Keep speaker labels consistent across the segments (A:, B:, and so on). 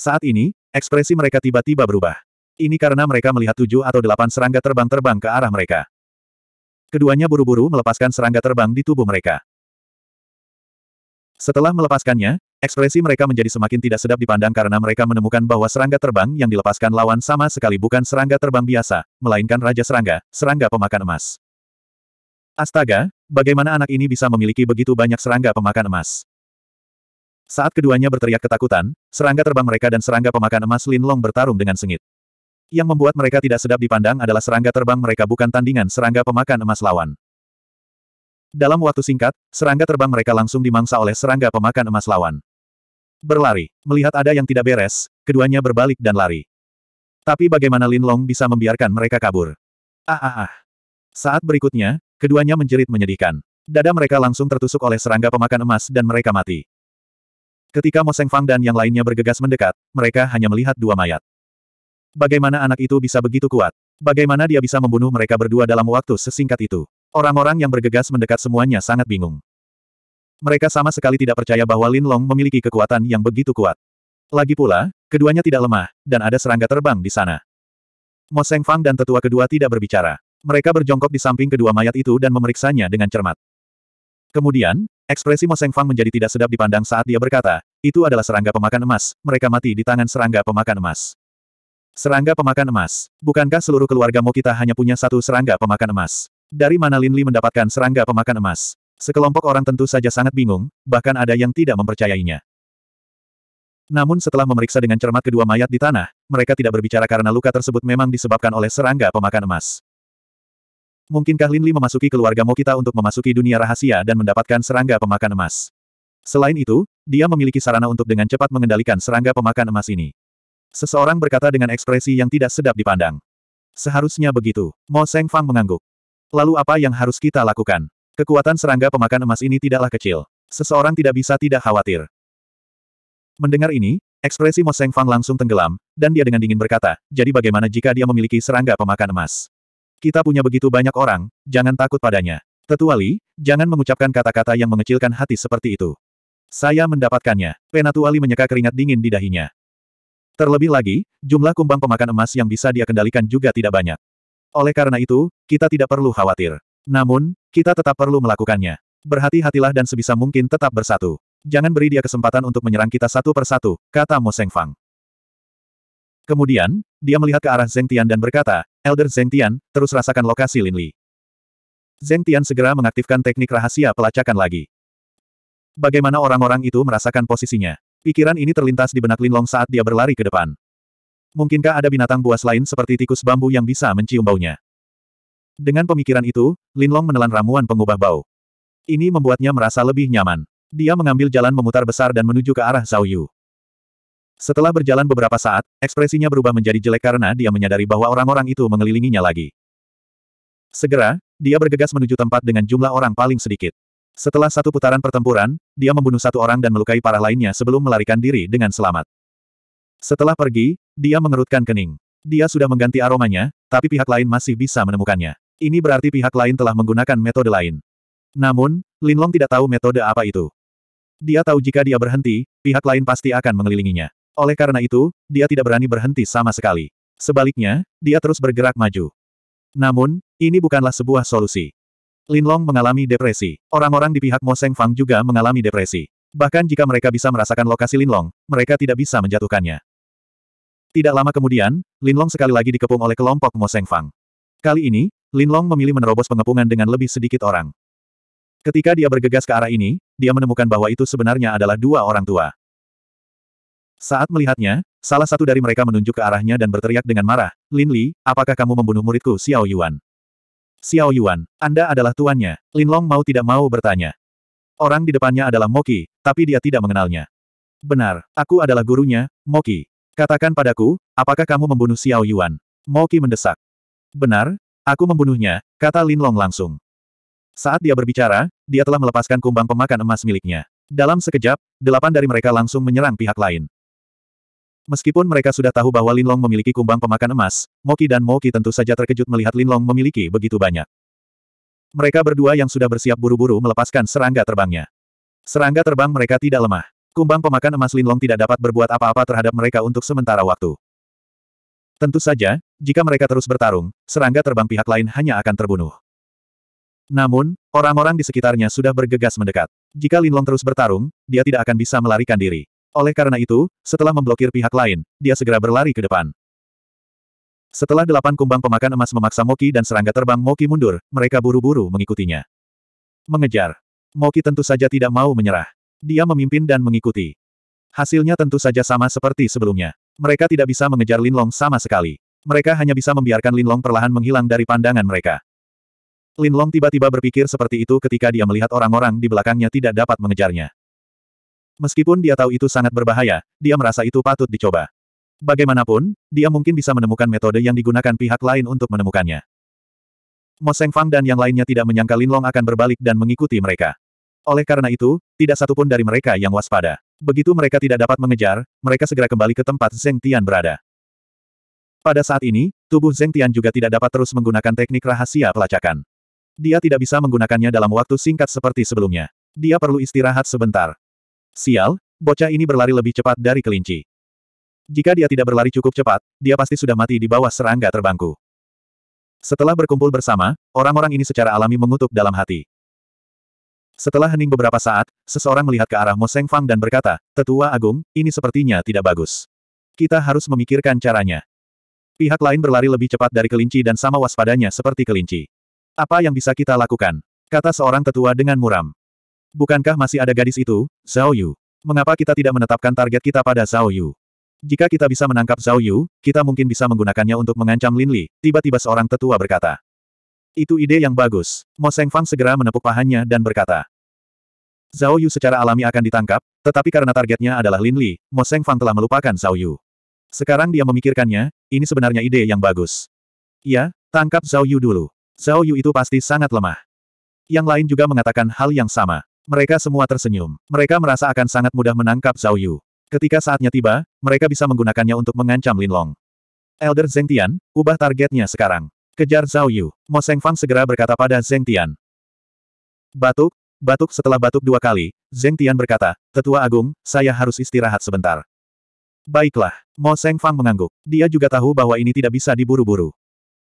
A: Saat ini, ekspresi mereka tiba-tiba berubah. Ini karena mereka melihat tujuh atau delapan serangga terbang-terbang ke arah mereka. Keduanya buru-buru melepaskan serangga terbang di tubuh mereka. Setelah melepaskannya, ekspresi mereka menjadi semakin tidak sedap dipandang karena mereka menemukan bahwa serangga terbang yang dilepaskan lawan sama sekali bukan serangga terbang biasa, melainkan Raja Serangga, serangga pemakan emas. Astaga, bagaimana anak ini bisa memiliki begitu banyak serangga pemakan emas? Saat keduanya berteriak ketakutan, serangga terbang mereka dan serangga pemakan emas Lin Long bertarung dengan sengit. Yang membuat mereka tidak sedap dipandang adalah serangga terbang mereka bukan tandingan serangga pemakan emas lawan. Dalam waktu singkat, serangga terbang mereka langsung dimangsa oleh serangga pemakan emas lawan. Berlari, melihat ada yang tidak beres, keduanya berbalik dan lari. Tapi bagaimana Lin Long bisa membiarkan mereka kabur? Ah ah ah. Saat berikutnya, keduanya menjerit menyedihkan. Dada mereka langsung tertusuk oleh serangga pemakan emas dan mereka mati. Ketika Mo Fang dan yang lainnya bergegas mendekat, mereka hanya melihat dua mayat. Bagaimana anak itu bisa begitu kuat? Bagaimana dia bisa membunuh mereka berdua dalam waktu sesingkat itu? Orang-orang yang bergegas mendekat semuanya sangat bingung. Mereka sama sekali tidak percaya bahwa Lin Long memiliki kekuatan yang begitu kuat. Lagi pula, keduanya tidak lemah, dan ada serangga terbang di sana. Mo Fang dan tetua kedua tidak berbicara. Mereka berjongkok di samping kedua mayat itu dan memeriksanya dengan cermat. Kemudian, Ekspresi Mo Seng Fang menjadi tidak sedap dipandang saat dia berkata, itu adalah serangga pemakan emas, mereka mati di tangan serangga pemakan emas. Serangga pemakan emas. Bukankah seluruh keluarga Mo kita hanya punya satu serangga pemakan emas? Dari mana Lin Li mendapatkan serangga pemakan emas? Sekelompok orang tentu saja sangat bingung, bahkan ada yang tidak mempercayainya. Namun setelah memeriksa dengan cermat kedua mayat di tanah, mereka tidak berbicara karena luka tersebut memang disebabkan oleh serangga pemakan emas. Mungkinkah Lin Li memasuki keluarga Mo kita untuk memasuki dunia rahasia dan mendapatkan serangga pemakan emas? Selain itu, dia memiliki sarana untuk dengan cepat mengendalikan serangga pemakan emas ini. Seseorang berkata dengan ekspresi yang tidak sedap dipandang. Seharusnya begitu. Mo Seng Fang mengangguk. Lalu apa yang harus kita lakukan? Kekuatan serangga pemakan emas ini tidaklah kecil. Seseorang tidak bisa tidak khawatir. Mendengar ini, ekspresi Mo Seng Fang langsung tenggelam, dan dia dengan dingin berkata, jadi bagaimana jika dia memiliki serangga pemakan emas? Kita punya begitu banyak orang, jangan takut padanya. Tetua Li, jangan mengucapkan kata-kata yang mengecilkan hati seperti itu. Saya mendapatkannya. Penatua Li menyeka keringat dingin di dahinya. Terlebih lagi, jumlah kumbang pemakan emas yang bisa dia kendalikan juga tidak banyak. Oleh karena itu, kita tidak perlu khawatir. Namun, kita tetap perlu melakukannya. Berhati-hatilah dan sebisa mungkin tetap bersatu. Jangan beri dia kesempatan untuk menyerang kita satu persatu, kata Mo Sengfang. Kemudian, dia melihat ke arah Zeng Tian dan berkata, Elder Zeng Tian, terus rasakan lokasi Lin Li. Zeng Tian segera mengaktifkan teknik rahasia pelacakan lagi. Bagaimana orang-orang itu merasakan posisinya? Pikiran ini terlintas di benak Lin Long saat dia berlari ke depan. Mungkinkah ada binatang buas lain seperti tikus bambu yang bisa mencium baunya? Dengan pemikiran itu, Lin Long menelan ramuan pengubah bau. Ini membuatnya merasa lebih nyaman. Dia mengambil jalan memutar besar dan menuju ke arah Zhao Yu. Setelah berjalan beberapa saat, ekspresinya berubah menjadi jelek karena dia menyadari bahwa orang-orang itu mengelilinginya lagi. Segera, dia bergegas menuju tempat dengan jumlah orang paling sedikit. Setelah satu putaran pertempuran, dia membunuh satu orang dan melukai parah lainnya sebelum melarikan diri dengan selamat. Setelah pergi, dia mengerutkan kening. Dia sudah mengganti aromanya, tapi pihak lain masih bisa menemukannya. Ini berarti pihak lain telah menggunakan metode lain. Namun, Linlong tidak tahu metode apa itu. Dia tahu jika dia berhenti, pihak lain pasti akan mengelilinginya. Oleh karena itu, dia tidak berani berhenti sama sekali. Sebaliknya, dia terus bergerak maju. Namun, ini bukanlah sebuah solusi. Linlong mengalami depresi. Orang-orang di pihak Mo Seng Fang juga mengalami depresi. Bahkan jika mereka bisa merasakan lokasi Linlong, mereka tidak bisa menjatuhkannya. Tidak lama kemudian, Linlong sekali lagi dikepung oleh kelompok Mo Seng Fang. Kali ini, Linlong memilih menerobos pengepungan dengan lebih sedikit orang. Ketika dia bergegas ke arah ini, dia menemukan bahwa itu sebenarnya adalah dua orang tua. Saat melihatnya, salah satu dari mereka menunjuk ke arahnya dan berteriak dengan marah, Lin Li, apakah kamu membunuh muridku Xiao Yuan? Xiao Yuan, Anda adalah tuannya. Lin Long mau tidak mau bertanya. Orang di depannya adalah Moki, tapi dia tidak mengenalnya. Benar, aku adalah gurunya, Moki. Katakan padaku, apakah kamu membunuh Xiao Yuan? Moki mendesak. Benar, aku membunuhnya, kata Lin Long langsung. Saat dia berbicara, dia telah melepaskan kumbang pemakan emas miliknya. Dalam sekejap, delapan dari mereka langsung menyerang pihak lain. Meskipun mereka sudah tahu bahwa Linlong memiliki kumbang pemakan emas, Moki dan Moki tentu saja terkejut melihat Linlong memiliki begitu banyak. Mereka berdua yang sudah bersiap buru-buru melepaskan serangga terbangnya. Serangga terbang mereka tidak lemah. Kumbang pemakan emas Linlong tidak dapat berbuat apa-apa terhadap mereka untuk sementara waktu. Tentu saja, jika mereka terus bertarung, serangga terbang pihak lain hanya akan terbunuh. Namun, orang-orang di sekitarnya sudah bergegas mendekat. Jika Linlong terus bertarung, dia tidak akan bisa melarikan diri. Oleh karena itu, setelah memblokir pihak lain, dia segera berlari ke depan. Setelah delapan kumbang pemakan emas memaksa Moki dan serangga terbang Moki mundur, mereka buru-buru mengikutinya. Mengejar. Moki tentu saja tidak mau menyerah. Dia memimpin dan mengikuti. Hasilnya tentu saja sama seperti sebelumnya. Mereka tidak bisa mengejar Linlong sama sekali. Mereka hanya bisa membiarkan Linlong perlahan menghilang dari pandangan mereka. Linlong tiba-tiba berpikir seperti itu ketika dia melihat orang-orang di belakangnya tidak dapat mengejarnya. Meskipun dia tahu itu sangat berbahaya, dia merasa itu patut dicoba. Bagaimanapun, dia mungkin bisa menemukan metode yang digunakan pihak lain untuk menemukannya. Mo Fang dan yang lainnya tidak menyangka Long akan berbalik dan mengikuti mereka. Oleh karena itu, tidak satupun dari mereka yang waspada. Begitu mereka tidak dapat mengejar, mereka segera kembali ke tempat Zeng Tian berada. Pada saat ini, tubuh Zeng Tian juga tidak dapat terus menggunakan teknik rahasia pelacakan. Dia tidak bisa menggunakannya dalam waktu singkat seperti sebelumnya. Dia perlu istirahat sebentar. Sial, bocah ini berlari lebih cepat dari kelinci. Jika dia tidak berlari cukup cepat, dia pasti sudah mati di bawah serangga terbangku. Setelah berkumpul bersama, orang-orang ini secara alami mengutuk dalam hati. Setelah hening beberapa saat, seseorang melihat ke arah Mo Seng Fang dan berkata, Tetua Agung, ini sepertinya tidak bagus. Kita harus memikirkan caranya. Pihak lain berlari lebih cepat dari kelinci dan sama waspadanya seperti kelinci. Apa yang bisa kita lakukan? Kata seorang tetua dengan muram. Bukankah masih ada gadis itu, Zhao Yu? Mengapa kita tidak menetapkan target kita pada Zhao Yu? Jika kita bisa menangkap Zhao Yu, kita mungkin bisa menggunakannya untuk mengancam Lin Li, tiba-tiba seorang tetua berkata. Itu ide yang bagus. Mo Seng Fang segera menepuk pahanya dan berkata. Zhao Yu secara alami akan ditangkap, tetapi karena targetnya adalah Lin Li, Mo Seng Fang telah melupakan Zhao Yu. Sekarang dia memikirkannya, ini sebenarnya ide yang bagus. Ya, tangkap Zhao Yu dulu. Zhao Yu itu pasti sangat lemah. Yang lain juga mengatakan hal yang sama. Mereka semua tersenyum. Mereka merasa akan sangat mudah menangkap Zhao Yu. Ketika saatnya tiba, mereka bisa menggunakannya untuk mengancam Lin Long. Elder Zheng Tian, ubah targetnya sekarang. Kejar Zhao Yu. Mo Seng Fang segera berkata pada Zheng Tian. Batuk, batuk setelah batuk dua kali, Zheng Tian berkata, Tetua Agung, saya harus istirahat sebentar. Baiklah, Mo Seng Fang mengangguk. Dia juga tahu bahwa ini tidak bisa diburu-buru.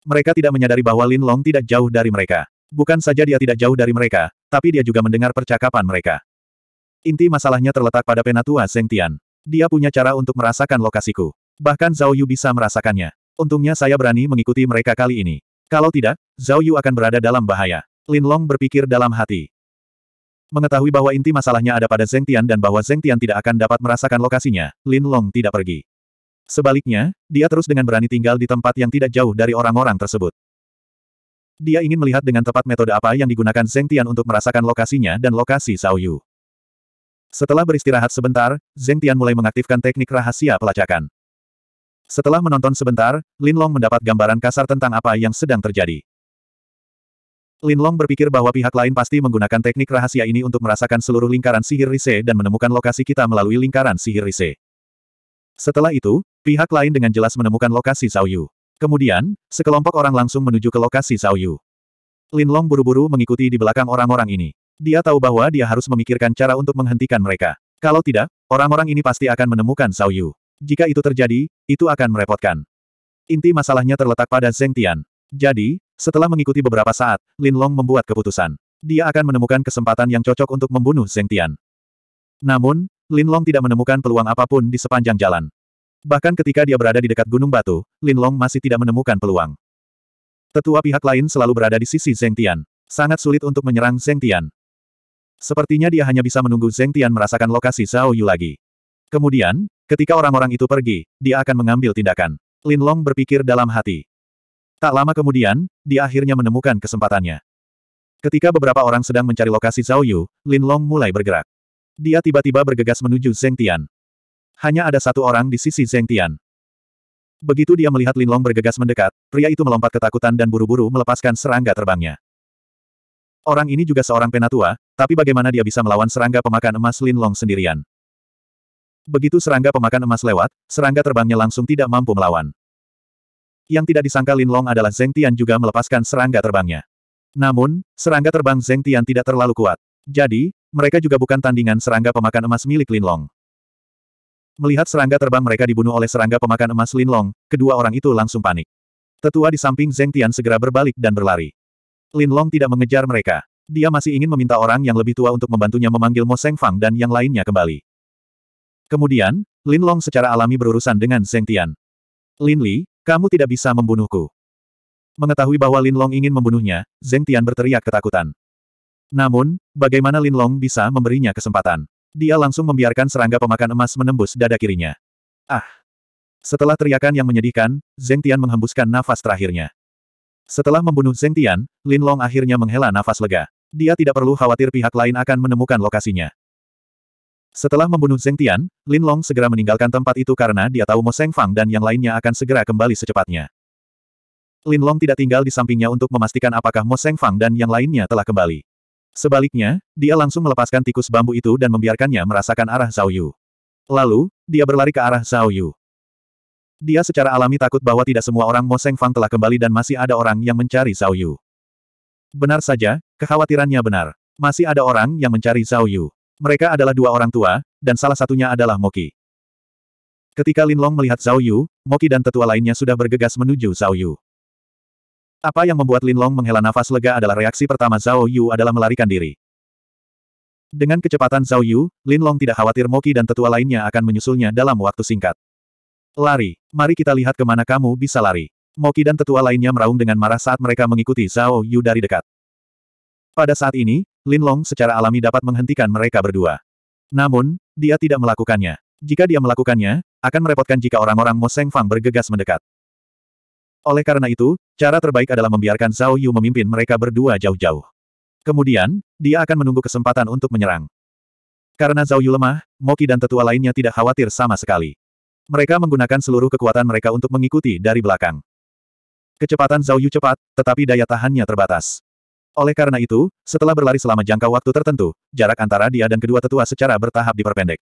A: Mereka tidak menyadari bahwa Lin Long tidak jauh dari mereka. Bukan saja dia tidak jauh dari mereka, tapi dia juga mendengar percakapan mereka. Inti masalahnya terletak pada penatua Zeng Tian. Dia punya cara untuk merasakan lokasiku. Bahkan Zhao Yu bisa merasakannya. Untungnya saya berani mengikuti mereka kali ini. Kalau tidak, Zhao Yu akan berada dalam bahaya. Lin Long berpikir dalam hati. Mengetahui bahwa inti masalahnya ada pada Zeng Tian dan bahwa Zeng Tian tidak akan dapat merasakan lokasinya, Lin Long tidak pergi. Sebaliknya, dia terus dengan berani tinggal di tempat yang tidak jauh dari orang-orang tersebut. Dia ingin melihat dengan tepat metode apa yang digunakan Zeng Tian untuk merasakan lokasinya dan lokasi Xiao Yu. Setelah beristirahat sebentar, Zeng Tian mulai mengaktifkan teknik rahasia pelacakan. Setelah menonton sebentar, Lin Long mendapat gambaran kasar tentang apa yang sedang terjadi. Lin Long berpikir bahwa pihak lain pasti menggunakan teknik rahasia ini untuk merasakan seluruh lingkaran sihir Rise dan menemukan lokasi kita melalui lingkaran sihir Rise. Setelah itu, pihak lain dengan jelas menemukan lokasi Xiao Yu. Kemudian, sekelompok orang langsung menuju ke lokasi Zhao Yu. Lin Long buru-buru mengikuti di belakang orang-orang ini. Dia tahu bahwa dia harus memikirkan cara untuk menghentikan mereka. Kalau tidak, orang-orang ini pasti akan menemukan Zhao Yu. Jika itu terjadi, itu akan merepotkan. Inti masalahnya terletak pada Zeng Tian. Jadi, setelah mengikuti beberapa saat, Lin Long membuat keputusan. Dia akan menemukan kesempatan yang cocok untuk membunuh Zeng Tian. Namun, Lin Long tidak menemukan peluang apapun di sepanjang jalan. Bahkan ketika dia berada di dekat gunung batu, Lin Long masih tidak menemukan peluang. Tetua pihak lain selalu berada di sisi Zeng Tian. Sangat sulit untuk menyerang Zeng Tian. Sepertinya dia hanya bisa menunggu Zeng Tian merasakan lokasi Zhao Yu lagi. Kemudian, ketika orang-orang itu pergi, dia akan mengambil tindakan. Lin Long berpikir dalam hati. Tak lama kemudian, dia akhirnya menemukan kesempatannya. Ketika beberapa orang sedang mencari lokasi Zhao Yu, Lin Long mulai bergerak. Dia tiba-tiba bergegas menuju Zeng Tian. Hanya ada satu orang di sisi Zeng Tian. Begitu dia melihat Lin Long bergegas mendekat, pria itu melompat ketakutan dan buru-buru melepaskan serangga terbangnya. Orang ini juga seorang penatua, tapi bagaimana dia bisa melawan serangga pemakan emas Lin Long sendirian? Begitu serangga pemakan emas lewat, serangga terbangnya langsung tidak mampu melawan. Yang tidak disangka Lin Long adalah Zeng Tian juga melepaskan serangga terbangnya. Namun, serangga terbang Zeng Tian tidak terlalu kuat. Jadi, mereka juga bukan tandingan serangga pemakan emas milik Lin Long. Melihat serangga terbang mereka dibunuh oleh serangga pemakan emas Lin Long. kedua orang itu langsung panik. Tetua di samping Zeng Tian segera berbalik dan berlari. Lin Long tidak mengejar mereka. Dia masih ingin meminta orang yang lebih tua untuk membantunya memanggil Mo Seng Fang dan yang lainnya kembali. Kemudian, Lin Long secara alami berurusan dengan Zeng Tian. Lin Li, kamu tidak bisa membunuhku. Mengetahui bahwa Lin Long ingin membunuhnya, Zeng Tian berteriak ketakutan. Namun, bagaimana Lin Long bisa memberinya kesempatan? Dia langsung membiarkan serangga pemakan emas menembus dada kirinya. Ah! Setelah teriakan yang menyedihkan, Zeng Tian menghembuskan nafas terakhirnya. Setelah membunuh Zeng Tian, Lin Long akhirnya menghela nafas lega. Dia tidak perlu khawatir pihak lain akan menemukan lokasinya. Setelah membunuh Zeng Tian, Lin Long segera meninggalkan tempat itu karena dia tahu Mo Seng Fang dan yang lainnya akan segera kembali secepatnya. Lin Long tidak tinggal di sampingnya untuk memastikan apakah Mo Seng Fang dan yang lainnya telah kembali. Sebaliknya, dia langsung melepaskan tikus bambu itu dan membiarkannya merasakan arah Zhao Yu. Lalu, dia berlari ke arah Zhao Yu. Dia secara alami takut bahwa tidak semua orang Mo Seng Fang telah kembali dan masih ada orang yang mencari Zhao Yu. Benar saja, kekhawatirannya benar. Masih ada orang yang mencari Zhao Yu. Mereka adalah dua orang tua, dan salah satunya adalah Moki. Ketika Lin Long melihat Zhao Yu, Moki dan tetua lainnya sudah bergegas menuju Zhao Yu. Apa yang membuat Lin Long menghela nafas lega adalah reaksi pertama Zhao Yu adalah melarikan diri. Dengan kecepatan Zhao Yu, Lin Long tidak khawatir Moki dan tetua lainnya akan menyusulnya dalam waktu singkat. Lari, mari kita lihat kemana kamu bisa lari. Moki dan tetua lainnya meraung dengan marah saat mereka mengikuti Zhao Yu dari dekat. Pada saat ini, Lin Long secara alami dapat menghentikan mereka berdua. Namun, dia tidak melakukannya. Jika dia melakukannya, akan merepotkan jika orang-orang Moseng Fang bergegas mendekat. Oleh karena itu, cara terbaik adalah membiarkan Zhao Yu memimpin mereka berdua jauh-jauh. Kemudian, dia akan menunggu kesempatan untuk menyerang. Karena Zhao Yu lemah, Moki dan tetua lainnya tidak khawatir sama sekali. Mereka menggunakan seluruh kekuatan mereka untuk mengikuti dari belakang. Kecepatan Zhao Yu cepat, tetapi daya tahannya terbatas. Oleh karena itu, setelah berlari selama jangka waktu tertentu, jarak antara dia dan kedua tetua secara bertahap diperpendek.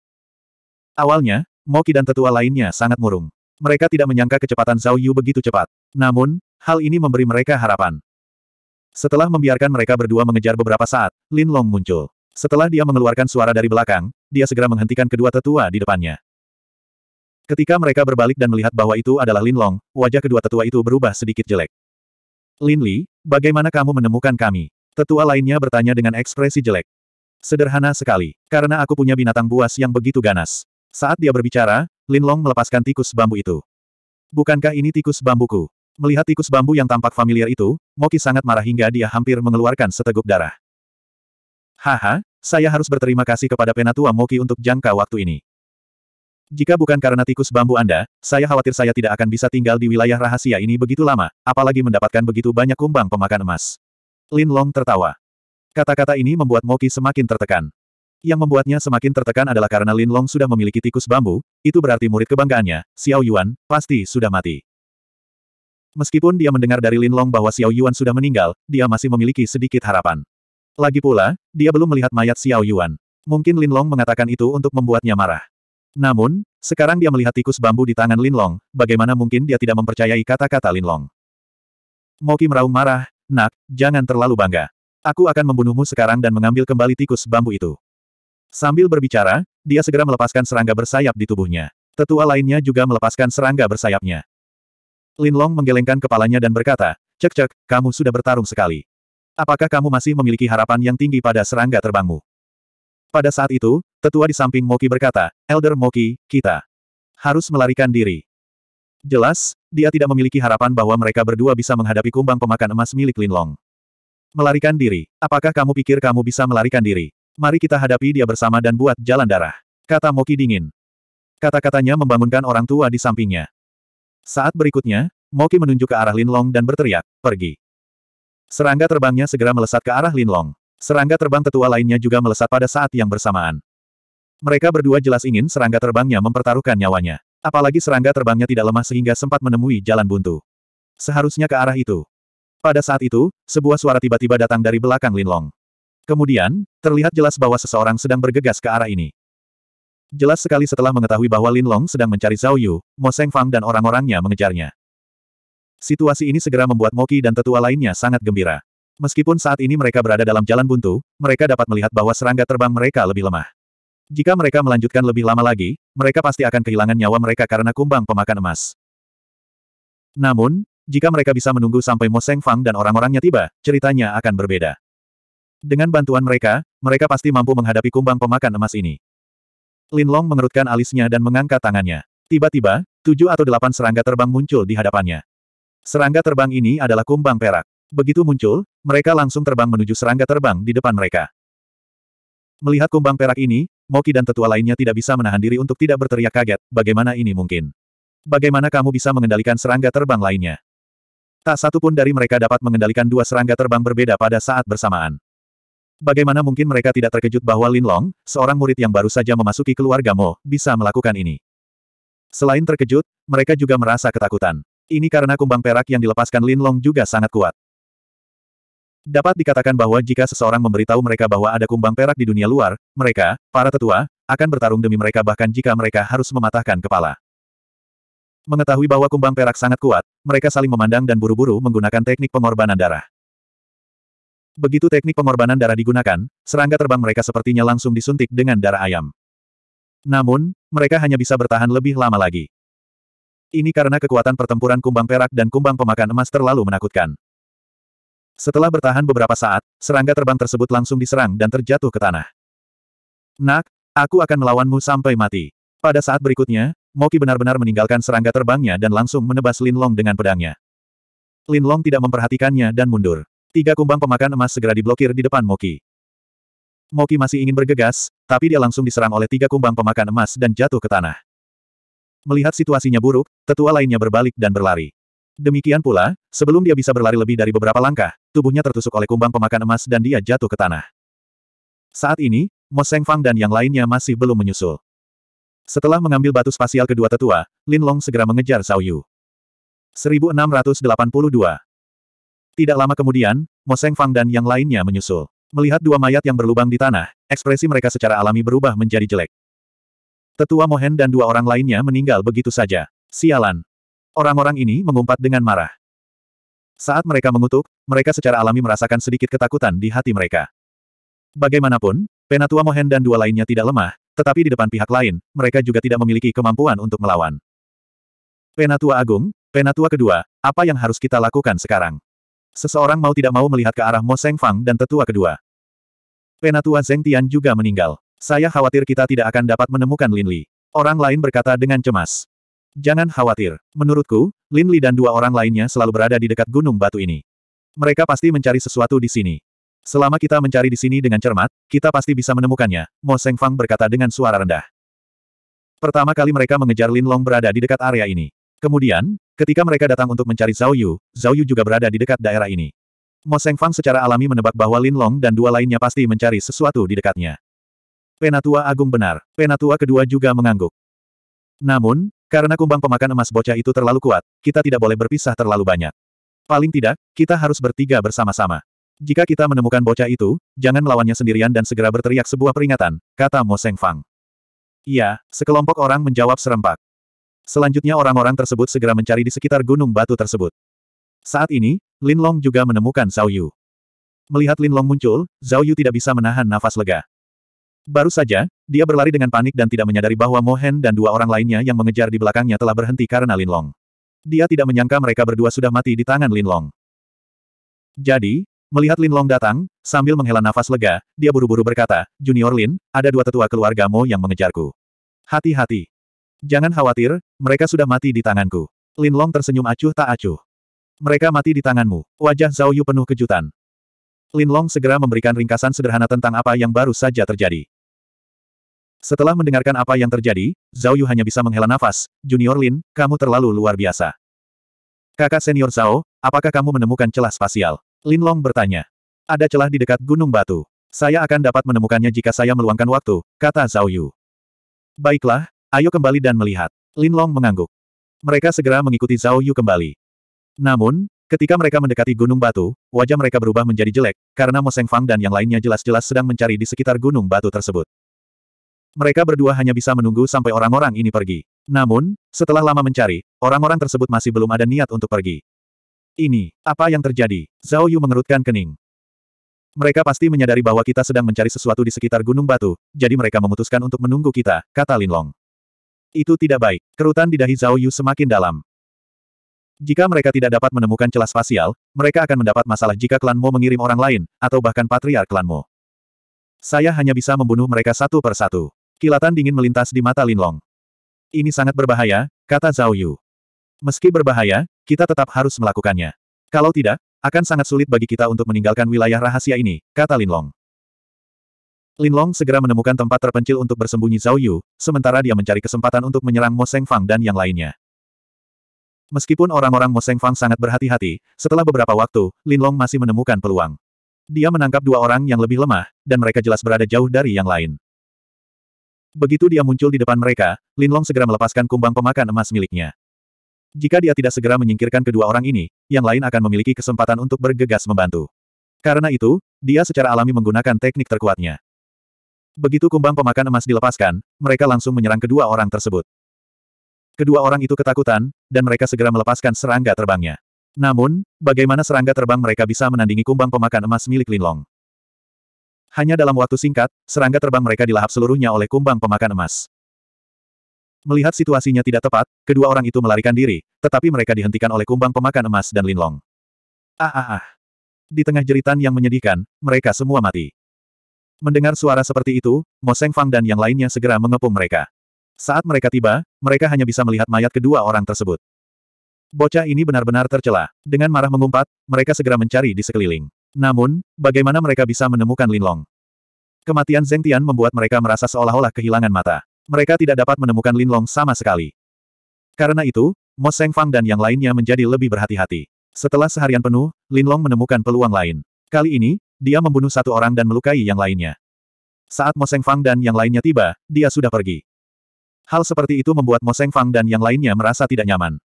A: Awalnya, Moki dan tetua lainnya sangat murung. Mereka tidak menyangka kecepatan Zhao Yu begitu cepat. Namun, hal ini memberi mereka harapan. Setelah membiarkan mereka berdua mengejar beberapa saat, Lin Long muncul. Setelah dia mengeluarkan suara dari belakang, dia segera menghentikan kedua tetua di depannya. Ketika mereka berbalik dan melihat bahwa itu adalah Lin Long, wajah kedua tetua itu berubah sedikit jelek. Lin Li, bagaimana kamu menemukan kami? Tetua lainnya bertanya dengan ekspresi jelek. Sederhana sekali, karena aku punya binatang buas yang begitu ganas. Saat dia berbicara, Lin Long melepaskan tikus bambu itu. Bukankah ini tikus bambuku? Melihat tikus bambu yang tampak familiar itu, Moki sangat marah hingga dia hampir mengeluarkan seteguk darah. Haha, saya harus berterima kasih kepada penatua Moki untuk jangka waktu ini. Jika bukan karena tikus bambu Anda, saya khawatir saya tidak akan bisa tinggal di wilayah rahasia ini begitu lama, apalagi mendapatkan begitu banyak kumbang pemakan emas. Lin Long tertawa. Kata-kata ini membuat Moki semakin tertekan. Yang membuatnya semakin tertekan adalah karena Lin Long sudah memiliki tikus bambu, itu berarti murid kebanggaannya, Xiao Yuan, pasti sudah mati. Meskipun dia mendengar dari Lin Long bahwa Xiao Yuan sudah meninggal, dia masih memiliki sedikit harapan. Lagi pula, dia belum melihat mayat Xiao Yuan. Mungkin Lin Long mengatakan itu untuk membuatnya marah. Namun, sekarang dia melihat tikus bambu di tangan Lin Long, bagaimana mungkin dia tidak mempercayai kata-kata Lin Long. Moki meraung marah, nak, jangan terlalu bangga. Aku akan membunuhmu sekarang dan mengambil kembali tikus bambu itu. Sambil berbicara, dia segera melepaskan serangga bersayap di tubuhnya. Tetua lainnya juga melepaskan serangga bersayapnya. Linlong menggelengkan kepalanya dan berkata, Cek cek, kamu sudah bertarung sekali. Apakah kamu masih memiliki harapan yang tinggi pada serangga terbangmu? Pada saat itu, tetua di samping Moki berkata, Elder Moki, kita harus melarikan diri. Jelas, dia tidak memiliki harapan bahwa mereka berdua bisa menghadapi kumbang pemakan emas milik Linlong. Melarikan diri, apakah kamu pikir kamu bisa melarikan diri? Mari kita hadapi dia bersama dan buat jalan darah. Kata Moki dingin. Kata-katanya membangunkan orang tua di sampingnya. Saat berikutnya, Moki menunjuk ke arah Linlong dan berteriak, pergi. Serangga terbangnya segera melesat ke arah Linlong. Serangga terbang tetua lainnya juga melesat pada saat yang bersamaan. Mereka berdua jelas ingin serangga terbangnya mempertaruhkan nyawanya. Apalagi serangga terbangnya tidak lemah sehingga sempat menemui jalan buntu. Seharusnya ke arah itu. Pada saat itu, sebuah suara tiba-tiba datang dari belakang Linlong. Kemudian, terlihat jelas bahwa seseorang sedang bergegas ke arah ini. Jelas sekali setelah mengetahui bahwa Lin Long sedang mencari Zhao Yu, Mo Seng Fang dan orang-orangnya mengejarnya. Situasi ini segera membuat Moki dan tetua lainnya sangat gembira. Meskipun saat ini mereka berada dalam jalan buntu, mereka dapat melihat bahwa serangga terbang mereka lebih lemah. Jika mereka melanjutkan lebih lama lagi, mereka pasti akan kehilangan nyawa mereka karena kumbang pemakan emas. Namun, jika mereka bisa menunggu sampai Mo Seng Fang dan orang-orangnya tiba, ceritanya akan berbeda. Dengan bantuan mereka, mereka pasti mampu menghadapi kumbang pemakan emas ini. Lin Long mengerutkan alisnya dan mengangkat tangannya. Tiba-tiba, tujuh atau delapan serangga terbang muncul di hadapannya. Serangga terbang ini adalah kumbang perak. Begitu muncul, mereka langsung terbang menuju serangga terbang di depan mereka. Melihat kumbang perak ini, Moki dan tetua lainnya tidak bisa menahan diri untuk tidak berteriak kaget, bagaimana ini mungkin? Bagaimana kamu bisa mengendalikan serangga terbang lainnya? Tak satu pun dari mereka dapat mengendalikan dua serangga terbang berbeda pada saat bersamaan. Bagaimana mungkin mereka tidak terkejut bahwa Lin Long, seorang murid yang baru saja memasuki keluarga Mo, bisa melakukan ini? Selain terkejut, mereka juga merasa ketakutan. Ini karena kumbang perak yang dilepaskan Lin Long juga sangat kuat. Dapat dikatakan bahwa jika seseorang memberitahu mereka bahwa ada kumbang perak di dunia luar, mereka, para tetua, akan bertarung demi mereka bahkan jika mereka harus mematahkan kepala. Mengetahui bahwa kumbang perak sangat kuat, mereka saling memandang dan buru-buru menggunakan teknik pengorbanan darah. Begitu teknik pengorbanan darah digunakan, serangga terbang mereka sepertinya langsung disuntik dengan darah ayam. Namun, mereka hanya bisa bertahan lebih lama lagi. Ini karena kekuatan pertempuran kumbang perak dan kumbang pemakan emas terlalu menakutkan. Setelah bertahan beberapa saat, serangga terbang tersebut langsung diserang dan terjatuh ke tanah. Nak, aku akan melawanmu sampai mati. Pada saat berikutnya, Moki benar-benar meninggalkan serangga terbangnya dan langsung menebas Linlong dengan pedangnya. Linlong tidak memperhatikannya dan mundur. Tiga kumbang pemakan emas segera diblokir di depan Moki. Moki masih ingin bergegas, tapi dia langsung diserang oleh tiga kumbang pemakan emas dan jatuh ke tanah. Melihat situasinya buruk, tetua lainnya berbalik dan berlari. Demikian pula, sebelum dia bisa berlari lebih dari beberapa langkah, tubuhnya tertusuk oleh kumbang pemakan emas dan dia jatuh ke tanah. Saat ini, Mo Fang dan yang lainnya masih belum menyusul. Setelah mengambil batu spasial kedua tetua, Lin Long segera mengejar Zhao Yu. 1682 tidak lama kemudian, Moseng Fang dan yang lainnya menyusul. Melihat dua mayat yang berlubang di tanah, ekspresi mereka secara alami berubah menjadi jelek. Tetua Mohen dan dua orang lainnya meninggal begitu saja. Sialan. Orang-orang ini mengumpat dengan marah. Saat mereka mengutuk, mereka secara alami merasakan sedikit ketakutan di hati mereka. Bagaimanapun, Penatua Mohen dan dua lainnya tidak lemah, tetapi di depan pihak lain, mereka juga tidak memiliki kemampuan untuk melawan. Penatua Agung, Penatua kedua, apa yang harus kita lakukan sekarang? Seseorang mau tidak mau melihat ke arah Mo Seng Fang dan tetua kedua. Penatua Zeng Tian juga meninggal. Saya khawatir kita tidak akan dapat menemukan Lin Li. Orang lain berkata dengan cemas. Jangan khawatir. Menurutku, Lin Li dan dua orang lainnya selalu berada di dekat gunung batu ini. Mereka pasti mencari sesuatu di sini. Selama kita mencari di sini dengan cermat, kita pasti bisa menemukannya, Mo Seng Fang berkata dengan suara rendah. Pertama kali mereka mengejar Lin Long berada di dekat area ini. Kemudian, Ketika mereka datang untuk mencari Zhao Yu, Zhao Yu juga berada di dekat daerah ini. Mo Seng Fang secara alami menebak bahwa Lin Long dan dua lainnya pasti mencari sesuatu di dekatnya. Penatua Agung benar, Penatua kedua juga mengangguk. Namun, karena kumbang pemakan emas bocah itu terlalu kuat, kita tidak boleh berpisah terlalu banyak. Paling tidak, kita harus bertiga bersama-sama. Jika kita menemukan bocah itu, jangan melawannya sendirian dan segera berteriak sebuah peringatan, kata Mo Seng Fang. Iya, sekelompok orang menjawab serempak. Selanjutnya orang-orang tersebut segera mencari di sekitar gunung batu tersebut. Saat ini, Lin Long juga menemukan Zhao Yu. Melihat Lin Long muncul, Zhao Yu tidak bisa menahan nafas lega. Baru saja, dia berlari dengan panik dan tidak menyadari bahwa Mohen dan dua orang lainnya yang mengejar di belakangnya telah berhenti karena Lin Long. Dia tidak menyangka mereka berdua sudah mati di tangan Lin Long. Jadi, melihat Lin Long datang, sambil menghela nafas lega, dia buru-buru berkata, Junior Lin, ada dua tetua keluargamu yang mengejarku. Hati-hati. Jangan khawatir, mereka sudah mati di tanganku. Lin Long tersenyum acuh tak acuh. Mereka mati di tanganmu. Wajah Zhao Yu penuh kejutan. Lin Long segera memberikan ringkasan sederhana tentang apa yang baru saja terjadi. Setelah mendengarkan apa yang terjadi, Zhao Yu hanya bisa menghela nafas. Junior Lin, kamu terlalu luar biasa. Kakak senior Zhao, apakah kamu menemukan celah spasial? Lin Long bertanya. Ada celah di dekat Gunung Batu. Saya akan dapat menemukannya jika saya meluangkan waktu, kata Zhao Yu. Baiklah, Ayo kembali dan melihat. Lin Long mengangguk. Mereka segera mengikuti Zhao Yu kembali. Namun, ketika mereka mendekati Gunung Batu, wajah mereka berubah menjadi jelek, karena Mo Seng Fang dan yang lainnya jelas-jelas sedang mencari di sekitar Gunung Batu tersebut. Mereka berdua hanya bisa menunggu sampai orang-orang ini pergi. Namun, setelah lama mencari, orang-orang tersebut masih belum ada niat untuk pergi. Ini, apa yang terjadi? Zhao Yu mengerutkan kening. Mereka pasti menyadari bahwa kita sedang mencari sesuatu di sekitar Gunung Batu, jadi mereka memutuskan untuk menunggu kita, kata Lin Long. Itu tidak baik. Kerutan di dahi Zhao Yu semakin dalam. Jika mereka tidak dapat menemukan celah spasial, mereka akan mendapat masalah jika klan Mo mengirim orang lain, atau bahkan patriark klan Mo. Saya hanya bisa membunuh mereka satu per satu. Kilatan dingin melintas di mata Linlong. Ini sangat berbahaya, kata Zhao Yu. Meski berbahaya, kita tetap harus melakukannya. Kalau tidak, akan sangat sulit bagi kita untuk meninggalkan wilayah rahasia ini, kata Linlong. Linlong segera menemukan tempat terpencil untuk bersembunyi Zhao Yu, sementara dia mencari kesempatan untuk menyerang Mo Seng Fang dan yang lainnya. Meskipun orang-orang Mo Seng Fang sangat berhati-hati, setelah beberapa waktu, Linlong masih menemukan peluang. Dia menangkap dua orang yang lebih lemah, dan mereka jelas berada jauh dari yang lain. Begitu dia muncul di depan mereka, Linlong segera melepaskan kumbang pemakan emas miliknya. Jika dia tidak segera menyingkirkan kedua orang ini, yang lain akan memiliki kesempatan untuk bergegas membantu. Karena itu, dia secara alami menggunakan teknik terkuatnya. Begitu kumbang pemakan emas dilepaskan, mereka langsung menyerang kedua orang tersebut. Kedua orang itu ketakutan, dan mereka segera melepaskan serangga terbangnya. Namun, bagaimana serangga terbang mereka bisa menandingi kumbang pemakan emas milik Linlong? Hanya dalam waktu singkat, serangga terbang mereka dilahap seluruhnya oleh kumbang pemakan emas. Melihat situasinya tidak tepat, kedua orang itu melarikan diri, tetapi mereka dihentikan oleh kumbang pemakan emas dan linlong. Ah ah ah. Di tengah jeritan yang menyedihkan, mereka semua mati. Mendengar suara seperti itu, Mo Seng Fang dan yang lainnya segera mengepung mereka. Saat mereka tiba, mereka hanya bisa melihat mayat kedua orang tersebut. Bocah ini benar-benar tercela. Dengan marah mengumpat, mereka segera mencari di sekeliling. Namun, bagaimana mereka bisa menemukan Lin Long? Kematian Zeng Tian membuat mereka merasa seolah-olah kehilangan mata. Mereka tidak dapat menemukan Lin Long sama sekali. Karena itu, Mo Seng Fang dan yang lainnya menjadi lebih berhati-hati. Setelah seharian penuh, Lin Long menemukan peluang lain. Kali ini, dia membunuh satu orang dan melukai yang lainnya. Saat Moseng Fang dan yang lainnya tiba, dia sudah pergi. Hal seperti itu membuat Moseng Fang dan yang lainnya merasa tidak nyaman.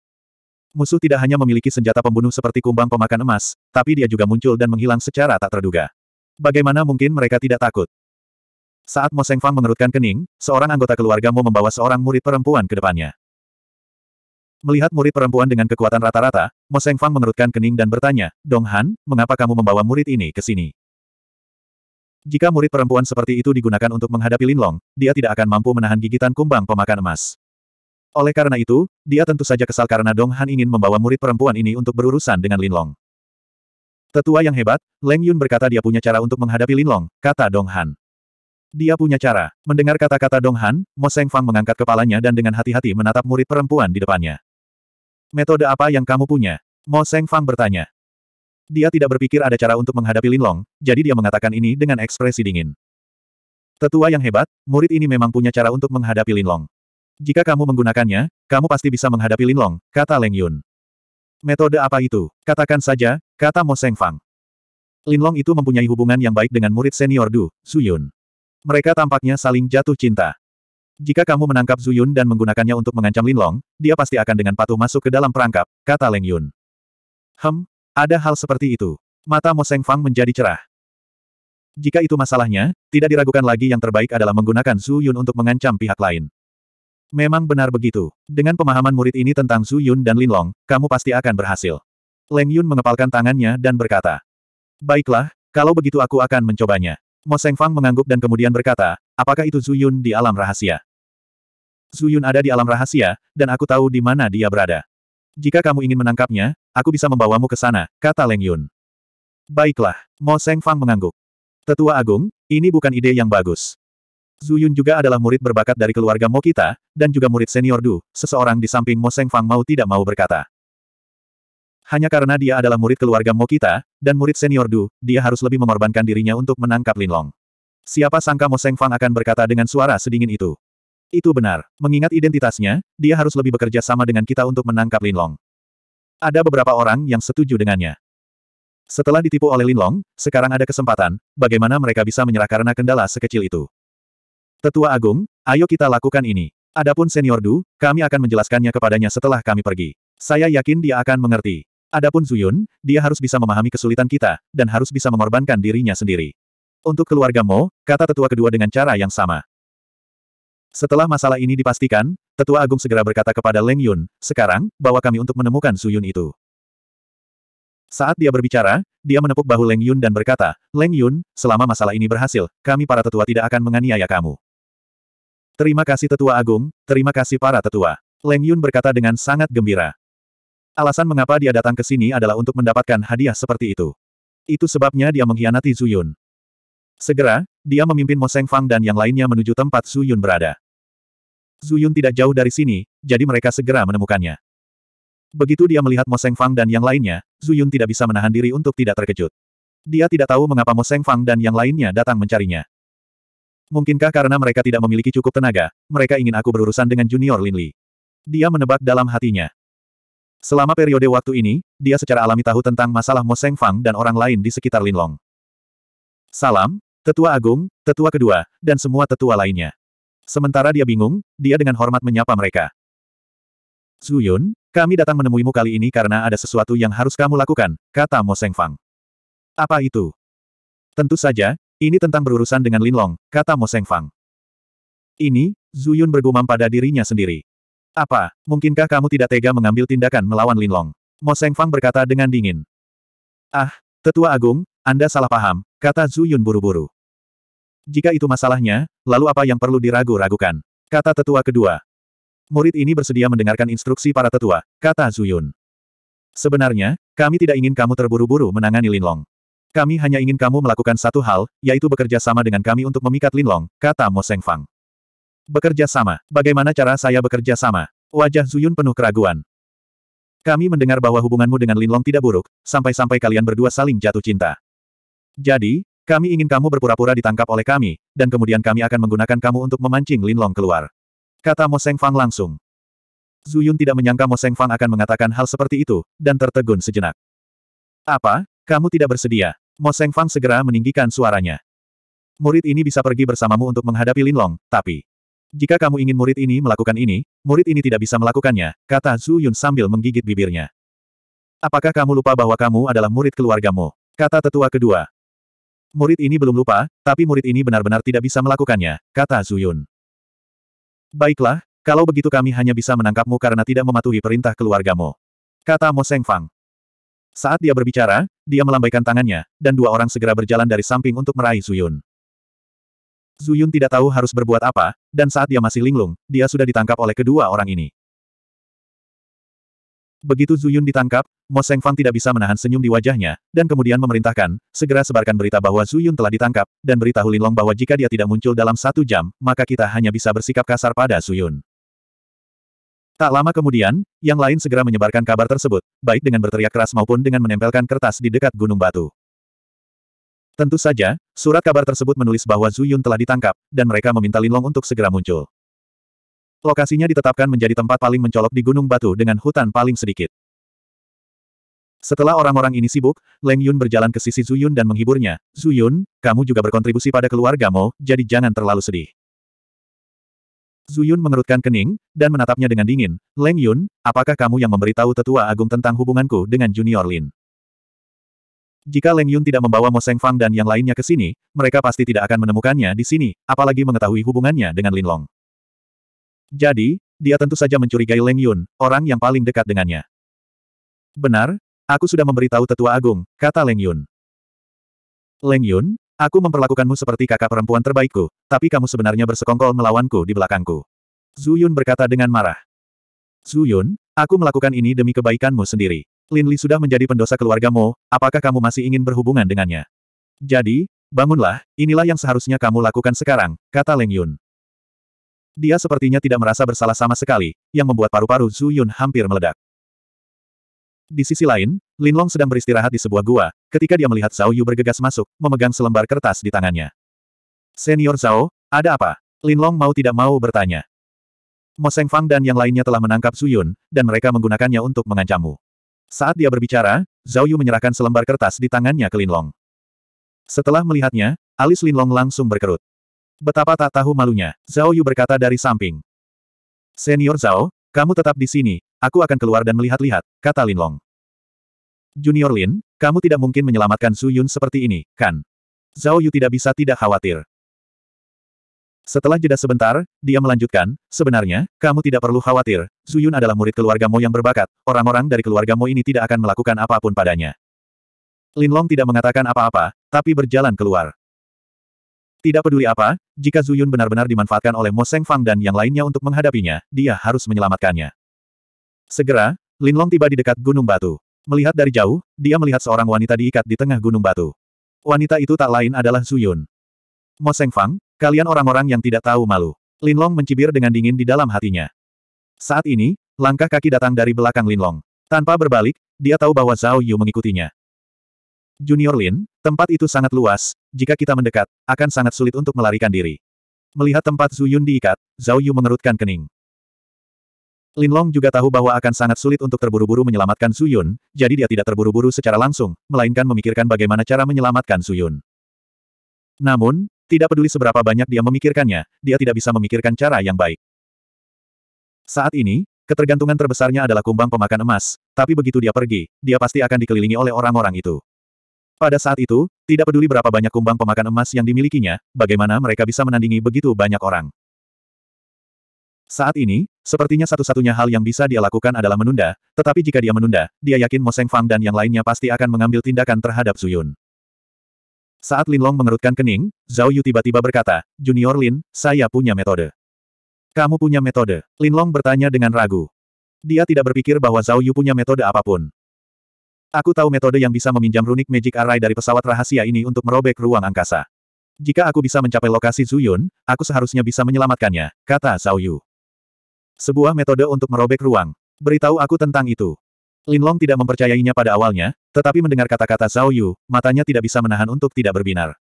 A: Musuh tidak hanya memiliki senjata pembunuh seperti kumbang pemakan emas, tapi dia juga muncul dan menghilang secara tak terduga. Bagaimana mungkin mereka tidak takut? Saat Moseng Fang mengerutkan kening, seorang anggota keluarga Mo membawa seorang murid perempuan ke depannya. Melihat murid perempuan dengan kekuatan rata-rata, Moseng Fang mengerutkan kening dan bertanya, Dong Han, mengapa kamu membawa murid ini ke sini? Jika murid perempuan seperti itu digunakan untuk menghadapi Linlong, dia tidak akan mampu menahan gigitan kumbang pemakan emas. Oleh karena itu, dia tentu saja kesal karena Dong Han ingin membawa murid perempuan ini untuk berurusan dengan Linlong. Tetua yang hebat, Leng Yun berkata dia punya cara untuk menghadapi Linlong, kata Dong Han. Dia punya cara. Mendengar kata-kata Dong Han, Mo Seng Fang mengangkat kepalanya dan dengan hati-hati menatap murid perempuan di depannya. Metode apa yang kamu punya? Mo Seng Fang bertanya. Dia tidak berpikir ada cara untuk menghadapi Lin Long, jadi dia mengatakan ini dengan ekspresi dingin. Tetua yang hebat, murid ini memang punya cara untuk menghadapi Lin Long. Jika kamu menggunakannya, kamu pasti bisa menghadapi Lin Long, kata Leng Yun. Metode apa itu? Katakan saja, kata Mo Seng Fang. Long itu mempunyai hubungan yang baik dengan murid senior Du, Su Yun. Mereka tampaknya saling jatuh cinta. Jika kamu menangkap Yun dan menggunakannya untuk mengancam Lin Long, dia pasti akan dengan patuh masuk ke dalam perangkap, kata Leng Yun. Hem, ada hal seperti itu. Mata Moseng Fang menjadi cerah. Jika itu masalahnya, tidak diragukan lagi yang terbaik adalah menggunakan Su Yun untuk mengancam pihak lain. Memang benar begitu. Dengan pemahaman murid ini tentang Su Yun dan Lin Long, kamu pasti akan berhasil. Leng Yun mengepalkan tangannya dan berkata, Baiklah, kalau begitu aku akan mencobanya. Mo Seng Fang mengangguk dan kemudian berkata, apakah itu Su Yun di alam rahasia? Su Yun ada di alam rahasia, dan aku tahu di mana dia berada. Jika kamu ingin menangkapnya, aku bisa membawamu ke sana, kata Leng Yun. Baiklah, Mo Seng Fang mengangguk. Tetua Agung, ini bukan ide yang bagus. Zhu Yun juga adalah murid berbakat dari keluarga Mo kita, dan juga murid senior Du, seseorang di samping Mo Seng Fang mau tidak mau berkata. Hanya karena dia adalah murid keluarga Mo kita, dan murid senior Du, dia harus lebih mengorbankan dirinya untuk menangkap Lin Long. Siapa sangka Mo Seng Fang akan berkata dengan suara sedingin itu. Itu benar. Mengingat identitasnya, dia harus lebih bekerja sama dengan kita untuk menangkap Linlong. Ada beberapa orang yang setuju dengannya. Setelah ditipu oleh Linlong, sekarang ada kesempatan, bagaimana mereka bisa menyerah karena kendala sekecil itu. Tetua Agung, ayo kita lakukan ini. Adapun Senior Du, kami akan menjelaskannya kepadanya setelah kami pergi. Saya yakin dia akan mengerti. Adapun Zuyun, dia harus bisa memahami kesulitan kita, dan harus bisa mengorbankan dirinya sendiri. Untuk keluarga Mo, kata tetua kedua dengan cara yang sama. Setelah masalah ini dipastikan, Tetua Agung segera berkata kepada Leng Yun, sekarang, bawa kami untuk menemukan Su Yun itu. Saat dia berbicara, dia menepuk bahu Leng Yun dan berkata, Leng Yun, selama masalah ini berhasil, kami para tetua tidak akan menganiaya kamu. Terima kasih Tetua Agung, terima kasih para tetua. Leng Yun berkata dengan sangat gembira. Alasan mengapa dia datang ke sini adalah untuk mendapatkan hadiah seperti itu. Itu sebabnya dia mengkhianati Su Yun. Segera, dia memimpin Moseng Fang dan yang lainnya menuju tempat Su Yun berada. Zuyun tidak jauh dari sini, jadi mereka segera menemukannya. Begitu dia melihat Mo Fang dan yang lainnya, Zuyun tidak bisa menahan diri untuk tidak terkejut. Dia tidak tahu mengapa Mo Fang dan yang lainnya datang mencarinya. Mungkinkah karena mereka tidak memiliki cukup tenaga, mereka ingin aku berurusan dengan junior Lin Li. Dia menebak dalam hatinya. Selama periode waktu ini, dia secara alami tahu tentang masalah Mo Fang dan orang lain di sekitar Linlong. Salam, Tetua Agung, Tetua Kedua, dan semua tetua lainnya. Sementara dia bingung, dia dengan hormat menyapa mereka. Zuyun, kami datang menemuimu kali ini karena ada sesuatu yang harus kamu lakukan, kata Mo Fang. Apa itu? Tentu saja, ini tentang berurusan dengan Linlong, kata Mo Fang. Ini, Zuyun bergumam pada dirinya sendiri. Apa, mungkinkah kamu tidak tega mengambil tindakan melawan Linlong? Mo Fang berkata dengan dingin. Ah, Tetua Agung, Anda salah paham, kata Zuyun buru-buru. Jika itu masalahnya, lalu apa yang perlu diragu-ragukan? Kata tetua kedua. Murid ini bersedia mendengarkan instruksi para tetua, kata Zuyun. Sebenarnya, kami tidak ingin kamu terburu-buru menangani Linlong. Kami hanya ingin kamu melakukan satu hal, yaitu bekerja sama dengan kami untuk memikat Linlong, kata Mo Fang. Bekerja sama, bagaimana cara saya bekerja sama? Wajah Zuyun penuh keraguan. Kami mendengar bahwa hubunganmu dengan Linlong tidak buruk, sampai-sampai kalian berdua saling jatuh cinta. Jadi, kami ingin kamu berpura-pura ditangkap oleh kami, dan kemudian kami akan menggunakan kamu untuk memancing Linlong keluar. Kata Mo Seng Fang langsung. Zuyun tidak menyangka Mo Seng Fang akan mengatakan hal seperti itu, dan tertegun sejenak. Apa? Kamu tidak bersedia? Mo Seng Fang segera meninggikan suaranya. Murid ini bisa pergi bersamamu untuk menghadapi Linlong, tapi... Jika kamu ingin murid ini melakukan ini, murid ini tidak bisa melakukannya, kata Zhu Yun sambil menggigit bibirnya. Apakah kamu lupa bahwa kamu adalah murid keluargamu? Kata tetua kedua. Murid ini belum lupa, tapi murid ini benar-benar tidak bisa melakukannya, kata Zuyun. Baiklah, kalau begitu kami hanya bisa menangkapmu karena tidak mematuhi perintah keluargamu. Kata Mo Seng Fang. Saat dia berbicara, dia melambaikan tangannya, dan dua orang segera berjalan dari samping untuk meraih Zuyun. Zuyun tidak tahu harus berbuat apa, dan saat dia masih linglung, dia sudah ditangkap oleh kedua orang ini. Begitu Zuyun ditangkap, Mo Fang tidak bisa menahan senyum di wajahnya, dan kemudian memerintahkan, segera sebarkan berita bahwa Zuyun telah ditangkap, dan beritahu Linlong bahwa jika dia tidak muncul dalam satu jam, maka kita hanya bisa bersikap kasar pada Zuyun. Tak lama kemudian, yang lain segera menyebarkan kabar tersebut, baik dengan berteriak keras maupun dengan menempelkan kertas di dekat Gunung Batu. Tentu saja, surat kabar tersebut menulis bahwa Zuyun telah ditangkap, dan mereka meminta Linlong untuk segera muncul. Lokasinya ditetapkan menjadi tempat paling mencolok di Gunung Batu dengan hutan paling sedikit. Setelah orang-orang ini sibuk, Leng Yun berjalan ke sisi Zuyun dan menghiburnya. Zuyun, kamu juga berkontribusi pada keluargamu, jadi jangan terlalu sedih. Zuyun mengerutkan kening, dan menatapnya dengan dingin. Leng Yun, apakah kamu yang memberitahu tetua agung tentang hubunganku dengan Junior Lin? Jika Leng Yun tidak membawa Mo Seng Fang dan yang lainnya ke sini, mereka pasti tidak akan menemukannya di sini, apalagi mengetahui hubungannya dengan Lin Long. Jadi, dia tentu saja mencurigai Leng Yun, orang yang paling dekat dengannya. Benar, aku sudah memberitahu tetua agung, kata Leng Yun. Leng Yun, aku memperlakukanmu seperti kakak perempuan terbaikku, tapi kamu sebenarnya bersekongkol melawanku di belakangku. Zhu Yun berkata dengan marah. Zhu Yun, aku melakukan ini demi kebaikanmu sendiri. Lin Li sudah menjadi pendosa keluargamu, apakah kamu masih ingin berhubungan dengannya? Jadi, bangunlah, inilah yang seharusnya kamu lakukan sekarang, kata Leng Yun. Dia sepertinya tidak merasa bersalah sama sekali, yang membuat paru-paru Zhu Yun hampir meledak. Di sisi lain, Linlong sedang beristirahat di sebuah gua, ketika dia melihat Zhao Yu bergegas masuk, memegang selembar kertas di tangannya. Senior Zhao, ada apa? Linlong mau tidak mau bertanya. Mo Fang dan yang lainnya telah menangkap Zhu Yun, dan mereka menggunakannya untuk mengancammu. Saat dia berbicara, Zhao Yu menyerahkan selembar kertas di tangannya ke Linlong. Setelah melihatnya, alis Linlong langsung berkerut. Betapa tak tahu malunya, Zhao Yu berkata dari samping. Senior Zhao, kamu tetap di sini, aku akan keluar dan melihat-lihat, kata Lin Long. Junior Lin, kamu tidak mungkin menyelamatkan Su Yun seperti ini, kan? Zhao Yu tidak bisa tidak khawatir. Setelah jeda sebentar, dia melanjutkan, sebenarnya, kamu tidak perlu khawatir, Zuyun adalah murid keluarga Mo yang berbakat, orang-orang dari keluarga Mo ini tidak akan melakukan apapun padanya. Lin Long tidak mengatakan apa-apa, tapi berjalan keluar. Tidak peduli apa, jika Zuyun benar-benar dimanfaatkan oleh Mo Seng Fang dan yang lainnya untuk menghadapinya, dia harus menyelamatkannya. Segera, Lin Long tiba di dekat Gunung Batu. Melihat dari jauh, dia melihat seorang wanita diikat di tengah Gunung Batu. Wanita itu tak lain adalah Zuyun. Mo Seng Fang, kalian orang-orang yang tidak tahu malu. Lin Long mencibir dengan dingin di dalam hatinya. Saat ini, langkah kaki datang dari belakang Lin Long. Tanpa berbalik, dia tahu bahwa Zhao Yu mengikutinya. Junior Lin, tempat itu sangat luas, jika kita mendekat, akan sangat sulit untuk melarikan diri. Melihat tempat Zuyun diikat, Zhao Yu mengerutkan kening. Lin Long juga tahu bahwa akan sangat sulit untuk terburu-buru menyelamatkan Zuyun, jadi dia tidak terburu-buru secara langsung, melainkan memikirkan bagaimana cara menyelamatkan Zuyun. Namun, tidak peduli seberapa banyak dia memikirkannya, dia tidak bisa memikirkan cara yang baik. Saat ini, ketergantungan terbesarnya adalah kumbang pemakan emas, tapi begitu dia pergi, dia pasti akan dikelilingi oleh orang-orang itu. Pada saat itu, tidak peduli berapa banyak kumbang pemakan emas yang dimilikinya, bagaimana mereka bisa menandingi begitu banyak orang. Saat ini, sepertinya satu-satunya hal yang bisa dia lakukan adalah menunda, tetapi jika dia menunda, dia yakin Mo Seng Fang dan yang lainnya pasti akan mengambil tindakan terhadap Zuyun. Saat Lin Long mengerutkan kening, Zhao Yu tiba-tiba berkata, Junior Lin, saya punya metode. Kamu punya metode? Lin Long bertanya dengan ragu. Dia tidak berpikir bahwa Zhao Yu punya metode apapun. Aku tahu metode yang bisa meminjam runik Magic Array dari pesawat rahasia ini untuk merobek ruang angkasa. Jika aku bisa mencapai lokasi Zuyun, aku seharusnya bisa menyelamatkannya, kata Zhao Yu. Sebuah metode untuk merobek ruang. Beritahu aku tentang itu. Linlong tidak mempercayainya pada awalnya, tetapi mendengar kata-kata Zhao Yu, matanya tidak bisa menahan untuk tidak berbinar.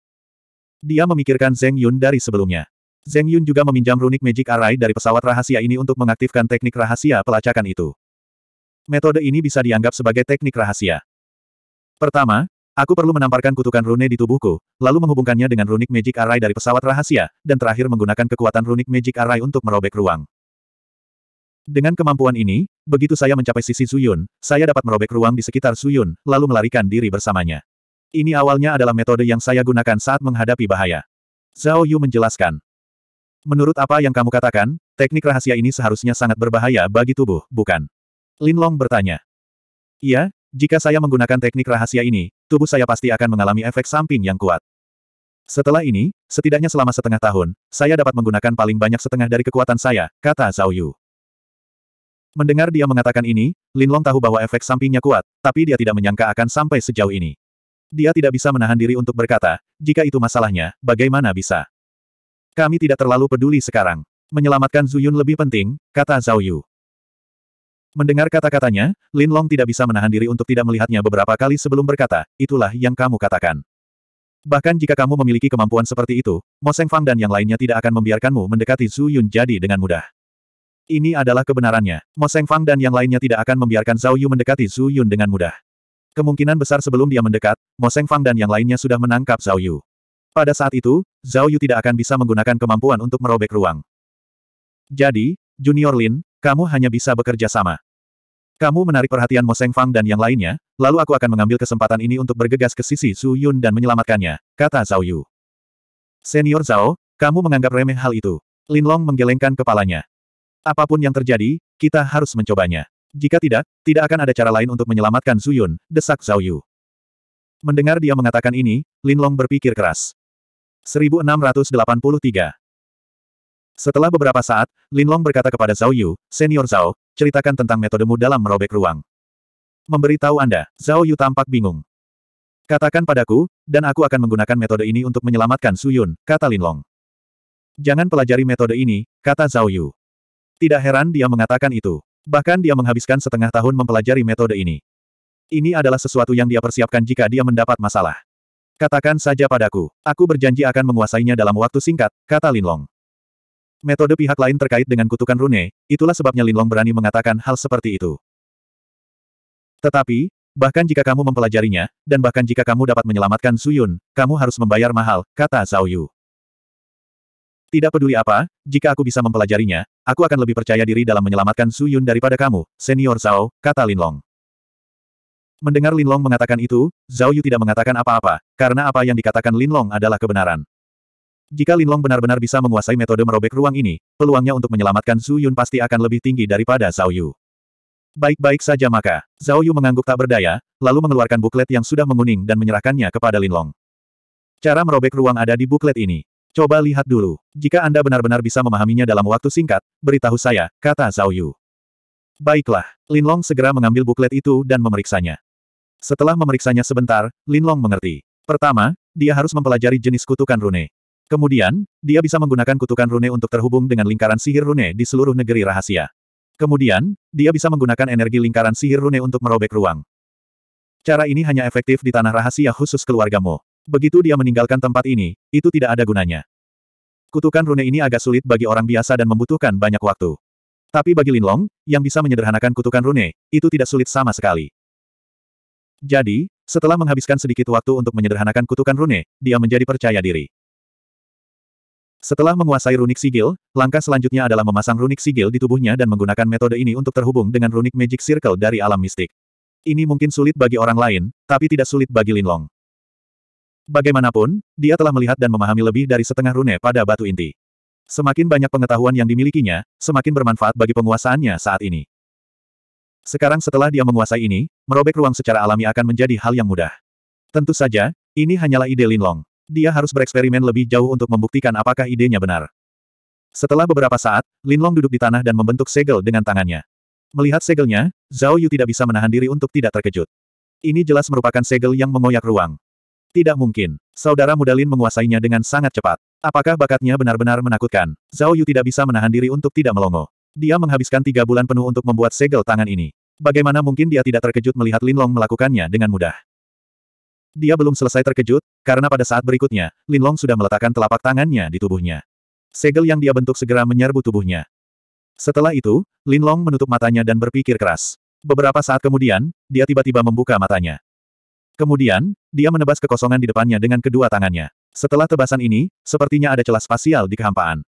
A: Dia memikirkan Zeng Yun dari sebelumnya. Zeng Yun juga meminjam runik Magic Array dari pesawat rahasia ini untuk mengaktifkan teknik rahasia pelacakan itu. Metode ini bisa dianggap sebagai teknik rahasia. Pertama, aku perlu menamparkan kutukan rune di tubuhku, lalu menghubungkannya dengan runik magic array dari pesawat rahasia, dan terakhir menggunakan kekuatan runik magic array untuk merobek ruang. Dengan kemampuan ini, begitu saya mencapai sisi Suyun, saya dapat merobek ruang di sekitar Suyun, lalu melarikan diri bersamanya. Ini awalnya adalah metode yang saya gunakan saat menghadapi bahaya. Zhao Yu menjelaskan. Menurut apa yang kamu katakan, teknik rahasia ini seharusnya sangat berbahaya bagi tubuh, bukan? Linlong bertanya. Iya, jika saya menggunakan teknik rahasia ini, tubuh saya pasti akan mengalami efek samping yang kuat. Setelah ini, setidaknya selama setengah tahun, saya dapat menggunakan paling banyak setengah dari kekuatan saya, kata Zhao Yu. Mendengar dia mengatakan ini, Linlong tahu bahwa efek sampingnya kuat, tapi dia tidak menyangka akan sampai sejauh ini. Dia tidak bisa menahan diri untuk berkata, jika itu masalahnya, bagaimana bisa? Kami tidak terlalu peduli sekarang. Menyelamatkan Zuyun lebih penting, kata Zhao Yu. Mendengar kata-katanya, Lin Long tidak bisa menahan diri untuk tidak melihatnya beberapa kali sebelum berkata, itulah yang kamu katakan. Bahkan jika kamu memiliki kemampuan seperti itu, Mo Seng Fang dan yang lainnya tidak akan membiarkanmu mendekati Zhu Yun jadi dengan mudah. Ini adalah kebenarannya. Mo Seng Fang dan yang lainnya tidak akan membiarkan Zhao Yu mendekati Zhu Yun dengan mudah. Kemungkinan besar sebelum dia mendekat, Mo Seng Fang dan yang lainnya sudah menangkap Zhao Yu. Pada saat itu, Zhao Yu tidak akan bisa menggunakan kemampuan untuk merobek ruang. Jadi, Junior Lin, kamu hanya bisa bekerja sama. Kamu menarik perhatian Mo Seng Fang dan yang lainnya, lalu aku akan mengambil kesempatan ini untuk bergegas ke sisi Su Yun dan menyelamatkannya, kata Zhao Yu. Senior Zhao, kamu menganggap remeh hal itu. Lin Long menggelengkan kepalanya. Apapun yang terjadi, kita harus mencobanya. Jika tidak, tidak akan ada cara lain untuk menyelamatkan Su Yun, desak Zhao Yu. Mendengar dia mengatakan ini, Lin Long berpikir keras. 1683 setelah beberapa saat, Lin Long berkata kepada Zhao Yu, Senior Zhao, ceritakan tentang metodemu dalam merobek ruang. Memberitahu Anda, Zhao Yu tampak bingung. Katakan padaku, dan aku akan menggunakan metode ini untuk menyelamatkan Su Yun. kata Linlong. Jangan pelajari metode ini, kata Zhao Yu. Tidak heran dia mengatakan itu. Bahkan dia menghabiskan setengah tahun mempelajari metode ini. Ini adalah sesuatu yang dia persiapkan jika dia mendapat masalah. Katakan saja padaku, aku berjanji akan menguasainya dalam waktu singkat, kata Linlong metode pihak lain terkait dengan kutukan rune, itulah sebabnya Linlong berani mengatakan hal seperti itu. Tetapi, bahkan jika kamu mempelajarinya, dan bahkan jika kamu dapat menyelamatkan Suyun, kamu harus membayar mahal, kata Zhao Yu. Tidak peduli apa, jika aku bisa mempelajarinya, aku akan lebih percaya diri dalam menyelamatkan Suyun daripada kamu, senior Zhao, kata Linlong. Mendengar Linlong mengatakan itu, Zhao Yu tidak mengatakan apa-apa, karena apa yang dikatakan Linlong adalah kebenaran. Jika Linlong benar-benar bisa menguasai metode merobek ruang ini, peluangnya untuk menyelamatkan Zhu Yun pasti akan lebih tinggi daripada Zhao Yu. Baik-baik saja maka, Zhao Yu mengangguk tak berdaya, lalu mengeluarkan buklet yang sudah menguning dan menyerahkannya kepada Linlong. Cara merobek ruang ada di buklet ini. Coba lihat dulu. Jika Anda benar-benar bisa memahaminya dalam waktu singkat, beritahu saya, kata Zhao Yu. Baiklah, Linlong segera mengambil buklet itu dan memeriksanya. Setelah memeriksanya sebentar, Linlong mengerti. Pertama, dia harus mempelajari jenis kutukan rune. Kemudian, dia bisa menggunakan kutukan rune untuk terhubung dengan lingkaran sihir rune di seluruh negeri rahasia. Kemudian, dia bisa menggunakan energi lingkaran sihir rune untuk merobek ruang. Cara ini hanya efektif di tanah rahasia khusus keluargamu. Begitu dia meninggalkan tempat ini, itu tidak ada gunanya. Kutukan rune ini agak sulit bagi orang biasa dan membutuhkan banyak waktu. Tapi bagi Linlong, yang bisa menyederhanakan kutukan rune, itu tidak sulit sama sekali. Jadi, setelah menghabiskan sedikit waktu untuk menyederhanakan kutukan rune, dia menjadi percaya diri. Setelah menguasai runik sigil, langkah selanjutnya adalah memasang runik sigil di tubuhnya dan menggunakan metode ini untuk terhubung dengan runik magic circle dari alam mistik. Ini mungkin sulit bagi orang lain, tapi tidak sulit bagi Linlong. Bagaimanapun, dia telah melihat dan memahami lebih dari setengah rune pada batu inti. Semakin banyak pengetahuan yang dimilikinya, semakin bermanfaat bagi penguasaannya saat ini. Sekarang setelah dia menguasai ini, merobek ruang secara alami akan menjadi hal yang mudah. Tentu saja, ini hanyalah ide Linlong. Dia harus bereksperimen lebih jauh untuk membuktikan apakah idenya benar. Setelah beberapa saat, Linlong duduk di tanah dan membentuk segel dengan tangannya. Melihat segelnya, Zhao Yu tidak bisa menahan diri untuk tidak terkejut. Ini jelas merupakan segel yang mengoyak ruang. Tidak mungkin. Saudara muda Lin menguasainya dengan sangat cepat. Apakah bakatnya benar-benar menakutkan? Zhao Yu tidak bisa menahan diri untuk tidak melongo. Dia menghabiskan tiga bulan penuh untuk membuat segel tangan ini. Bagaimana mungkin dia tidak terkejut melihat Linlong melakukannya dengan mudah? Dia belum selesai terkejut, karena pada saat berikutnya, Linlong sudah meletakkan telapak tangannya di tubuhnya. Segel yang dia bentuk segera menyerbu tubuhnya. Setelah itu, Linlong menutup matanya dan berpikir keras. Beberapa saat kemudian, dia tiba-tiba membuka matanya. Kemudian, dia menebas kekosongan di depannya dengan kedua tangannya. Setelah tebasan ini, sepertinya ada celah spasial di kehampaan.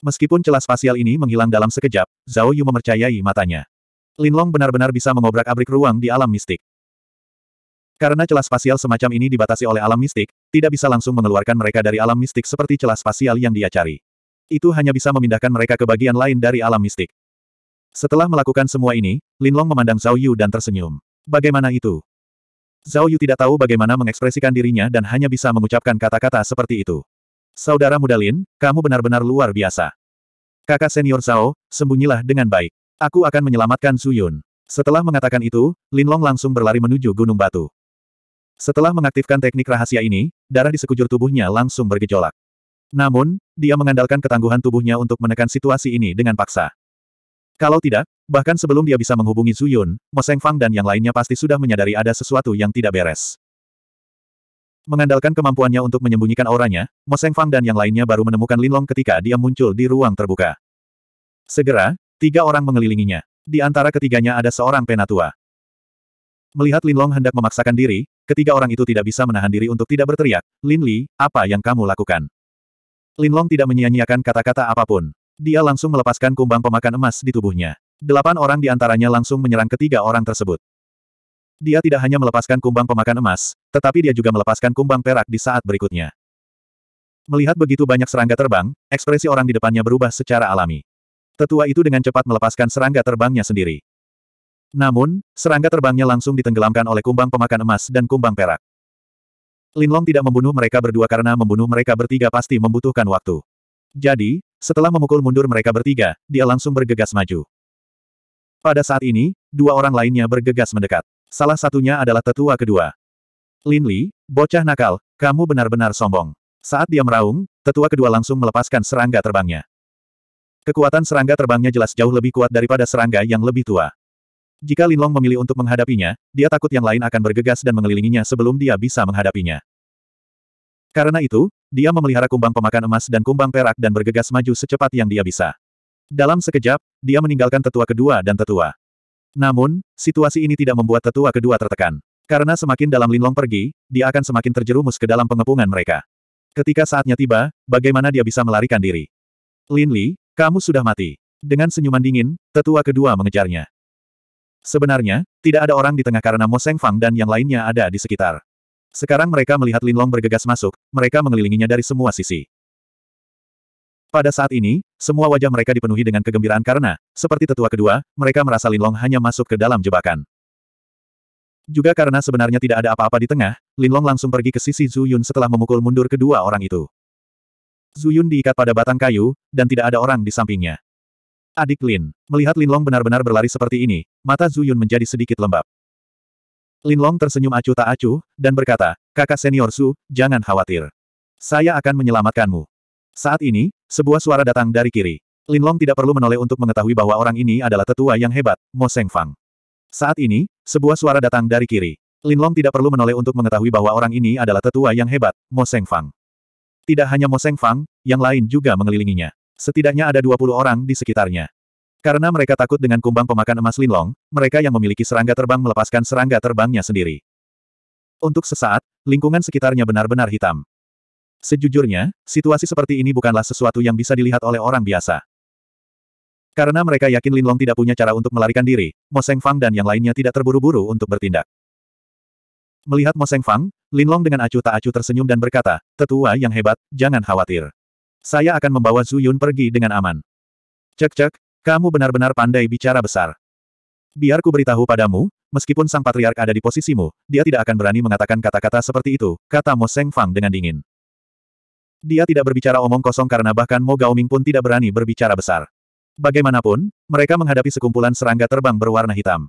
A: Meskipun celah spasial ini menghilang dalam sekejap, Zhao Yu memercayai matanya. Linlong benar-benar bisa mengobrak-abrik ruang di alam mistik. Karena celah spasial semacam ini dibatasi oleh alam mistik, tidak bisa langsung mengeluarkan mereka dari alam mistik seperti celah spasial yang dia cari. Itu hanya bisa memindahkan mereka ke bagian lain dari alam mistik. Setelah melakukan semua ini, Linlong memandang Zhao Yu dan tersenyum. Bagaimana itu? Zhao Yu tidak tahu bagaimana mengekspresikan dirinya dan hanya bisa mengucapkan kata-kata seperti itu. Saudara muda Lin, kamu benar-benar luar biasa. Kakak senior Zhao, sembunyilah dengan baik. Aku akan menyelamatkan Yun. Setelah mengatakan itu, Linlong langsung berlari menuju Gunung Batu. Setelah mengaktifkan teknik rahasia ini, darah di sekujur tubuhnya langsung bergejolak. Namun, dia mengandalkan ketangguhan tubuhnya untuk menekan situasi ini dengan paksa. Kalau tidak, bahkan sebelum dia bisa menghubungi Zuyun, Moseng Fang dan yang lainnya pasti sudah menyadari ada sesuatu yang tidak beres. Mengandalkan kemampuannya untuk menyembunyikan auranya, Moseng Fang dan yang lainnya baru menemukan Linlong ketika dia muncul di ruang terbuka. Segera, tiga orang mengelilinginya. Di antara ketiganya ada seorang penatua. Melihat Lin Long hendak memaksakan diri, ketiga orang itu tidak bisa menahan diri untuk tidak berteriak, Lin Li, apa yang kamu lakukan? Lin Long tidak menyia-nyiakan kata-kata apapun. Dia langsung melepaskan kumbang pemakan emas di tubuhnya. Delapan orang di antaranya langsung menyerang ketiga orang tersebut. Dia tidak hanya melepaskan kumbang pemakan emas, tetapi dia juga melepaskan kumbang perak di saat berikutnya. Melihat begitu banyak serangga terbang, ekspresi orang di depannya berubah secara alami. Tetua itu dengan cepat melepaskan serangga terbangnya sendiri. Namun, serangga terbangnya langsung ditenggelamkan oleh kumbang pemakan emas dan kumbang perak. Linlong tidak membunuh mereka berdua karena membunuh mereka bertiga pasti membutuhkan waktu. Jadi, setelah memukul mundur mereka bertiga, dia langsung bergegas maju. Pada saat ini, dua orang lainnya bergegas mendekat. Salah satunya adalah tetua kedua. Lin Li, bocah nakal, kamu benar-benar sombong. Saat dia meraung, tetua kedua langsung melepaskan serangga terbangnya. Kekuatan serangga terbangnya jelas jauh lebih kuat daripada serangga yang lebih tua. Jika Linlong memilih untuk menghadapinya, dia takut yang lain akan bergegas dan mengelilinginya sebelum dia bisa menghadapinya. Karena itu, dia memelihara kumbang pemakan emas dan kumbang perak dan bergegas maju secepat yang dia bisa. Dalam sekejap, dia meninggalkan tetua kedua dan tetua. Namun, situasi ini tidak membuat tetua kedua tertekan. Karena semakin dalam Linlong pergi, dia akan semakin terjerumus ke dalam pengepungan mereka. Ketika saatnya tiba, bagaimana dia bisa melarikan diri? Lin Li, kamu sudah mati. Dengan senyuman dingin, tetua kedua mengejarnya. Sebenarnya, tidak ada orang di tengah karena Mo Seng Fang dan yang lainnya ada di sekitar. Sekarang mereka melihat Lin Long bergegas masuk, mereka mengelilinginya dari semua sisi. Pada saat ini, semua wajah mereka dipenuhi dengan kegembiraan karena, seperti tetua kedua, mereka merasa Lin Long hanya masuk ke dalam jebakan. Juga karena sebenarnya tidak ada apa-apa di tengah, Lin Long langsung pergi ke sisi Zhu Yun setelah memukul mundur kedua orang itu. Zhu Yun diikat pada batang kayu, dan tidak ada orang di sampingnya. Adik Lin, melihat Lin Long benar-benar berlari seperti ini, Mata Zuyun menjadi sedikit lembab. Linlong tersenyum acuh tak acuh, dan berkata, kakak senior Su, jangan khawatir. Saya akan menyelamatkanmu. Saat ini, sebuah suara datang dari kiri. Linlong tidak perlu menoleh untuk mengetahui bahwa orang ini adalah tetua yang hebat, Mo Fang. Saat ini, sebuah suara datang dari kiri. Linlong tidak perlu menoleh untuk mengetahui bahwa orang ini adalah tetua yang hebat, Mo Fang. Tidak hanya Mo Fang, yang lain juga mengelilinginya. Setidaknya ada 20 orang di sekitarnya. Karena mereka takut dengan kumbang pemakan emas Linlong, mereka yang memiliki serangga terbang melepaskan serangga terbangnya sendiri. Untuk sesaat, lingkungan sekitarnya benar-benar hitam. Sejujurnya, situasi seperti ini bukanlah sesuatu yang bisa dilihat oleh orang biasa. Karena mereka yakin Linlong tidak punya cara untuk melarikan diri, Mo Seng Fang dan yang lainnya tidak terburu-buru untuk bertindak. Melihat Mo Seng Fang, Linlong dengan acuh tak acuh tersenyum dan berkata, Tetua yang hebat, jangan khawatir. Saya akan membawa Zuyun pergi dengan aman. Cek-cek, kamu benar-benar pandai bicara besar. Biar ku beritahu padamu, meskipun sang patriark ada di posisimu, dia tidak akan berani mengatakan kata-kata seperti itu, kata Mo Seng Fang dengan dingin. Dia tidak berbicara omong kosong karena bahkan Mo Gaoming pun tidak berani berbicara besar. Bagaimanapun, mereka menghadapi sekumpulan serangga terbang berwarna hitam.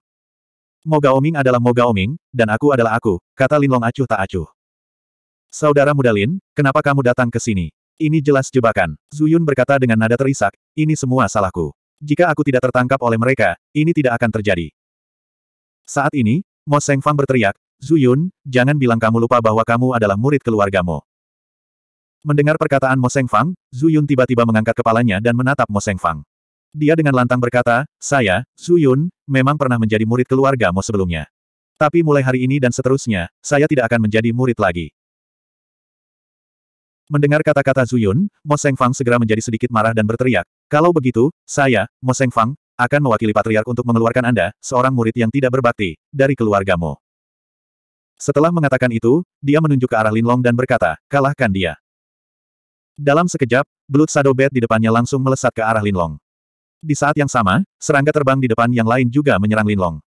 A: Mo Gaoming adalah Mo Gaoming, dan aku adalah aku, kata Linlong acuh tak acuh. Saudara muda Lin, kenapa kamu datang ke sini? Ini jelas jebakan. Zuyun berkata dengan nada terisak, ini semua salahku. Jika aku tidak tertangkap oleh mereka, ini tidak akan terjadi. Saat ini, Mo Fang berteriak, Zuyun, jangan bilang kamu lupa bahwa kamu adalah murid keluargamu. Mendengar perkataan Mo Fang, Zuyun tiba-tiba mengangkat kepalanya dan menatap Mo Fang. Dia dengan lantang berkata, saya, Zuyun, memang pernah menjadi murid keluargamu sebelumnya. Tapi mulai hari ini dan seterusnya, saya tidak akan menjadi murid lagi. Mendengar kata-kata Zuyun, Mo Fang segera menjadi sedikit marah dan berteriak, kalau begitu, saya, Moseng Fang, akan mewakili patriark untuk mengeluarkan Anda, seorang murid yang tidak berbakti, dari keluargamu. Setelah mengatakan itu, dia menunjuk ke arah Linlong dan berkata, kalahkan dia. Dalam sekejap, Blood Shadow Bat di depannya langsung melesat ke arah Linlong. Di saat yang sama, serangga terbang di depan yang lain juga menyerang Linlong.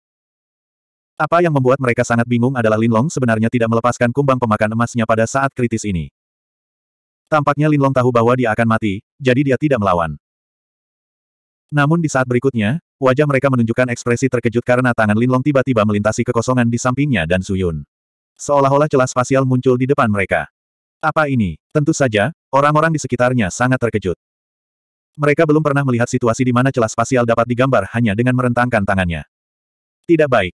A: Apa yang membuat mereka sangat bingung adalah Linlong sebenarnya tidak melepaskan kumbang pemakan emasnya pada saat kritis ini. Tampaknya Linlong tahu bahwa dia akan mati, jadi dia tidak melawan. Namun di saat berikutnya, wajah mereka menunjukkan ekspresi terkejut karena tangan Linlong tiba-tiba melintasi kekosongan di sampingnya dan Suyun. Seolah-olah celah spasial muncul di depan mereka. Apa ini? Tentu saja, orang-orang di sekitarnya sangat terkejut. Mereka belum pernah melihat situasi di mana celah spasial dapat digambar hanya dengan merentangkan tangannya. Tidak baik.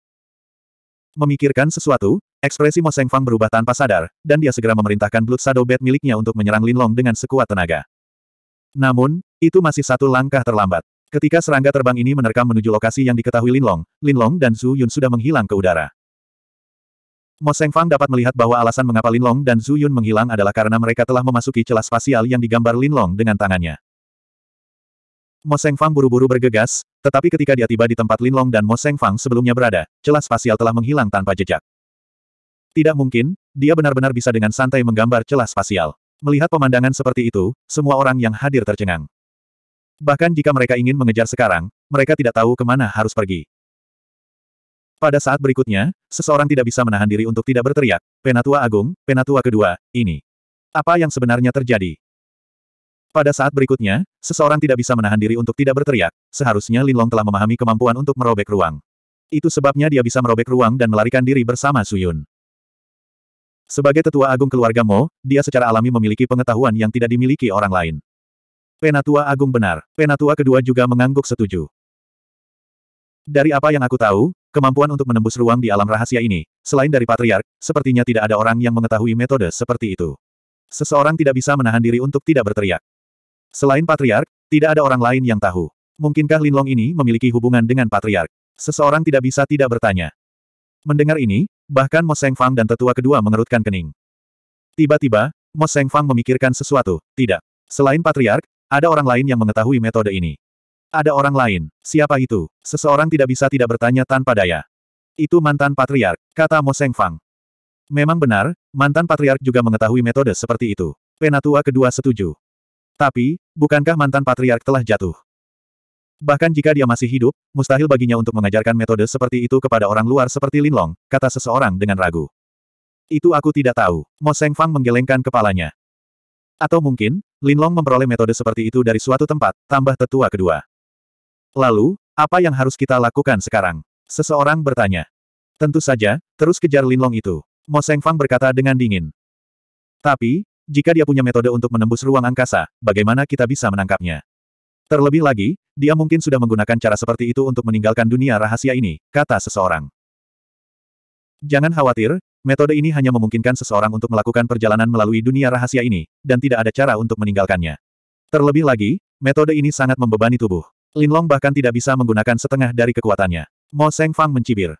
A: Memikirkan sesuatu, ekspresi Mo Seng Fang berubah tanpa sadar, dan dia segera memerintahkan Blood Shadow Bat miliknya untuk menyerang Linlong dengan sekuat tenaga. Namun, itu masih satu langkah terlambat. Ketika serangga terbang ini menerkam menuju lokasi yang diketahui Linlong, Linlong dan Zhu Yun sudah menghilang ke udara. Mo Seng Fang dapat melihat bahwa alasan mengapa Linlong dan Zhu Yun menghilang adalah karena mereka telah memasuki celah spasial yang digambar Linlong dengan tangannya. Mo Seng Fang buru-buru bergegas, tetapi ketika dia tiba di tempat Linlong dan Mo Seng Fang sebelumnya berada, celah spasial telah menghilang tanpa jejak. Tidak mungkin, dia benar-benar bisa dengan santai menggambar celah spasial. Melihat pemandangan seperti itu, semua orang yang hadir tercengang. Bahkan jika mereka ingin mengejar sekarang, mereka tidak tahu kemana harus pergi. Pada saat berikutnya, seseorang tidak bisa menahan diri untuk tidak berteriak, Penatua Agung, Penatua Kedua, ini. Apa yang sebenarnya terjadi? Pada saat berikutnya, seseorang tidak bisa menahan diri untuk tidak berteriak, seharusnya Linlong telah memahami kemampuan untuk merobek ruang. Itu sebabnya dia bisa merobek ruang dan melarikan diri bersama Suyun. Sebagai tetua agung keluarga Mo, dia secara alami memiliki pengetahuan yang tidak dimiliki orang lain. Penatua Agung benar. Penatua kedua juga mengangguk setuju. Dari apa yang aku tahu, kemampuan untuk menembus ruang di alam rahasia ini, selain dari patriark, sepertinya tidak ada orang yang mengetahui metode seperti itu. Seseorang tidak bisa menahan diri untuk tidak berteriak. Selain patriark, tidak ada orang lain yang tahu. Mungkinkah Linlong ini memiliki hubungan dengan patriark? Seseorang tidak bisa tidak bertanya. Mendengar ini, bahkan Mo Seng Fang dan tetua kedua mengerutkan kening. Tiba-tiba, Mo Seng Fang memikirkan sesuatu. Tidak. Selain patriark, ada orang lain yang mengetahui metode ini. Ada orang lain. Siapa itu? Seseorang tidak bisa tidak bertanya tanpa daya. Itu mantan patriark, kata Mo Seng Fang. Memang benar, mantan patriark juga mengetahui metode seperti itu. Penatua kedua setuju. Tapi, bukankah mantan patriark telah jatuh? Bahkan jika dia masih hidup, mustahil baginya untuk mengajarkan metode seperti itu kepada orang luar seperti Linlong, kata seseorang dengan ragu. Itu aku tidak tahu. Mo Seng Fang menggelengkan kepalanya. Atau mungkin, Linlong memperoleh metode seperti itu dari suatu tempat, tambah tetua kedua. Lalu, apa yang harus kita lakukan sekarang? Seseorang bertanya. Tentu saja, terus kejar Linlong itu. Mo Sengfang berkata dengan dingin. Tapi, jika dia punya metode untuk menembus ruang angkasa, bagaimana kita bisa menangkapnya? Terlebih lagi, dia mungkin sudah menggunakan cara seperti itu untuk meninggalkan dunia rahasia ini, kata seseorang. Jangan khawatir, Metode ini hanya memungkinkan seseorang untuk melakukan perjalanan melalui dunia rahasia ini, dan tidak ada cara untuk meninggalkannya. Terlebih lagi, metode ini sangat membebani tubuh. Linlong bahkan tidak bisa menggunakan setengah dari kekuatannya. Mo Seng Fang mencibir.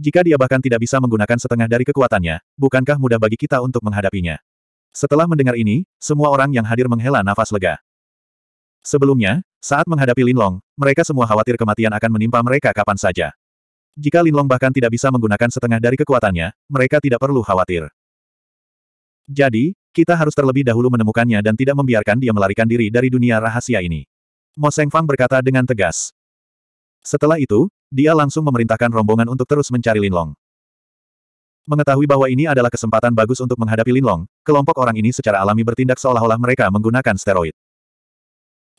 A: Jika dia bahkan tidak bisa menggunakan setengah dari kekuatannya, bukankah mudah bagi kita untuk menghadapinya? Setelah mendengar ini, semua orang yang hadir menghela nafas lega. Sebelumnya, saat menghadapi Linlong, mereka semua khawatir kematian akan menimpa mereka kapan saja. Jika Linlong bahkan tidak bisa menggunakan setengah dari kekuatannya, mereka tidak perlu khawatir. Jadi, kita harus terlebih dahulu menemukannya dan tidak membiarkan dia melarikan diri dari dunia rahasia ini. Mo Fang berkata dengan tegas. Setelah itu, dia langsung memerintahkan rombongan untuk terus mencari Linlong. Mengetahui bahwa ini adalah kesempatan bagus untuk menghadapi Linlong, kelompok orang ini secara alami bertindak seolah-olah mereka menggunakan steroid.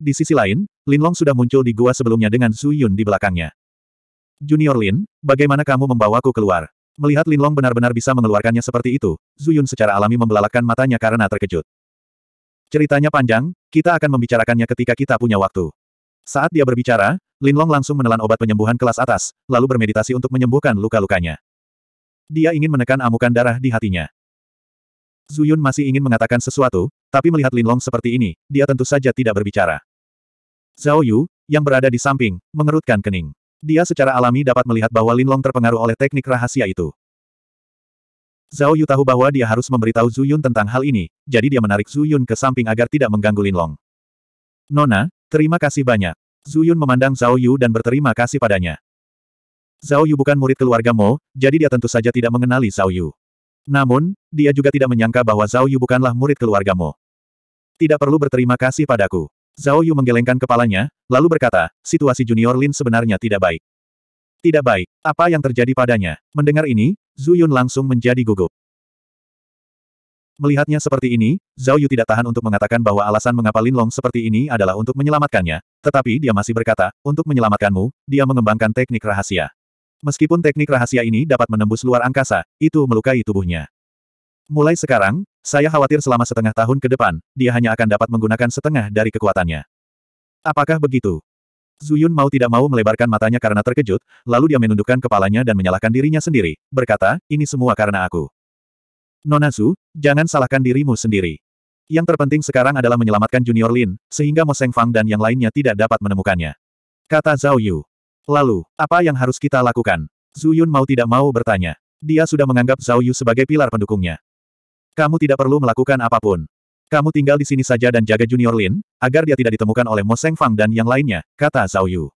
A: Di sisi lain, Linlong sudah muncul di gua sebelumnya dengan Zuyun Yun di belakangnya. Junior Lin, bagaimana kamu membawaku keluar? Melihat Lin Long benar-benar bisa mengeluarkannya seperti itu, Zuyun secara alami membelalakkan matanya karena terkejut. Ceritanya panjang, kita akan membicarakannya ketika kita punya waktu. Saat dia berbicara, Lin Long langsung menelan obat penyembuhan kelas atas, lalu bermeditasi untuk menyembuhkan luka-lukanya. Dia ingin menekan amukan darah di hatinya. Zuyun masih ingin mengatakan sesuatu, tapi melihat Lin Long seperti ini, dia tentu saja tidak berbicara. Zhao Yu, yang berada di samping, mengerutkan kening. Dia secara alami dapat melihat bahwa Linlong terpengaruh oleh teknik rahasia itu. Zhao Yu tahu bahwa dia harus memberitahu Zhu Yun tentang hal ini, jadi dia menarik Zhu Yun ke samping agar tidak mengganggu Linlong. Nona, terima kasih banyak. Zhu Yun memandang Zhao Yu dan berterima kasih padanya. Zhao Yu bukan murid keluarga Mo, jadi dia tentu saja tidak mengenali Zhao Yu. Namun, dia juga tidak menyangka bahwa Zhao Yu bukanlah murid keluarga Mo. Tidak perlu berterima kasih padaku. Zhao Yu menggelengkan kepalanya, lalu berkata, situasi Junior Lin sebenarnya tidak baik. Tidak baik, apa yang terjadi padanya? Mendengar ini, Zhu Yun langsung menjadi gugup. Melihatnya seperti ini, Zhao Yu tidak tahan untuk mengatakan bahwa alasan mengapa Lin Long seperti ini adalah untuk menyelamatkannya, tetapi dia masih berkata, untuk menyelamatkanmu, dia mengembangkan teknik rahasia. Meskipun teknik rahasia ini dapat menembus luar angkasa, itu melukai tubuhnya. Mulai sekarang, saya khawatir selama setengah tahun ke depan, dia hanya akan dapat menggunakan setengah dari kekuatannya. Apakah begitu? Zuyun mau tidak mau melebarkan matanya karena terkejut, lalu dia menundukkan kepalanya dan menyalahkan dirinya sendiri, berkata, ini semua karena aku. Nona jangan salahkan dirimu sendiri. Yang terpenting sekarang adalah menyelamatkan Junior Lin, sehingga Mo Seng Fang dan yang lainnya tidak dapat menemukannya. Kata Zhao Yu. Lalu, apa yang harus kita lakukan? Zuyun mau tidak mau bertanya. Dia sudah menganggap Zhao Yu sebagai pilar pendukungnya. Kamu tidak perlu melakukan apapun. Kamu tinggal di sini saja dan jaga Junior Lin, agar dia tidak ditemukan oleh Mo Seng Fang dan yang lainnya, kata Zhao Yu.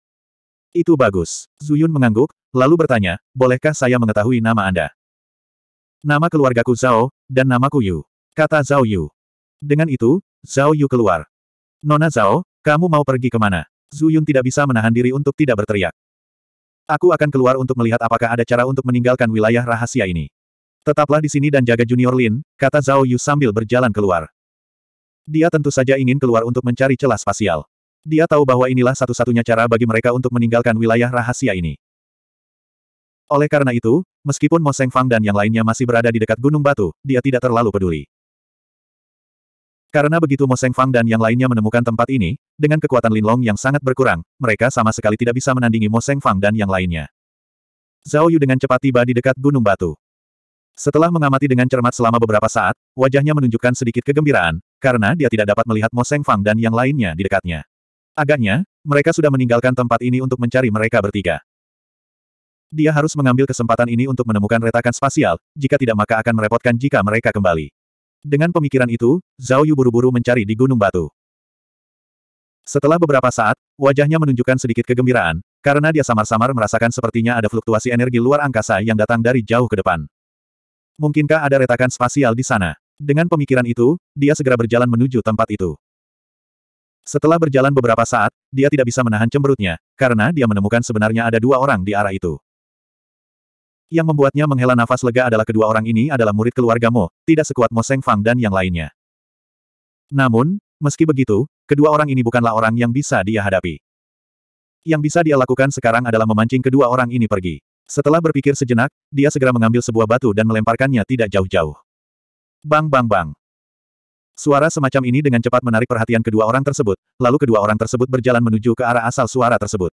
A: Itu bagus. Zuyun mengangguk, lalu bertanya, bolehkah saya mengetahui nama Anda? Nama keluargaku Zhao, dan namaku Yu. Kata Zhao Yu. Dengan itu, Zhao Yu keluar. Nona Zhao, kamu mau pergi kemana? Zuyun tidak bisa menahan diri untuk tidak berteriak. Aku akan keluar untuk melihat apakah ada cara untuk meninggalkan wilayah rahasia ini. Tetaplah di sini dan jaga Junior Lin, kata Zhao Yu sambil berjalan keluar. Dia tentu saja ingin keluar untuk mencari celah spasial. Dia tahu bahwa inilah satu-satunya cara bagi mereka untuk meninggalkan wilayah rahasia ini. Oleh karena itu, meskipun Mo Seng Fang dan yang lainnya masih berada di dekat Gunung Batu, dia tidak terlalu peduli. Karena begitu Mo Seng Fang dan yang lainnya menemukan tempat ini, dengan kekuatan Lin Long yang sangat berkurang, mereka sama sekali tidak bisa menandingi Mo Seng Fang dan yang lainnya. Zhao Yu dengan cepat tiba di dekat Gunung Batu. Setelah mengamati dengan cermat selama beberapa saat, wajahnya menunjukkan sedikit kegembiraan, karena dia tidak dapat melihat Mo Seng Fang dan yang lainnya di dekatnya. Agaknya, mereka sudah meninggalkan tempat ini untuk mencari mereka bertiga. Dia harus mengambil kesempatan ini untuk menemukan retakan spasial, jika tidak maka akan merepotkan jika mereka kembali. Dengan pemikiran itu, Zhao Yu buru-buru mencari di Gunung Batu. Setelah beberapa saat, wajahnya menunjukkan sedikit kegembiraan, karena dia samar-samar merasakan sepertinya ada fluktuasi energi luar angkasa yang datang dari jauh ke depan. Mungkinkah ada retakan spasial di sana? Dengan pemikiran itu, dia segera berjalan menuju tempat itu. Setelah berjalan beberapa saat, dia tidak bisa menahan cemberutnya, karena dia menemukan sebenarnya ada dua orang di arah itu. Yang membuatnya menghela nafas lega adalah kedua orang ini adalah murid keluarga Mo, tidak sekuat Mo Seng Fang dan yang lainnya. Namun, meski begitu, kedua orang ini bukanlah orang yang bisa dia hadapi. Yang bisa dia lakukan sekarang adalah memancing kedua orang ini pergi. Setelah berpikir sejenak, dia segera mengambil sebuah batu dan melemparkannya tidak jauh-jauh. Bang bang bang. Suara semacam ini dengan cepat menarik perhatian kedua orang tersebut, lalu kedua orang tersebut berjalan menuju ke arah asal suara tersebut.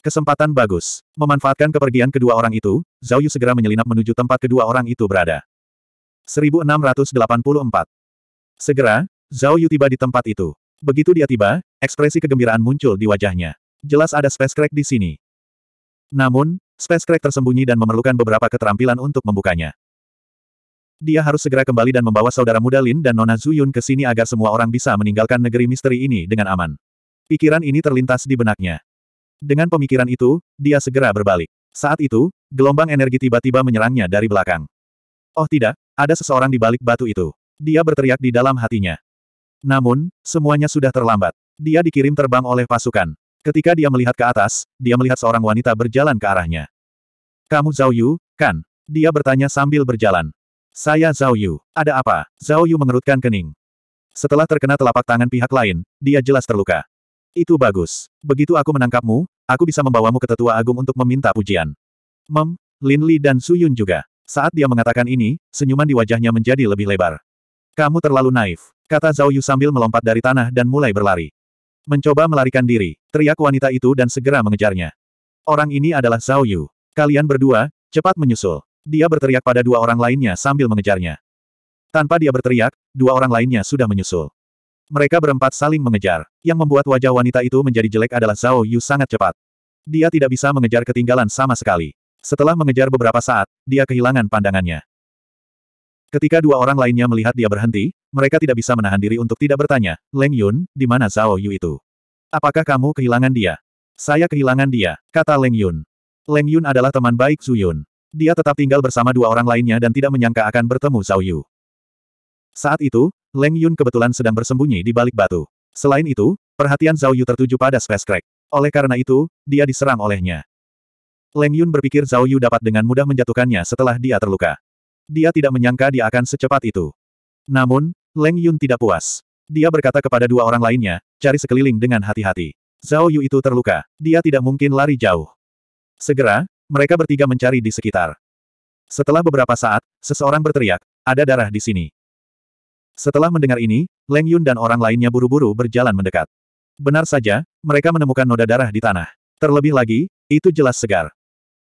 A: Kesempatan bagus. Memanfaatkan kepergian kedua orang itu, Zhao Yu segera menyelinap menuju tempat kedua orang itu berada. 1684. Segera, Zhao Yu tiba di tempat itu. Begitu dia tiba, ekspresi kegembiraan muncul di wajahnya. Jelas ada space crack di sini. Namun, Spacecrack tersembunyi dan memerlukan beberapa keterampilan untuk membukanya. Dia harus segera kembali dan membawa saudara muda Lin dan Nona Zuyun ke sini agar semua orang bisa meninggalkan negeri misteri ini dengan aman. Pikiran ini terlintas di benaknya. Dengan pemikiran itu, dia segera berbalik. Saat itu, gelombang energi tiba-tiba menyerangnya dari belakang. Oh tidak, ada seseorang di balik batu itu. Dia berteriak di dalam hatinya. Namun, semuanya sudah terlambat. Dia dikirim terbang oleh pasukan. Ketika dia melihat ke atas, dia melihat seorang wanita berjalan ke arahnya. Kamu Zhao Yu, kan? Dia bertanya sambil berjalan. Saya Zhao Yu. Ada apa? Zhao Yu mengerutkan kening. Setelah terkena telapak tangan pihak lain, dia jelas terluka. Itu bagus. Begitu aku menangkapmu, aku bisa membawamu ke tetua agung untuk meminta pujian. Mem, Lin Li dan Su Yun juga. Saat dia mengatakan ini, senyuman di wajahnya menjadi lebih lebar. Kamu terlalu naif, kata Zhao Yu sambil melompat dari tanah dan mulai berlari. Mencoba melarikan diri, teriak wanita itu dan segera mengejarnya. Orang ini adalah Zhao Yu. Kalian berdua, cepat menyusul. Dia berteriak pada dua orang lainnya sambil mengejarnya. Tanpa dia berteriak, dua orang lainnya sudah menyusul. Mereka berempat saling mengejar. Yang membuat wajah wanita itu menjadi jelek adalah Zhao Yu sangat cepat. Dia tidak bisa mengejar ketinggalan sama sekali. Setelah mengejar beberapa saat, dia kehilangan pandangannya. Ketika dua orang lainnya melihat dia berhenti, mereka tidak bisa menahan diri untuk tidak bertanya, Leng Yun, di mana Zhao Yu itu? Apakah kamu kehilangan dia? Saya kehilangan dia, kata Leng Yun. Leng Yun adalah teman baik Zhu Yun. Dia tetap tinggal bersama dua orang lainnya dan tidak menyangka akan bertemu Zhao Yu. Saat itu, Leng Yun kebetulan sedang bersembunyi di balik batu. Selain itu, perhatian Zhao Yu tertuju pada Space Crack. Oleh karena itu, dia diserang olehnya. Leng Yun berpikir Zhao Yu dapat dengan mudah menjatuhkannya setelah dia terluka. Dia tidak menyangka dia akan secepat itu. Namun, Leng Yun tidak puas. Dia berkata kepada dua orang lainnya, cari sekeliling dengan hati-hati. Zhao Yu itu terluka. Dia tidak mungkin lari jauh. Segera, mereka bertiga mencari di sekitar. Setelah beberapa saat, seseorang berteriak, ada darah di sini. Setelah mendengar ini, Leng Yun dan orang lainnya buru-buru berjalan mendekat. Benar saja, mereka menemukan noda darah di tanah. Terlebih lagi, itu jelas segar.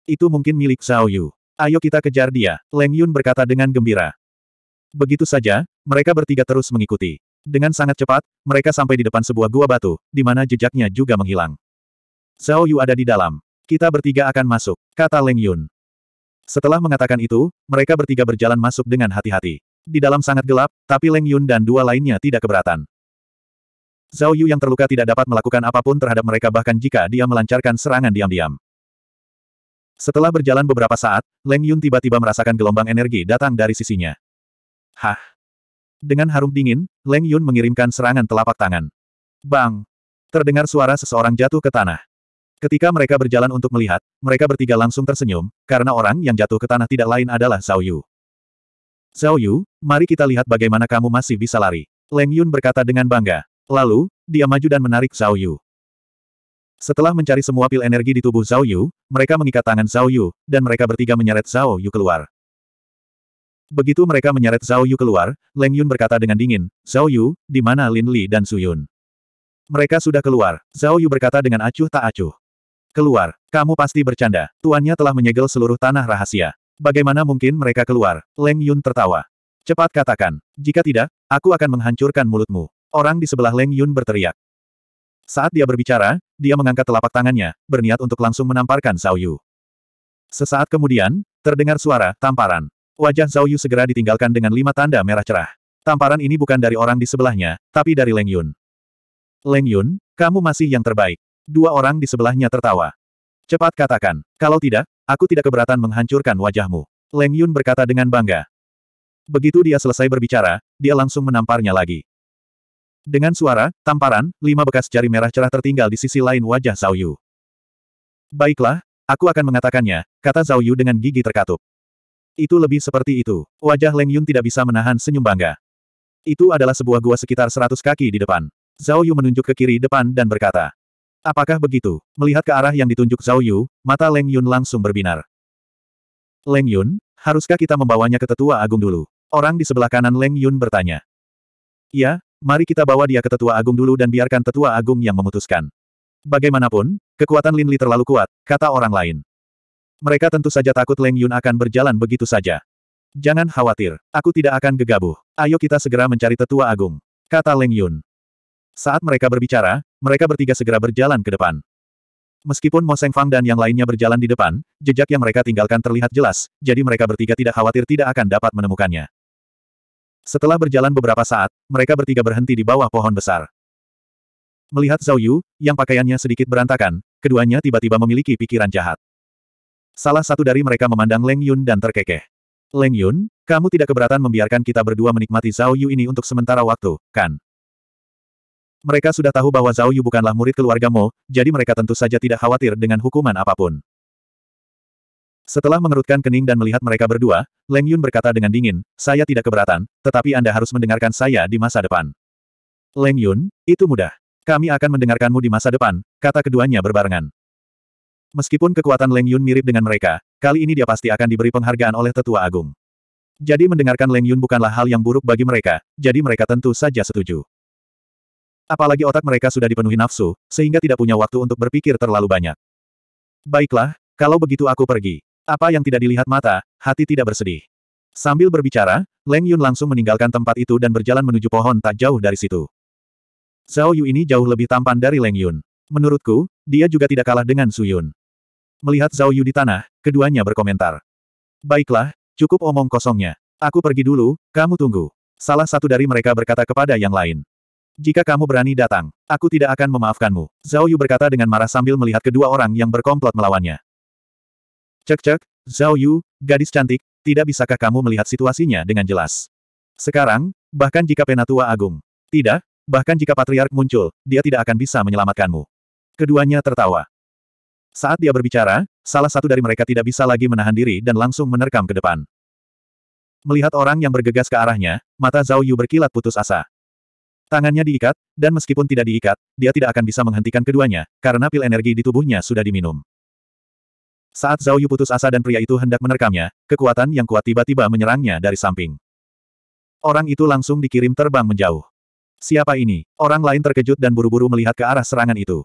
A: Itu mungkin milik Zhao Yu. Ayo kita kejar dia, Leng Yun berkata dengan gembira. Begitu saja, mereka bertiga terus mengikuti. Dengan sangat cepat, mereka sampai di depan sebuah gua batu, di mana jejaknya juga menghilang. Zhao Yu ada di dalam. Kita bertiga akan masuk, kata Leng Yun. Setelah mengatakan itu, mereka bertiga berjalan masuk dengan hati-hati. Di dalam sangat gelap, tapi Leng Yun dan dua lainnya tidak keberatan. Zhao Yu yang terluka tidak dapat melakukan apapun terhadap mereka bahkan jika dia melancarkan serangan diam-diam. Setelah berjalan beberapa saat, Leng Yun tiba-tiba merasakan gelombang energi datang dari sisinya. Hah! Dengan harum dingin, Leng Yun mengirimkan serangan telapak tangan. Bang! Terdengar suara seseorang jatuh ke tanah. Ketika mereka berjalan untuk melihat, mereka bertiga langsung tersenyum, karena orang yang jatuh ke tanah tidak lain adalah Zhao Yu. Zhao Yu, mari kita lihat bagaimana kamu masih bisa lari. Leng Yun berkata dengan bangga. Lalu, dia maju dan menarik Zhao Yu. Setelah mencari semua pil energi di tubuh Zhao Yu, mereka mengikat tangan Zhao Yu, dan mereka bertiga menyeret Zhao Yu keluar. Begitu mereka menyeret Zhao Yu keluar, Leng Yun berkata dengan dingin, Zhao Yu, di mana Lin Li dan Su Yun? Mereka sudah keluar, Zhao Yu berkata dengan acuh tak acuh. Keluar, kamu pasti bercanda, tuannya telah menyegel seluruh tanah rahasia. Bagaimana mungkin mereka keluar? Leng Yun tertawa. Cepat katakan, jika tidak, aku akan menghancurkan mulutmu. Orang di sebelah Leng Yun berteriak. Saat dia berbicara, dia mengangkat telapak tangannya, berniat untuk langsung menamparkan Zhao Yu. Sesaat kemudian, terdengar suara tamparan. Wajah Zhao Yu segera ditinggalkan dengan lima tanda merah cerah. Tamparan ini bukan dari orang di sebelahnya, tapi dari Leng Yun. Leng Yun, kamu masih yang terbaik. Dua orang di sebelahnya tertawa. Cepat katakan, kalau tidak, aku tidak keberatan menghancurkan wajahmu. Leng Yun berkata dengan bangga. Begitu dia selesai berbicara, dia langsung menamparnya lagi. Dengan suara, tamparan, lima bekas jari merah cerah tertinggal di sisi lain wajah Zhao Yu. Baiklah, aku akan mengatakannya, kata Zhao Yu dengan gigi terkatup. Itu lebih seperti itu. Wajah Leng Yun tidak bisa menahan senyum bangga. Itu adalah sebuah gua sekitar seratus kaki di depan. Zhao Yu menunjuk ke kiri depan dan berkata. Apakah begitu? Melihat ke arah yang ditunjuk Zhao Yu, mata Leng Yun langsung berbinar. Leng Yun, haruskah kita membawanya ke tetua agung dulu? Orang di sebelah kanan Leng Yun bertanya. Ya, mari kita bawa dia ke tetua agung dulu dan biarkan tetua agung yang memutuskan. Bagaimanapun, kekuatan Lin Li terlalu kuat, kata orang lain. Mereka tentu saja takut Leng Yun akan berjalan begitu saja. Jangan khawatir, aku tidak akan gegabah. Ayo kita segera mencari tetua agung, kata Leng Yun. Saat mereka berbicara, mereka bertiga segera berjalan ke depan. Meskipun Mo Seng Fang dan yang lainnya berjalan di depan, jejak yang mereka tinggalkan terlihat jelas, jadi mereka bertiga tidak khawatir tidak akan dapat menemukannya. Setelah berjalan beberapa saat, mereka bertiga berhenti di bawah pohon besar. Melihat Zhao Yu, yang pakaiannya sedikit berantakan, keduanya tiba-tiba memiliki pikiran jahat. Salah satu dari mereka memandang Leng Yun dan terkekeh. Leng Yun, kamu tidak keberatan membiarkan kita berdua menikmati Zhao Yu ini untuk sementara waktu, kan? Mereka sudah tahu bahwa Zhao Yu bukanlah murid keluarga Mo, jadi mereka tentu saja tidak khawatir dengan hukuman apapun. Setelah mengerutkan kening dan melihat mereka berdua, Leng Yun berkata dengan dingin, saya tidak keberatan, tetapi Anda harus mendengarkan saya di masa depan. Leng Yun, itu mudah. Kami akan mendengarkanmu di masa depan, kata keduanya berbarengan. Meskipun kekuatan Leng Yun mirip dengan mereka, kali ini dia pasti akan diberi penghargaan oleh tetua agung. Jadi mendengarkan Leng Yun bukanlah hal yang buruk bagi mereka, jadi mereka tentu saja setuju. Apalagi otak mereka sudah dipenuhi nafsu, sehingga tidak punya waktu untuk berpikir terlalu banyak. Baiklah, kalau begitu aku pergi. Apa yang tidak dilihat mata, hati tidak bersedih. Sambil berbicara, Leng Yun langsung meninggalkan tempat itu dan berjalan menuju pohon tak jauh dari situ. Zhao Yu ini jauh lebih tampan dari Leng Yun. Menurutku, dia juga tidak kalah dengan Su Yun. Melihat Zhao Yu di tanah, keduanya berkomentar. Baiklah, cukup omong kosongnya. Aku pergi dulu, kamu tunggu. Salah satu dari mereka berkata kepada yang lain. Jika kamu berani datang, aku tidak akan memaafkanmu. Zhao Yu berkata dengan marah sambil melihat kedua orang yang berkomplot melawannya. Cek-cek, Zhao Yu, gadis cantik, tidak bisakah kamu melihat situasinya dengan jelas? Sekarang, bahkan jika Penatua Agung. Tidak, bahkan jika Patriark muncul, dia tidak akan bisa menyelamatkanmu. Keduanya tertawa. Saat dia berbicara, salah satu dari mereka tidak bisa lagi menahan diri dan langsung menerkam ke depan. Melihat orang yang bergegas ke arahnya, mata Zhao Yu berkilat putus asa. Tangannya diikat, dan meskipun tidak diikat, dia tidak akan bisa menghentikan keduanya, karena pil energi di tubuhnya sudah diminum. Saat Zhao Yu putus asa dan pria itu hendak menerkamnya, kekuatan yang kuat tiba-tiba menyerangnya dari samping. Orang itu langsung dikirim terbang menjauh. Siapa ini? Orang lain terkejut dan buru-buru melihat ke arah serangan itu.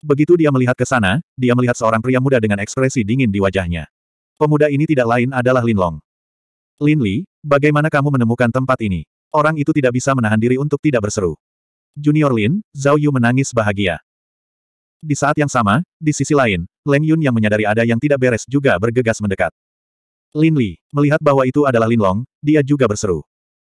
A: Begitu dia melihat ke sana, dia melihat seorang pria muda dengan ekspresi dingin di wajahnya. Pemuda ini tidak lain adalah Lin Long. Lin Li, bagaimana kamu menemukan tempat ini? Orang itu tidak bisa menahan diri untuk tidak berseru. Junior Lin, Zhao Yu menangis bahagia. Di saat yang sama, di sisi lain, Leng Yun yang menyadari ada yang tidak beres juga bergegas mendekat. Lin Li, melihat bahwa itu adalah Lin Long, dia juga berseru.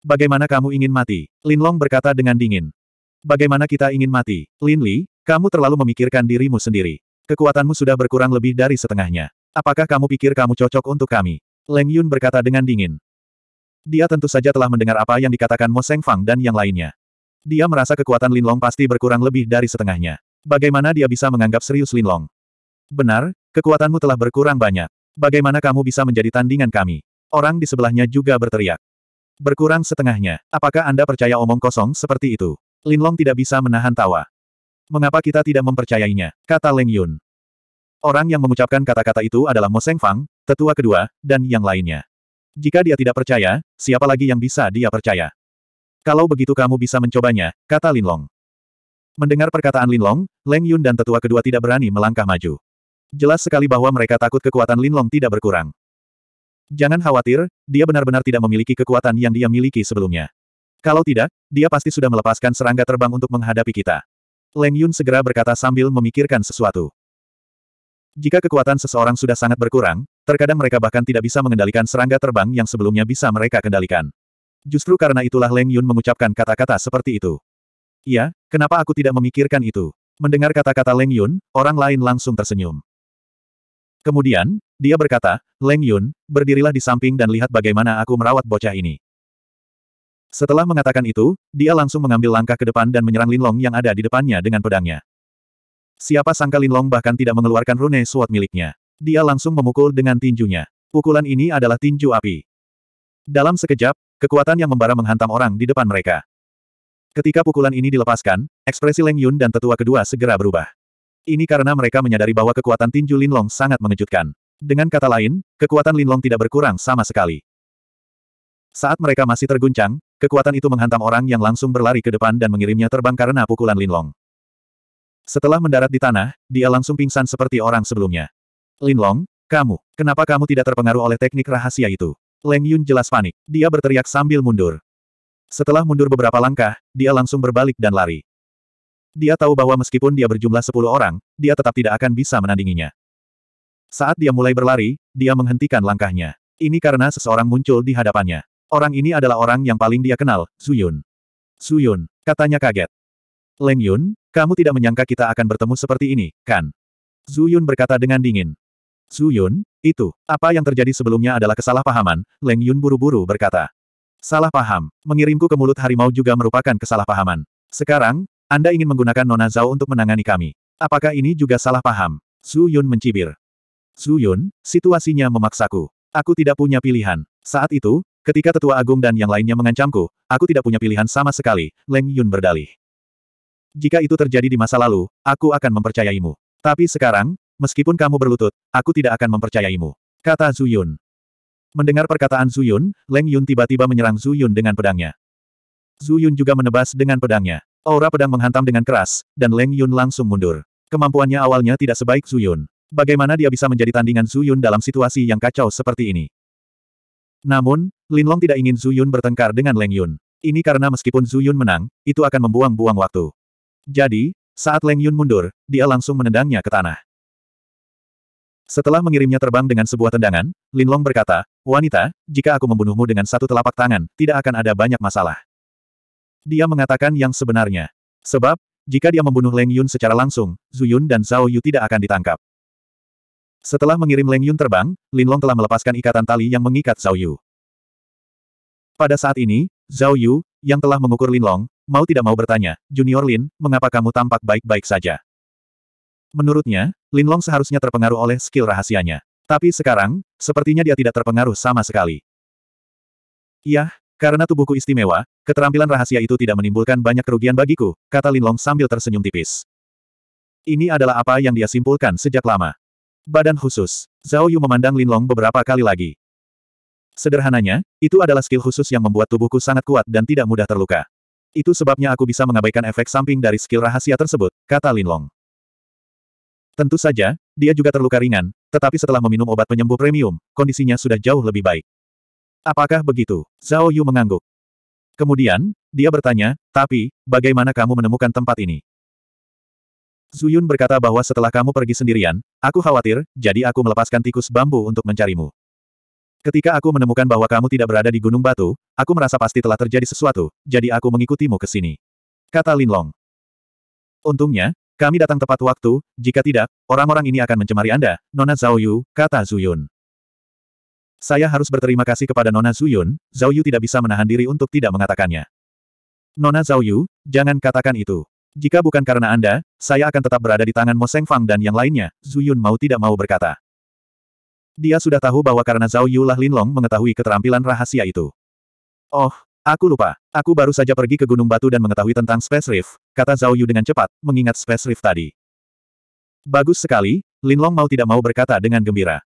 A: Bagaimana kamu ingin mati? Lin Long berkata dengan dingin. Bagaimana kita ingin mati? Lin Li, kamu terlalu memikirkan dirimu sendiri. Kekuatanmu sudah berkurang lebih dari setengahnya. Apakah kamu pikir kamu cocok untuk kami? Leng Yun berkata dengan dingin. Dia tentu saja telah mendengar apa yang dikatakan Mo Seng Fang dan yang lainnya. Dia merasa kekuatan Lin Long pasti berkurang lebih dari setengahnya. Bagaimana dia bisa menganggap serius Linlong? Benar, kekuatanmu telah berkurang banyak. Bagaimana kamu bisa menjadi tandingan kami? Orang di sebelahnya juga berteriak. Berkurang setengahnya. Apakah Anda percaya omong kosong seperti itu? Linlong tidak bisa menahan tawa. Mengapa kita tidak mempercayainya? Kata Leng Yun. Orang yang mengucapkan kata-kata itu adalah Mo Seng Fang, tetua kedua, dan yang lainnya. Jika dia tidak percaya, siapa lagi yang bisa dia percaya? Kalau begitu kamu bisa mencobanya, kata Linlong. Mendengar perkataan Lin Long, Leng Yun dan tetua kedua tidak berani melangkah maju. Jelas sekali bahwa mereka takut kekuatan Lin Long tidak berkurang. Jangan khawatir, dia benar-benar tidak memiliki kekuatan yang dia miliki sebelumnya. Kalau tidak, dia pasti sudah melepaskan serangga terbang untuk menghadapi kita. Leng Yun segera berkata sambil memikirkan sesuatu. Jika kekuatan seseorang sudah sangat berkurang, terkadang mereka bahkan tidak bisa mengendalikan serangga terbang yang sebelumnya bisa mereka kendalikan. Justru karena itulah Leng Yun mengucapkan kata-kata seperti itu. Ya, kenapa aku tidak memikirkan itu? Mendengar kata-kata Leng Yun, orang lain langsung tersenyum. Kemudian, dia berkata, Leng Yun, berdirilah di samping dan lihat bagaimana aku merawat bocah ini. Setelah mengatakan itu, dia langsung mengambil langkah ke depan dan menyerang Linlong yang ada di depannya dengan pedangnya. Siapa sangka Linlong bahkan tidak mengeluarkan rune suat miliknya. Dia langsung memukul dengan tinjunya. Pukulan ini adalah tinju api. Dalam sekejap, kekuatan yang membara menghantam orang di depan mereka. Ketika pukulan ini dilepaskan, ekspresi Leng Yun dan tetua kedua segera berubah. Ini karena mereka menyadari bahwa kekuatan tinju Linlong sangat mengejutkan. Dengan kata lain, kekuatan Linlong tidak berkurang sama sekali. Saat mereka masih terguncang, kekuatan itu menghantam orang yang langsung berlari ke depan dan mengirimnya terbang karena pukulan Linlong. Setelah mendarat di tanah, dia langsung pingsan seperti orang sebelumnya. Linlong, kamu, kenapa kamu tidak terpengaruh oleh teknik rahasia itu? Leng Yun jelas panik. Dia berteriak sambil mundur. Setelah mundur beberapa langkah, dia langsung berbalik dan lari. Dia tahu bahwa meskipun dia berjumlah sepuluh orang, dia tetap tidak akan bisa menandinginya. Saat dia mulai berlari, dia menghentikan langkahnya. Ini karena seseorang muncul di hadapannya. Orang ini adalah orang yang paling dia kenal, Zuyun. Zuyun, katanya kaget. Leng Yun, kamu tidak menyangka kita akan bertemu seperti ini, kan? Zuyun berkata dengan dingin. Zuyun, itu, apa yang terjadi sebelumnya adalah kesalahpahaman, Leng Yun buru-buru berkata. Salah paham. Mengirimku ke mulut harimau juga merupakan kesalahpahaman. Sekarang, Anda ingin menggunakan Nona Zhao untuk menangani kami. Apakah ini juga salah paham? Su Yun mencibir. Su Yun, situasinya memaksaku. Aku tidak punya pilihan. Saat itu, ketika tetua agung dan yang lainnya mengancamku, aku tidak punya pilihan sama sekali, Leng Yun berdalih. Jika itu terjadi di masa lalu, aku akan mempercayaimu. Tapi sekarang, meskipun kamu berlutut, aku tidak akan mempercayaimu. Kata Zuyun. Yun. Mendengar perkataan Yun, Leng Yun tiba-tiba menyerang Yun dengan pedangnya. Yun juga menebas dengan pedangnya. Aura pedang menghantam dengan keras, dan Leng Yun langsung mundur. Kemampuannya awalnya tidak sebaik Yun. Bagaimana dia bisa menjadi tandingan Yun dalam situasi yang kacau seperti ini? Namun, Lin Long tidak ingin Yun bertengkar dengan Leng Yun. Ini karena meskipun Yun menang, itu akan membuang-buang waktu. Jadi, saat Leng Yun mundur, dia langsung menendangnya ke tanah. Setelah mengirimnya terbang dengan sebuah tendangan, Linlong berkata, Wanita, jika aku membunuhmu dengan satu telapak tangan, tidak akan ada banyak masalah. Dia mengatakan yang sebenarnya. Sebab, jika dia membunuh Leng Yun secara langsung, Yun dan Zhao Yu tidak akan ditangkap. Setelah mengirim Leng Yun terbang, Linlong telah melepaskan ikatan tali yang mengikat Zhao Yu. Pada saat ini, Zhao Yu, yang telah mengukur Linlong, mau tidak mau bertanya, Junior Lin, mengapa kamu tampak baik-baik saja? Menurutnya, Linlong seharusnya terpengaruh oleh skill rahasianya. Tapi sekarang, sepertinya dia tidak terpengaruh sama sekali. Yah, karena tubuhku istimewa, keterampilan rahasia itu tidak menimbulkan banyak kerugian bagiku, kata Linlong sambil tersenyum tipis. Ini adalah apa yang dia simpulkan sejak lama. Badan khusus. Zhao Yu memandang Linlong beberapa kali lagi. Sederhananya, itu adalah skill khusus yang membuat tubuhku sangat kuat dan tidak mudah terluka. Itu sebabnya aku bisa mengabaikan efek samping dari skill rahasia tersebut, kata Linlong. Tentu saja, dia juga terluka ringan, tetapi setelah meminum obat penyembuh premium, kondisinya sudah jauh lebih baik. Apakah begitu? Zhao Yu mengangguk. Kemudian, dia bertanya, tapi, bagaimana kamu menemukan tempat ini? Zuyun berkata bahwa setelah kamu pergi sendirian, aku khawatir, jadi aku melepaskan tikus bambu untuk mencarimu. Ketika aku menemukan bahwa kamu tidak berada di Gunung Batu, aku merasa pasti telah terjadi sesuatu, jadi aku mengikutimu ke sini. Kata Linlong. Untungnya, kami datang tepat waktu, jika tidak, orang-orang ini akan mencemari Anda, Nona Zhao Yu, kata Zuyun. Saya harus berterima kasih kepada Nona Zuyun, Zhao Yu tidak bisa menahan diri untuk tidak mengatakannya. Nona Zhao Yu, jangan katakan itu. Jika bukan karena Anda, saya akan tetap berada di tangan Mo Fang dan yang lainnya, Zuyun mau tidak mau berkata. Dia sudah tahu bahwa karena Zhao Yu lah Linlong mengetahui keterampilan rahasia itu. Oh, Aku lupa. Aku baru saja pergi ke Gunung Batu dan mengetahui tentang Space Rift, kata Zhao Yu dengan cepat, mengingat Space Rift tadi. Bagus sekali, Lin Long mau tidak mau berkata dengan gembira.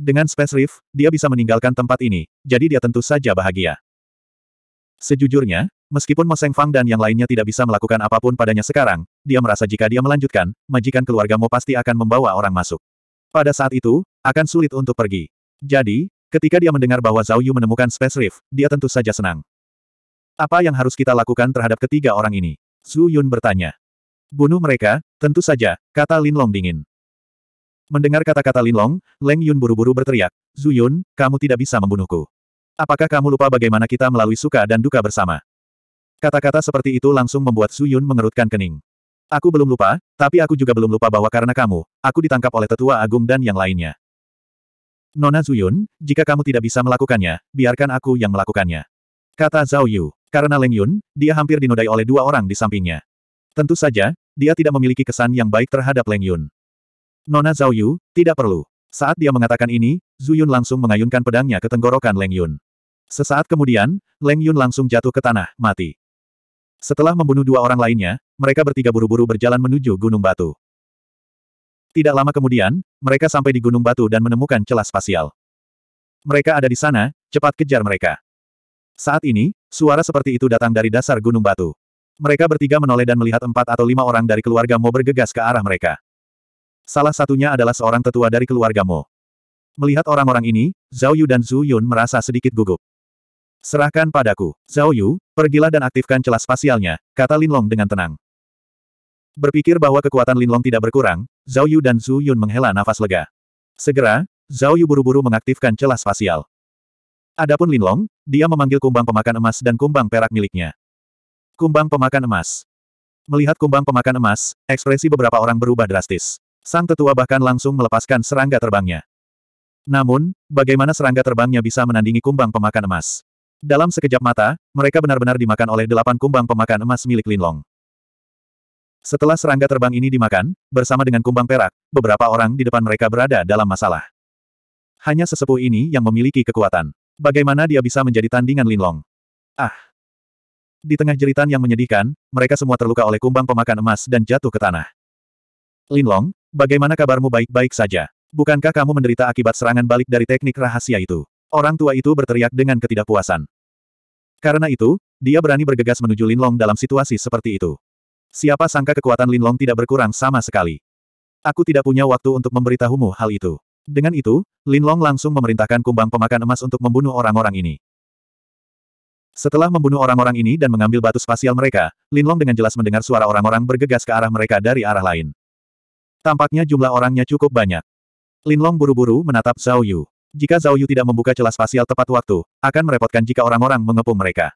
A: Dengan Space Rift, dia bisa meninggalkan tempat ini, jadi dia tentu saja bahagia. Sejujurnya, meskipun Moseng Fang dan yang lainnya tidak bisa melakukan apapun padanya sekarang, dia merasa jika dia melanjutkan, majikan keluarga Mo pasti akan membawa orang masuk. Pada saat itu, akan sulit untuk pergi. Jadi, Ketika dia mendengar bahwa Zhao Yu menemukan Space Rift, dia tentu saja senang. Apa yang harus kita lakukan terhadap ketiga orang ini? Zhu Yun bertanya. Bunuh mereka, tentu saja, kata Lin Long dingin. Mendengar kata-kata Lin Long, Leng Yun buru-buru berteriak, Zhu Yun, kamu tidak bisa membunuhku. Apakah kamu lupa bagaimana kita melalui suka dan duka bersama? Kata-kata seperti itu langsung membuat Zhu Yun mengerutkan kening. Aku belum lupa, tapi aku juga belum lupa bahwa karena kamu, aku ditangkap oleh tetua agung dan yang lainnya. Nona Zuyun, jika kamu tidak bisa melakukannya, biarkan aku yang melakukannya. Kata Zhao Yu. Karena Leng Yun, dia hampir dinodai oleh dua orang di sampingnya. Tentu saja, dia tidak memiliki kesan yang baik terhadap Leng Yun. Nona Zhao Yu, tidak perlu. Saat dia mengatakan ini, Zuyun langsung mengayunkan pedangnya ke tenggorokan Leng Yun. Sesaat kemudian, Leng Yun langsung jatuh ke tanah, mati. Setelah membunuh dua orang lainnya, mereka bertiga buru-buru berjalan menuju Gunung Batu. Tidak lama kemudian, mereka sampai di gunung batu dan menemukan celah spasial. Mereka ada di sana, cepat kejar mereka. Saat ini, suara seperti itu datang dari dasar gunung batu. Mereka bertiga menoleh dan melihat empat atau lima orang dari keluarga Mo bergegas ke arah mereka. Salah satunya adalah seorang tetua dari keluarga Mo. Melihat orang-orang ini, Zhao Yu dan Zhu Yun merasa sedikit gugup. Serahkan padaku, Zhao Yu, pergilah dan aktifkan celah spasialnya, kata Lin Long dengan tenang. Berpikir bahwa kekuatan Lin Long tidak berkurang, Zhao Yu dan Zhu Yun menghela nafas lega. Segera, Zhao Yu buru-buru mengaktifkan celah spasial. Adapun Linlong, dia memanggil kumbang pemakan emas dan kumbang perak miliknya. Kumbang pemakan emas. Melihat kumbang pemakan emas, ekspresi beberapa orang berubah drastis. Sang tetua bahkan langsung melepaskan serangga terbangnya. Namun, bagaimana serangga terbangnya bisa menandingi kumbang pemakan emas? Dalam sekejap mata, mereka benar-benar dimakan oleh delapan kumbang pemakan emas milik Linlong. Setelah serangga terbang ini dimakan, bersama dengan kumbang perak, beberapa orang di depan mereka berada dalam masalah. Hanya sesepuh ini yang memiliki kekuatan. Bagaimana dia bisa menjadi tandingan Linlong? Ah! Di tengah jeritan yang menyedihkan, mereka semua terluka oleh kumbang pemakan emas dan jatuh ke tanah. Linlong, bagaimana kabarmu baik-baik saja? Bukankah kamu menderita akibat serangan balik dari teknik rahasia itu? Orang tua itu berteriak dengan ketidakpuasan. Karena itu, dia berani bergegas menuju Linlong dalam situasi seperti itu. Siapa sangka kekuatan Linlong tidak berkurang sama sekali. Aku tidak punya waktu untuk memberitahumu hal itu. Dengan itu, Linlong langsung memerintahkan kumbang pemakan emas untuk membunuh orang-orang ini. Setelah membunuh orang-orang ini dan mengambil batu spasial mereka, Linlong dengan jelas mendengar suara orang-orang bergegas ke arah mereka dari arah lain. Tampaknya jumlah orangnya cukup banyak. Linlong buru-buru menatap Zhao Yu. Jika Zhao Yu tidak membuka celah spasial tepat waktu, akan merepotkan jika orang-orang mengepung mereka.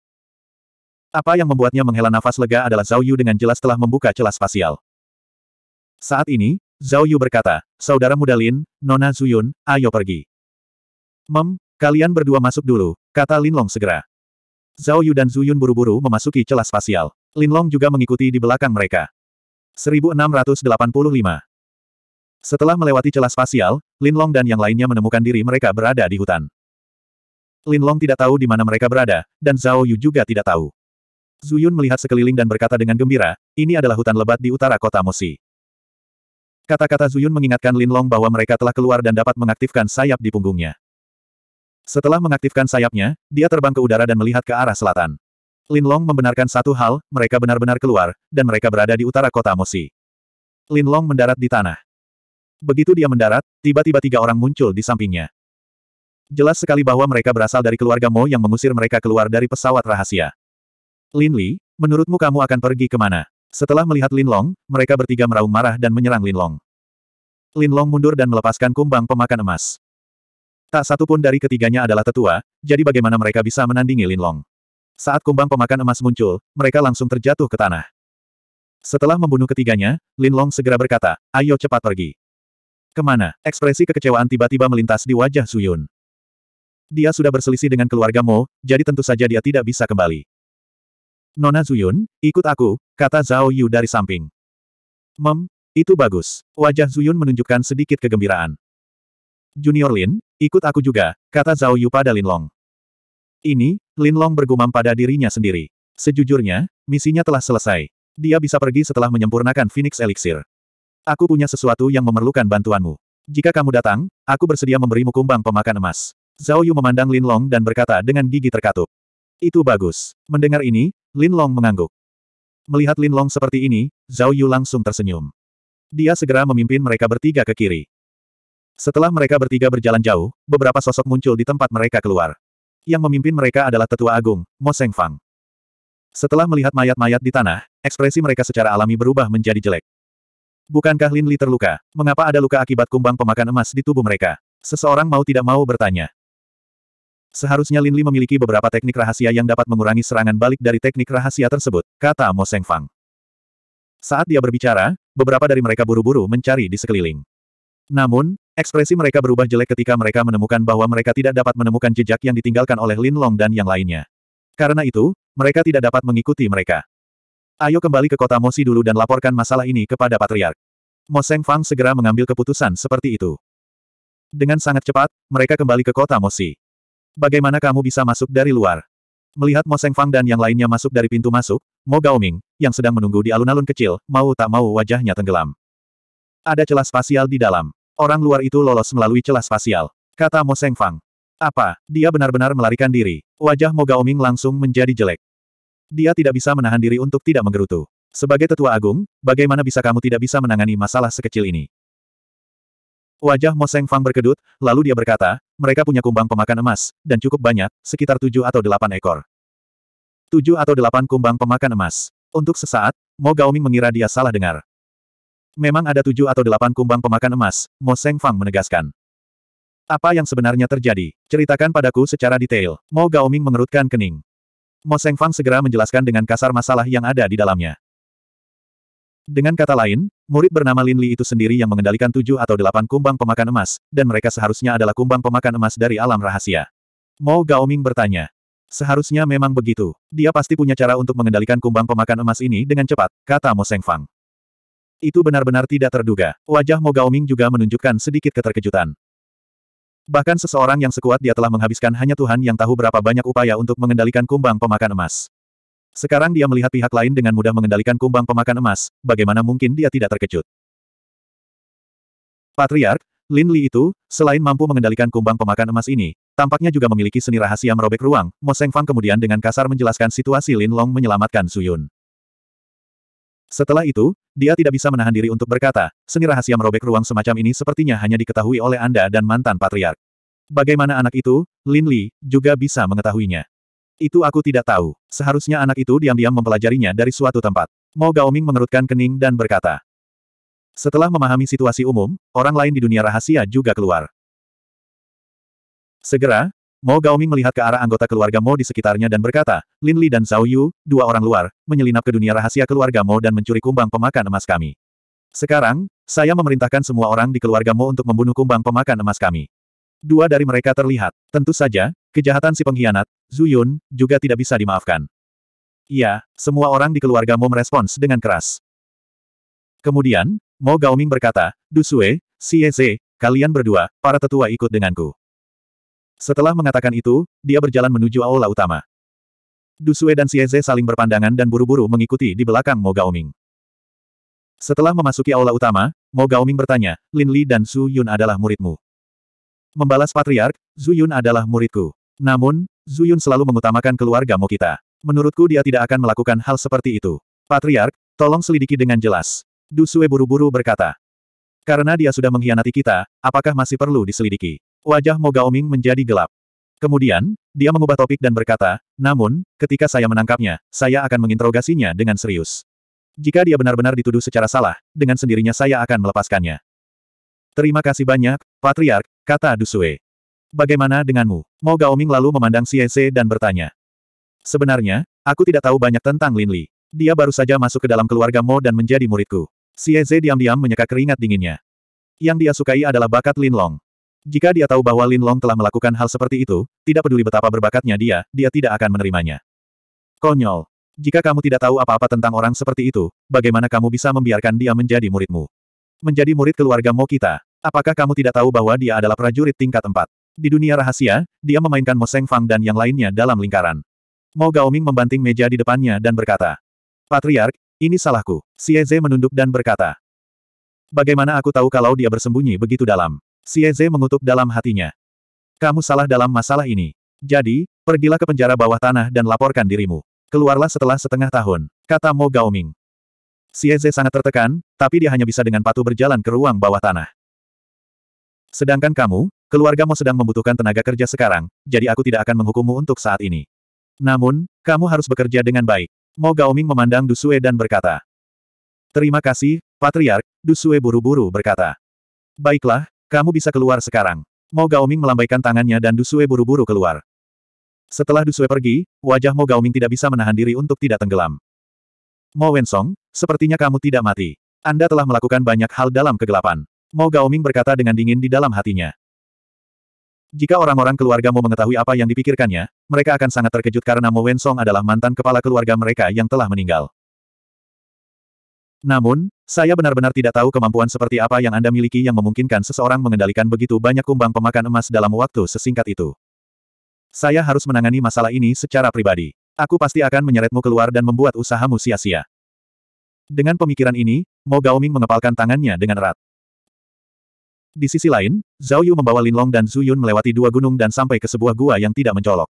A: Apa yang membuatnya menghela nafas lega adalah Zhao Yu dengan jelas telah membuka celah spasial. Saat ini, Zhao Yu berkata, Saudara muda Lin, Nona Zuyun, ayo pergi. Mem, kalian berdua masuk dulu, kata Lin Long segera. Zhao Yu dan Zuyun buru-buru memasuki celah spasial. Lin Long juga mengikuti di belakang mereka. 1685 Setelah melewati celah spasial, Lin Long dan yang lainnya menemukan diri mereka berada di hutan. Lin Long tidak tahu di mana mereka berada, dan Zhao Yu juga tidak tahu. Zuyun melihat sekeliling dan berkata dengan gembira, ini adalah hutan lebat di utara kota Mosi. Kata-kata Zuyun mengingatkan Lin Long bahwa mereka telah keluar dan dapat mengaktifkan sayap di punggungnya. Setelah mengaktifkan sayapnya, dia terbang ke udara dan melihat ke arah selatan. Lin Long membenarkan satu hal, mereka benar-benar keluar, dan mereka berada di utara kota Mosi. Lin Long mendarat di tanah. Begitu dia mendarat, tiba-tiba tiga orang muncul di sampingnya. Jelas sekali bahwa mereka berasal dari keluarga Mo yang mengusir mereka keluar dari pesawat rahasia. Lin Li, menurutmu kamu akan pergi ke mana? Setelah melihat Lin Long, mereka bertiga meraung marah dan menyerang Lin Long. Lin Long mundur dan melepaskan kumbang pemakan emas. Tak satu pun dari ketiganya adalah tetua, jadi bagaimana mereka bisa menandingi Lin Long? Saat kumbang pemakan emas muncul, mereka langsung terjatuh ke tanah. Setelah membunuh ketiganya, Lin Long segera berkata, ayo cepat pergi. Kemana? Ekspresi kekecewaan tiba-tiba melintas di wajah Suyun. Dia sudah berselisih dengan keluarga Mo, jadi tentu saja dia tidak bisa kembali. Nona Zuyun, ikut aku, kata Zhao Yu dari samping. Mem, itu bagus. Wajah Zuyun menunjukkan sedikit kegembiraan. Junior Lin, ikut aku juga, kata Zhao Yu pada Lin Long. Ini, Lin Long bergumam pada dirinya sendiri. Sejujurnya, misinya telah selesai. Dia bisa pergi setelah menyempurnakan Phoenix Elixir. Aku punya sesuatu yang memerlukan bantuanmu. Jika kamu datang, aku bersedia memberimu kumbang pemakan emas. Zhao Yu memandang Lin Long dan berkata dengan gigi terkatup. Itu bagus. Mendengar ini, Lin Long mengangguk. Melihat Lin Long seperti ini, Zhao Yu langsung tersenyum. Dia segera memimpin mereka bertiga ke kiri. Setelah mereka bertiga berjalan jauh, beberapa sosok muncul di tempat mereka keluar. Yang memimpin mereka adalah Tetua Agung, Mo Seng Fang. Setelah melihat mayat-mayat di tanah, ekspresi mereka secara alami berubah menjadi jelek. Bukankah Lin Li terluka? Mengapa ada luka akibat kumbang pemakan emas di tubuh mereka? Seseorang mau tidak mau bertanya. Seharusnya Lin Li memiliki beberapa teknik rahasia yang dapat mengurangi serangan balik dari teknik rahasia tersebut, kata Mo Seng Fang. Saat dia berbicara, beberapa dari mereka buru-buru mencari di sekeliling. Namun, ekspresi mereka berubah jelek ketika mereka menemukan bahwa mereka tidak dapat menemukan jejak yang ditinggalkan oleh Lin Long dan yang lainnya. Karena itu, mereka tidak dapat mengikuti mereka. Ayo kembali ke kota Mosi dulu dan laporkan masalah ini kepada Patriark. Mo Seng Fang segera mengambil keputusan seperti itu. Dengan sangat cepat, mereka kembali ke kota Mosi. Bagaimana kamu bisa masuk dari luar? Melihat Mo Fang dan yang lainnya masuk dari pintu masuk, Mo Gao Ming yang sedang menunggu di alun-alun kecil, mau tak mau wajahnya tenggelam. Ada celah spasial di dalam. Orang luar itu lolos melalui celah spasial. Kata Mo Fang. Apa, dia benar-benar melarikan diri. Wajah Mo Gao Ming langsung menjadi jelek. Dia tidak bisa menahan diri untuk tidak menggerutu. Sebagai tetua agung, bagaimana bisa kamu tidak bisa menangani masalah sekecil ini? Wajah Moseng Fang berkedut, lalu dia berkata, mereka punya kumbang pemakan emas, dan cukup banyak, sekitar tujuh atau delapan ekor. Tujuh atau delapan kumbang pemakan emas. Untuk sesaat, Mo Gaoming mengira dia salah dengar. Memang ada tujuh atau delapan kumbang pemakan emas, Mo Seng Fang menegaskan. Apa yang sebenarnya terjadi? Ceritakan padaku secara detail. Mo Gaoming mengerutkan kening. Mo Seng Fang segera menjelaskan dengan kasar masalah yang ada di dalamnya. Dengan kata lain, murid bernama Lin Li itu sendiri yang mengendalikan tujuh atau delapan kumbang pemakan emas, dan mereka seharusnya adalah kumbang pemakan emas dari alam rahasia. Mo Gaoming bertanya. Seharusnya memang begitu. Dia pasti punya cara untuk mengendalikan kumbang pemakan emas ini dengan cepat, kata Mo Sengfang. Itu benar-benar tidak terduga. Wajah Mo Gaoming juga menunjukkan sedikit keterkejutan. Bahkan seseorang yang sekuat dia telah menghabiskan hanya Tuhan yang tahu berapa banyak upaya untuk mengendalikan kumbang pemakan emas. Sekarang dia melihat pihak lain dengan mudah mengendalikan kumbang pemakan emas, bagaimana mungkin dia tidak terkejut. Patriark, Lin Li itu, selain mampu mengendalikan kumbang pemakan emas ini, tampaknya juga memiliki seni rahasia merobek ruang, Mo Seng Fang kemudian dengan kasar menjelaskan situasi Lin Long menyelamatkan Su Yun. Setelah itu, dia tidak bisa menahan diri untuk berkata, seni rahasia merobek ruang semacam ini sepertinya hanya diketahui oleh Anda dan mantan patriark. Bagaimana anak itu, Lin Li, juga bisa mengetahuinya. Itu aku tidak tahu. Seharusnya anak itu diam-diam mempelajarinya dari suatu tempat. Mo Gaoming mengerutkan kening dan berkata. Setelah memahami situasi umum, orang lain di dunia rahasia juga keluar. Segera, Mo Gaoming melihat ke arah anggota keluarga Mo di sekitarnya dan berkata, Lin Li dan Zhao Yu, dua orang luar, menyelinap ke dunia rahasia keluarga Mo dan mencuri kumbang pemakan emas kami. Sekarang, saya memerintahkan semua orang di keluarga Mo untuk membunuh kumbang pemakan emas kami. Dua dari mereka terlihat. Tentu saja, Kejahatan si pengkhianat, Zhu Yun, juga tidak bisa dimaafkan. Iya, semua orang di keluarga Mo merespons dengan keras. Kemudian, Mo Gaoming berkata, Du Si Eze, kalian berdua, para tetua ikut denganku. Setelah mengatakan itu, dia berjalan menuju aula utama. Du Sue dan Eze saling berpandangan dan buru-buru mengikuti di belakang Mo Gaoming. Setelah memasuki aula utama, Mo Gaoming bertanya, Lin Li dan Zhu Yun adalah muridmu. Membalas patriark, Zhu Yun adalah muridku. Namun, Zuyun selalu mengutamakan keluarga kita. Menurutku dia tidak akan melakukan hal seperti itu. Patriark, tolong selidiki dengan jelas. Dusue buru-buru berkata. Karena dia sudah mengkhianati kita, apakah masih perlu diselidiki? Wajah Mo Mogaoming menjadi gelap. Kemudian, dia mengubah topik dan berkata, namun, ketika saya menangkapnya, saya akan menginterogasinya dengan serius. Jika dia benar-benar dituduh secara salah, dengan sendirinya saya akan melepaskannya. Terima kasih banyak, Patriark, kata Dusue. Bagaimana denganmu? Mo Gaoming lalu memandang Xie dan bertanya. Sebenarnya, aku tidak tahu banyak tentang Lin Li. Dia baru saja masuk ke dalam keluarga Mo dan menjadi muridku. Xie diam-diam menyeka keringat dinginnya. Yang dia sukai adalah bakat Lin Long. Jika dia tahu bahwa Lin Long telah melakukan hal seperti itu, tidak peduli betapa berbakatnya dia, dia tidak akan menerimanya. Konyol. Jika kamu tidak tahu apa-apa tentang orang seperti itu, bagaimana kamu bisa membiarkan dia menjadi muridmu? Menjadi murid keluarga Mo kita. Apakah kamu tidak tahu bahwa dia adalah prajurit tingkat 4? Di dunia rahasia, dia memainkan Mo Seng Fang dan yang lainnya dalam lingkaran. Mo Gaoming membanting meja di depannya dan berkata, Patriark, ini salahku. Zhe menunduk dan berkata, Bagaimana aku tahu kalau dia bersembunyi begitu dalam? Zhe mengutuk dalam hatinya. Kamu salah dalam masalah ini. Jadi, pergilah ke penjara bawah tanah dan laporkan dirimu. Keluarlah setelah setengah tahun, kata Mo Gaoming. Zhe sangat tertekan, tapi dia hanya bisa dengan patuh berjalan ke ruang bawah tanah. Sedangkan kamu, Keluarga Keluargamu sedang membutuhkan tenaga kerja sekarang, jadi aku tidak akan menghukummu untuk saat ini. Namun, kamu harus bekerja dengan baik. Mo Gaoming memandang Dusue dan berkata. Terima kasih, Patriark, Dusue buru-buru berkata. Baiklah, kamu bisa keluar sekarang. Mo Gaoming melambaikan tangannya dan Dusue buru-buru keluar. Setelah Dusue pergi, wajah Mo Gaoming tidak bisa menahan diri untuk tidak tenggelam. Mo Wensong, sepertinya kamu tidak mati. Anda telah melakukan banyak hal dalam kegelapan. Mo Gaoming berkata dengan dingin di dalam hatinya. Jika orang-orang keluargamu mengetahui apa yang dipikirkannya, mereka akan sangat terkejut karena Mo Wensong adalah mantan kepala keluarga mereka yang telah meninggal. Namun, saya benar-benar tidak tahu kemampuan seperti apa yang Anda miliki yang memungkinkan seseorang mengendalikan begitu banyak kumbang pemakan emas dalam waktu sesingkat itu. Saya harus menangani masalah ini secara pribadi. Aku pasti akan menyeretmu keluar dan membuat usahamu sia-sia. Dengan pemikiran ini, Mo Gaoming mengepalkan tangannya dengan erat. Di sisi lain, Zhao Yu membawa Linlong dan Zhu Yun melewati dua gunung dan sampai ke sebuah gua yang tidak mencolok.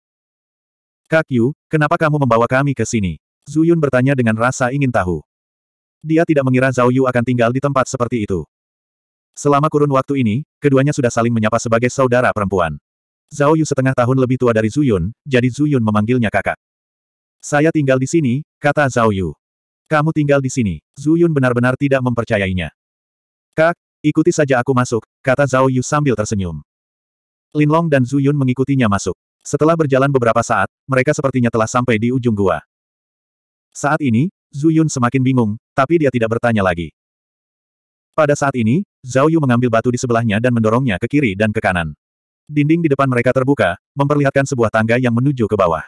A: Kak Yu, kenapa kamu membawa kami ke sini? Zhu Yun bertanya dengan rasa ingin tahu. Dia tidak mengira Zhao Yu akan tinggal di tempat seperti itu. Selama kurun waktu ini, keduanya sudah saling menyapa sebagai saudara perempuan. Zhao Yu setengah tahun lebih tua dari Zuyun, jadi Zuyun memanggilnya kakak. Saya tinggal di sini, kata Zhao Yu. Kamu tinggal di sini. Zuyun benar-benar tidak mempercayainya. Kak, Ikuti saja aku masuk, kata Zhao Yu sambil tersenyum. Linlong dan Zuyun mengikutinya masuk. Setelah berjalan beberapa saat, mereka sepertinya telah sampai di ujung gua. Saat ini, Zuyun semakin bingung, tapi dia tidak bertanya lagi. Pada saat ini, Zhao Yu mengambil batu di sebelahnya dan mendorongnya ke kiri dan ke kanan. Dinding di depan mereka terbuka, memperlihatkan sebuah tangga yang menuju ke bawah.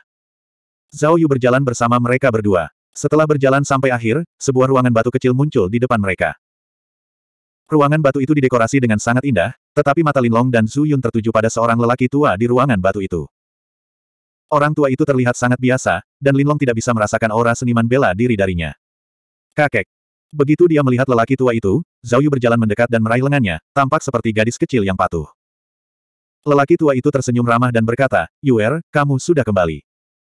A: Zhao Yu berjalan bersama mereka berdua. Setelah berjalan sampai akhir, sebuah ruangan batu kecil muncul di depan mereka. Ruangan batu itu didekorasi dengan sangat indah, tetapi mata Linlong dan Zhu Yun tertuju pada seorang lelaki tua di ruangan batu itu. Orang tua itu terlihat sangat biasa, dan Linlong tidak bisa merasakan aura seniman bela diri darinya. Kakek. Begitu dia melihat lelaki tua itu, Zhao Yu berjalan mendekat dan meraih lengannya, tampak seperti gadis kecil yang patuh. Lelaki tua itu tersenyum ramah dan berkata, Yuer, kamu sudah kembali.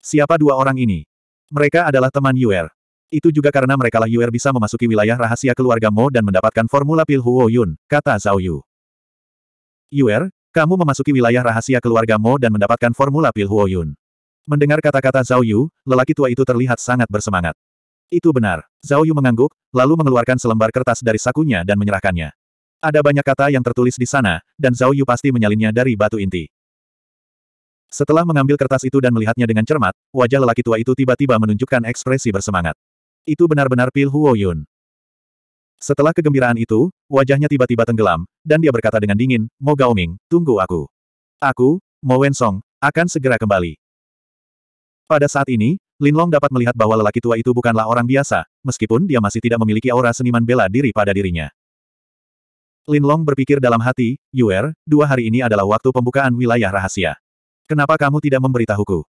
A: Siapa dua orang ini? Mereka adalah teman Yuer. Itu juga karena merekalah Yuer bisa memasuki wilayah rahasia keluarga Mo dan mendapatkan formula pil Huo Yun, kata Zhao Yu. Yuer, kamu memasuki wilayah rahasia keluarga Mo dan mendapatkan formula pil Huo Yun. Mendengar kata-kata Zhao Yu, lelaki tua itu terlihat sangat bersemangat. Itu benar. Zhao Yu mengangguk, lalu mengeluarkan selembar kertas dari sakunya dan menyerahkannya. Ada banyak kata yang tertulis di sana, dan Zhao Yu pasti menyalinnya dari batu inti. Setelah mengambil kertas itu dan melihatnya dengan cermat, wajah lelaki tua itu tiba-tiba menunjukkan ekspresi bersemangat. Itu benar-benar Pil Huo Yun. Setelah kegembiraan itu, wajahnya tiba-tiba tenggelam, dan dia berkata dengan dingin, Mo Gaoming, tunggu aku. Aku, Mo Wen Song, akan segera kembali. Pada saat ini, Lin Long dapat melihat bahwa lelaki tua itu bukanlah orang biasa, meskipun dia masih tidak memiliki aura seniman bela diri pada dirinya. Lin Long berpikir dalam hati, Yuer, dua hari ini adalah waktu pembukaan wilayah rahasia. Kenapa kamu tidak memberitahuku?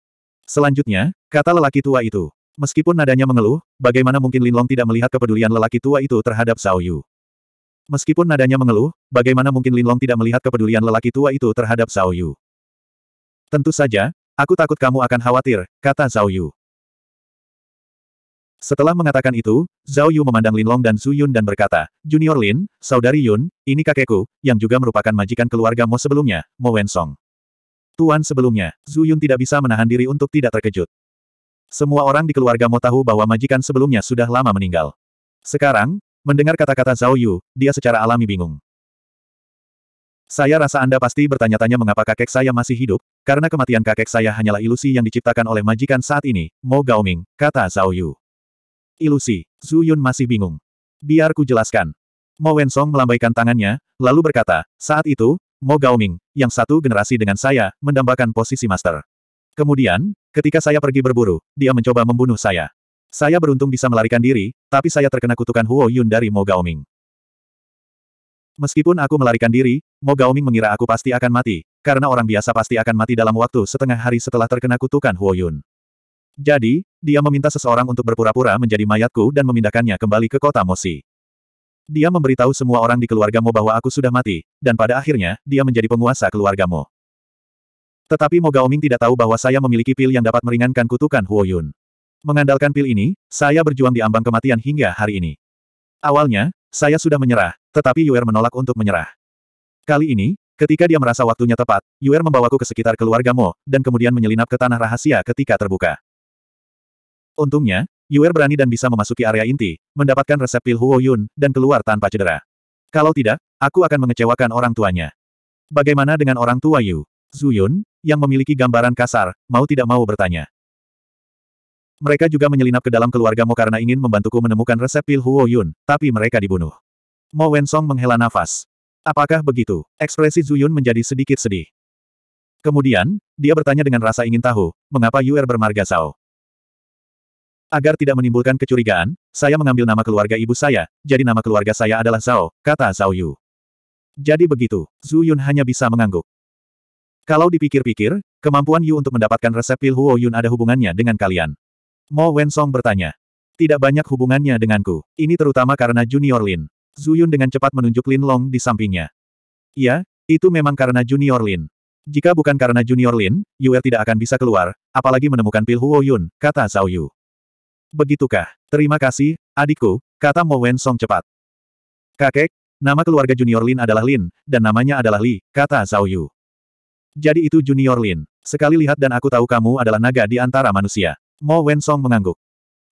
A: Selanjutnya, kata lelaki tua itu. Meskipun nadanya mengeluh, bagaimana mungkin Linlong tidak melihat kepedulian lelaki tua itu terhadap Zhao Yu? Meskipun nadanya mengeluh, bagaimana mungkin Linlong tidak melihat kepedulian lelaki tua itu terhadap Zhao Yu? Tentu saja, aku takut kamu akan khawatir, kata Zhao Yu. Setelah mengatakan itu, Zhao Yu memandang Linlong dan Zhu Yun dan berkata, Junior Lin, Saudari Yun, ini kakekku, yang juga merupakan majikan keluarga Mo sebelumnya, Mo Wensong. Tuan sebelumnya, Zhu Yun tidak bisa menahan diri untuk tidak terkejut. Semua orang di keluarga mau tahu bahwa majikan sebelumnya sudah lama meninggal. Sekarang, mendengar kata-kata Zhao Yu, dia secara alami bingung. Saya rasa Anda pasti bertanya-tanya mengapa kakek saya masih hidup, karena kematian kakek saya hanyalah ilusi yang diciptakan oleh majikan saat ini, Mo Gaoming, kata Zhao Yu. Ilusi, Zhu Yun masih bingung. Biar ku jelaskan. Mo Wensong melambaikan tangannya, lalu berkata, saat itu, Mo Gaoming, yang satu generasi dengan saya, mendambakan posisi master. Kemudian, ketika saya pergi berburu, dia mencoba membunuh saya. Saya beruntung bisa melarikan diri, tapi saya terkena kutukan Huo Yun dari Mo Gaoming. Meskipun aku melarikan diri, Mo Gaoming mengira aku pasti akan mati, karena orang biasa pasti akan mati dalam waktu setengah hari setelah terkena kutukan Huo Yun. Jadi, dia meminta seseorang untuk berpura-pura menjadi mayatku dan memindahkannya kembali ke kota Mosi. Dia memberitahu semua orang di keluargamu bahwa aku sudah mati, dan pada akhirnya, dia menjadi penguasa keluargamu. Tetapi Mo Ming tidak tahu bahwa saya memiliki pil yang dapat meringankan kutukan Huo Yun. Mengandalkan pil ini, saya berjuang di ambang kematian hingga hari ini. Awalnya, saya sudah menyerah, tetapi Yuer menolak untuk menyerah. Kali ini, ketika dia merasa waktunya tepat, Yuer membawaku ke sekitar keluarga Mo, dan kemudian menyelinap ke tanah rahasia ketika terbuka. Untungnya, Yuer berani dan bisa memasuki area inti, mendapatkan resep pil Huo Yun, dan keluar tanpa cedera. Kalau tidak, aku akan mengecewakan orang tuanya. Bagaimana dengan orang tua Yu? Zuyun, yang memiliki gambaran kasar, mau tidak mau bertanya. Mereka juga menyelinap ke dalam keluarga keluargamu karena ingin membantuku menemukan resep pil Huo Yun, tapi mereka dibunuh. Mo Wensong menghela nafas. Apakah begitu? Ekspresi Zhu Yun menjadi sedikit sedih. Kemudian, dia bertanya dengan rasa ingin tahu, mengapa Yuer bermarga Zhao? Agar tidak menimbulkan kecurigaan, saya mengambil nama keluarga ibu saya, jadi nama keluarga saya adalah Zhao, kata Zhao Yu. Jadi begitu, Zhu Yun hanya bisa mengangguk. Kalau dipikir-pikir, kemampuan Yu untuk mendapatkan resep pil Huo Yun ada hubungannya dengan kalian. Mo Wensong bertanya. Tidak banyak hubungannya denganku. Ini terutama karena Junior Lin. Zuyun dengan cepat menunjuk Lin Long di sampingnya. Ya, itu memang karena Junior Lin. Jika bukan karena Junior Lin, Yuer tidak akan bisa keluar, apalagi menemukan pil Huo Yun, kata Zhao Yu. Begitukah? Terima kasih, adikku, kata Mo Wen Song cepat. Kakek, nama keluarga Junior Lin adalah Lin, dan namanya adalah Li, kata Zhao Yu. Jadi itu Junior Lin. Sekali lihat dan aku tahu kamu adalah naga di antara manusia. Mo Song mengangguk.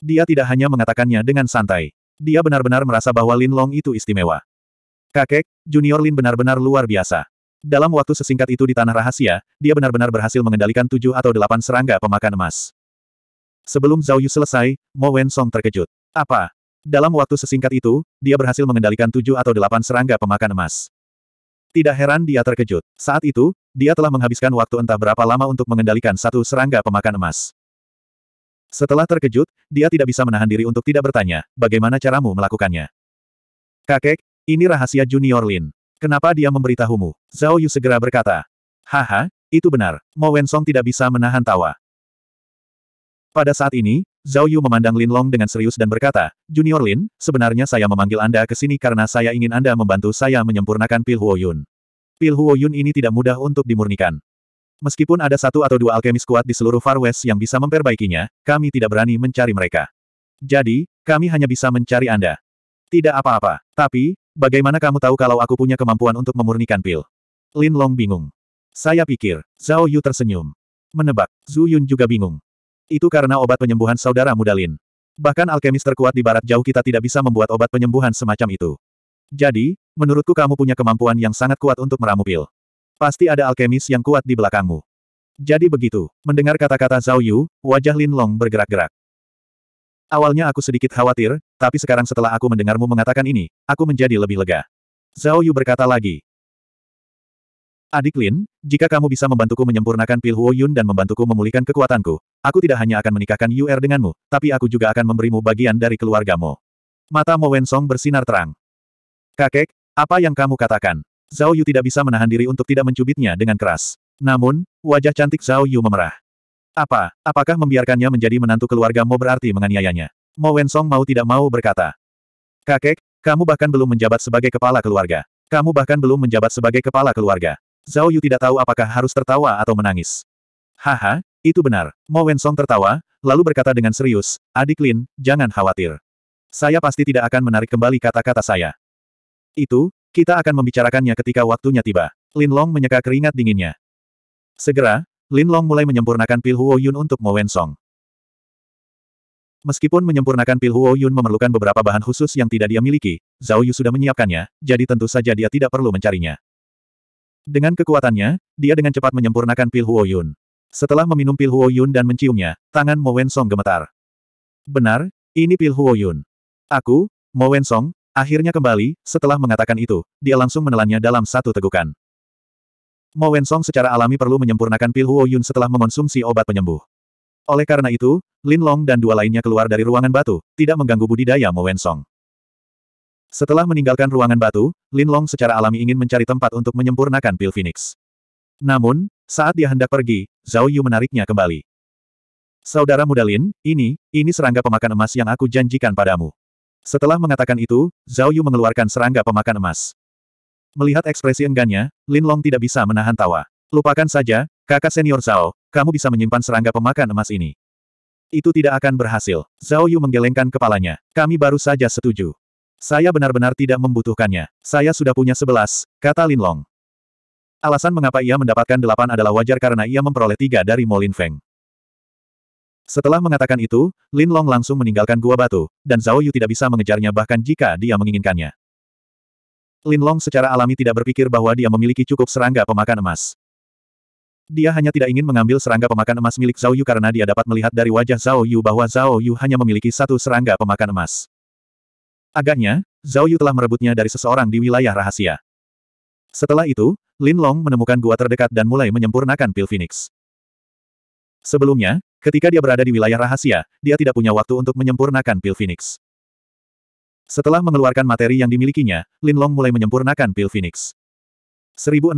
A: Dia tidak hanya mengatakannya dengan santai. Dia benar-benar merasa bahwa Lin Long itu istimewa. Kakek, Junior Lin benar-benar luar biasa. Dalam waktu sesingkat itu di tanah rahasia, dia benar-benar berhasil mengendalikan tujuh atau delapan serangga pemakan emas. Sebelum Zhao Yu selesai, Mo Song terkejut. Apa? Dalam waktu sesingkat itu, dia berhasil mengendalikan tujuh atau delapan serangga pemakan emas. Tidak heran dia terkejut. Saat itu, dia telah menghabiskan waktu entah berapa lama untuk mengendalikan satu serangga pemakan emas. Setelah terkejut, dia tidak bisa menahan diri untuk tidak bertanya, bagaimana caramu melakukannya? Kakek, ini rahasia Junior Lin. Kenapa dia memberitahumu? Zhao Yu segera berkata. Haha, itu benar. Mo Song tidak bisa menahan tawa. Pada saat ini, Zhao Yu memandang Lin Long dengan serius dan berkata, Junior Lin, sebenarnya saya memanggil Anda ke sini karena saya ingin Anda membantu saya menyempurnakan Pil Huo Yun." Pil Huoyun ini tidak mudah untuk dimurnikan. Meskipun ada satu atau dua alkemis kuat di seluruh Far West yang bisa memperbaikinya, kami tidak berani mencari mereka. Jadi, kami hanya bisa mencari Anda. Tidak apa-apa. Tapi, bagaimana kamu tahu kalau aku punya kemampuan untuk memurnikan pil? Lin Long bingung. Saya pikir, Zhao Yu tersenyum. Menebak, Zhu Yun juga bingung. Itu karena obat penyembuhan saudara muda Lin. Bahkan alkemis terkuat di barat jauh kita tidak bisa membuat obat penyembuhan semacam itu. Jadi, menurutku kamu punya kemampuan yang sangat kuat untuk meramu pil. Pasti ada alkemis yang kuat di belakangmu. Jadi begitu, mendengar kata-kata Zhao Yu, wajah Lin Long bergerak-gerak. Awalnya aku sedikit khawatir, tapi sekarang setelah aku mendengarmu mengatakan ini, aku menjadi lebih lega. Zhao Yu berkata lagi. Adik Lin, jika kamu bisa membantuku menyempurnakan pil Huo Yun dan membantuku memulihkan kekuatanku, aku tidak hanya akan menikahkan Yu Er denganmu, tapi aku juga akan memberimu bagian dari keluargamu. Mata Mo Wen Song bersinar terang. Kakek, apa yang kamu katakan? Zhao Yu tidak bisa menahan diri untuk tidak mencubitnya dengan keras. Namun, wajah cantik Zhao Yu memerah. Apa, apakah membiarkannya menjadi menantu keluarga Mo berarti menganiayanya? Mo Wensong mau tidak mau berkata. Kakek, kamu bahkan belum menjabat sebagai kepala keluarga. Kamu bahkan belum menjabat sebagai kepala keluarga. Zhao Yu tidak tahu apakah harus tertawa atau menangis. Haha, itu benar. Mo Wensong tertawa, lalu berkata dengan serius, Adik Lin, jangan khawatir. Saya pasti tidak akan menarik kembali kata-kata saya. Itu, kita akan membicarakannya ketika waktunya tiba. Lin Long menyeka keringat dinginnya. Segera, Lin Long mulai menyempurnakan pil Huo Yun untuk Mo Wen Song. Meskipun menyempurnakan pil Huo Yun memerlukan beberapa bahan khusus yang tidak dia miliki, Zhao Yu sudah menyiapkannya, jadi tentu saja dia tidak perlu mencarinya. Dengan kekuatannya, dia dengan cepat menyempurnakan pil Huo Yun. Setelah meminum pil Huo Yun dan menciumnya, tangan Mo Wen Song gemetar. Benar, ini pil Huo Yun. Aku, Mo Wen Song, Akhirnya kembali, setelah mengatakan itu, dia langsung menelannya dalam satu tegukan. Mo Song secara alami perlu menyempurnakan pil Huo Yun setelah mengonsumsi obat penyembuh. Oleh karena itu, Lin Long dan dua lainnya keluar dari ruangan batu, tidak mengganggu budidaya Mo Song. Setelah meninggalkan ruangan batu, Lin Long secara alami ingin mencari tempat untuk menyempurnakan pil Phoenix. Namun, saat dia hendak pergi, Zhao Yu menariknya kembali. Saudara muda Lin, ini, ini serangga pemakan emas yang aku janjikan padamu. Setelah mengatakan itu, Zhao Yu mengeluarkan serangga pemakan emas. Melihat ekspresi enggannya, Lin Long tidak bisa menahan tawa. Lupakan saja, kakak senior Zhao, kamu bisa menyimpan serangga pemakan emas ini. Itu tidak akan berhasil. Zhao Yu menggelengkan kepalanya. Kami baru saja setuju. Saya benar-benar tidak membutuhkannya. Saya sudah punya sebelas, kata Lin Long. Alasan mengapa ia mendapatkan delapan adalah wajar karena ia memperoleh tiga dari Molin Feng. Setelah mengatakan itu, Lin Long langsung meninggalkan gua batu, dan Zhao Yu tidak bisa mengejarnya bahkan jika dia menginginkannya. Lin Long secara alami tidak berpikir bahwa dia memiliki cukup serangga pemakan emas. Dia hanya tidak ingin mengambil serangga pemakan emas milik Zhao Yu karena dia dapat melihat dari wajah Zhao Yu bahwa Zhao Yu hanya memiliki satu serangga pemakan emas. Agaknya, Zhao Yu telah merebutnya dari seseorang di wilayah rahasia. Setelah itu, Lin Long menemukan gua terdekat dan mulai menyempurnakan pil Phoenix. Sebelumnya, Ketika dia berada di wilayah rahasia, dia tidak punya waktu untuk menyempurnakan pil Phoenix. Setelah mengeluarkan materi yang dimilikinya, Lin Long mulai menyempurnakan pil Phoenix. 1686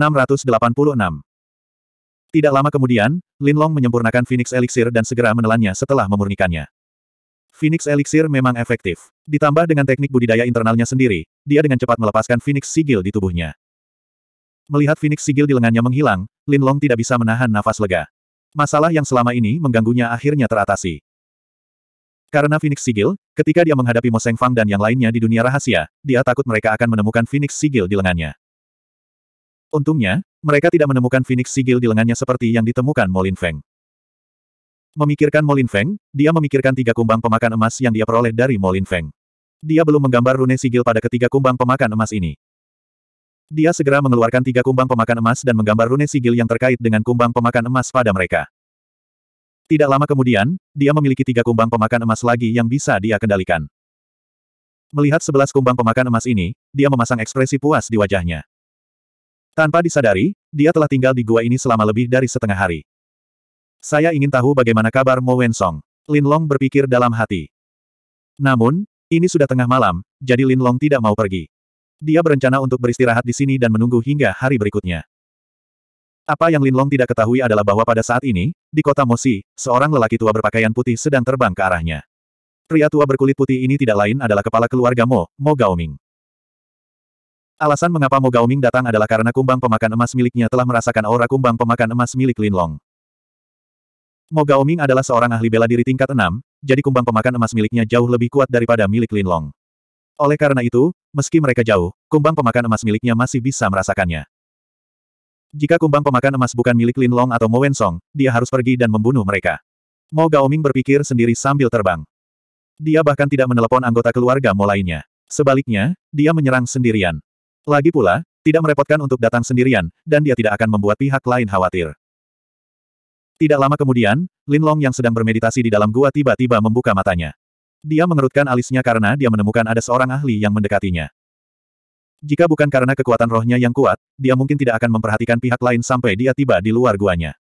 A: Tidak lama kemudian, Lin Long menyempurnakan Phoenix Elixir dan segera menelannya setelah memurnikannya. Phoenix Elixir memang efektif. Ditambah dengan teknik budidaya internalnya sendiri, dia dengan cepat melepaskan Phoenix Sigil di tubuhnya. Melihat Phoenix Sigil di lengannya menghilang, Lin Long tidak bisa menahan nafas lega. Masalah yang selama ini mengganggunya akhirnya teratasi. Karena Phoenix Sigil, ketika dia menghadapi Mo Moseng Fang dan yang lainnya di dunia rahasia, dia takut mereka akan menemukan Phoenix Sigil di lengannya. Untungnya, mereka tidak menemukan Phoenix Sigil di lengannya seperti yang ditemukan Molin Feng. Memikirkan Molin Feng, dia memikirkan tiga kumbang pemakan emas yang dia peroleh dari Molin Feng. Dia belum menggambar rune sigil pada ketiga kumbang pemakan emas ini. Dia segera mengeluarkan tiga kumbang pemakan emas dan menggambar rune sigil yang terkait dengan kumbang pemakan emas pada mereka. Tidak lama kemudian, dia memiliki tiga kumbang pemakan emas lagi yang bisa dia kendalikan. Melihat sebelas kumbang pemakan emas ini, dia memasang ekspresi puas di wajahnya. Tanpa disadari, dia telah tinggal di gua ini selama lebih dari setengah hari. Saya ingin tahu bagaimana kabar Mo Wen Song, Lin Long berpikir dalam hati. Namun, ini sudah tengah malam, jadi Lin Long tidak mau pergi. Dia berencana untuk beristirahat di sini dan menunggu hingga hari berikutnya. Apa yang Linlong tidak ketahui adalah bahwa pada saat ini, di kota Mosi, seorang lelaki tua berpakaian putih sedang terbang ke arahnya. Pria tua berkulit putih ini tidak lain adalah kepala keluarga Mo, Mo Gaoming. Alasan mengapa Mo Gaoming datang adalah karena kumbang pemakan emas miliknya telah merasakan aura kumbang pemakan emas milik Lin Long. Mo Gaoming adalah seorang ahli bela diri tingkat 6, jadi kumbang pemakan emas miliknya jauh lebih kuat daripada milik Lin Long. Oleh karena itu, meski mereka jauh, kumbang pemakan emas miliknya masih bisa merasakannya. Jika kumbang pemakan emas bukan milik Lin Long atau Mo Wen Song, dia harus pergi dan membunuh mereka. Mo Gaoming berpikir sendiri sambil terbang. Dia bahkan tidak menelepon anggota keluarga Mo lainnya. Sebaliknya, dia menyerang sendirian. Lagi pula, tidak merepotkan untuk datang sendirian, dan dia tidak akan membuat pihak lain khawatir. Tidak lama kemudian, Lin Long yang sedang bermeditasi di dalam gua tiba-tiba membuka matanya. Dia mengerutkan alisnya karena dia menemukan ada seorang ahli yang mendekatinya. Jika bukan karena kekuatan rohnya yang kuat, dia mungkin tidak akan memperhatikan pihak lain sampai dia tiba di luar guanya.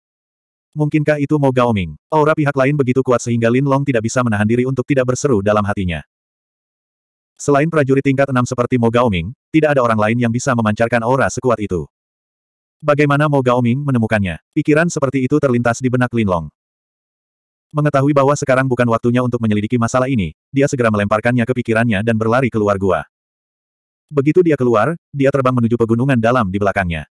A: Mungkinkah itu Mo Gaoming? Aura pihak lain begitu kuat sehingga Lin Long tidak bisa menahan diri untuk tidak berseru dalam hatinya. Selain prajurit tingkat enam seperti Mo Gaoming, tidak ada orang lain yang bisa memancarkan aura sekuat itu. Bagaimana Mo Gaoming menemukannya? Pikiran seperti itu terlintas di benak Lin Long. Mengetahui bahwa sekarang bukan waktunya untuk menyelidiki masalah ini, dia segera melemparkannya ke pikirannya dan berlari keluar gua. Begitu dia keluar, dia terbang menuju pegunungan dalam di belakangnya.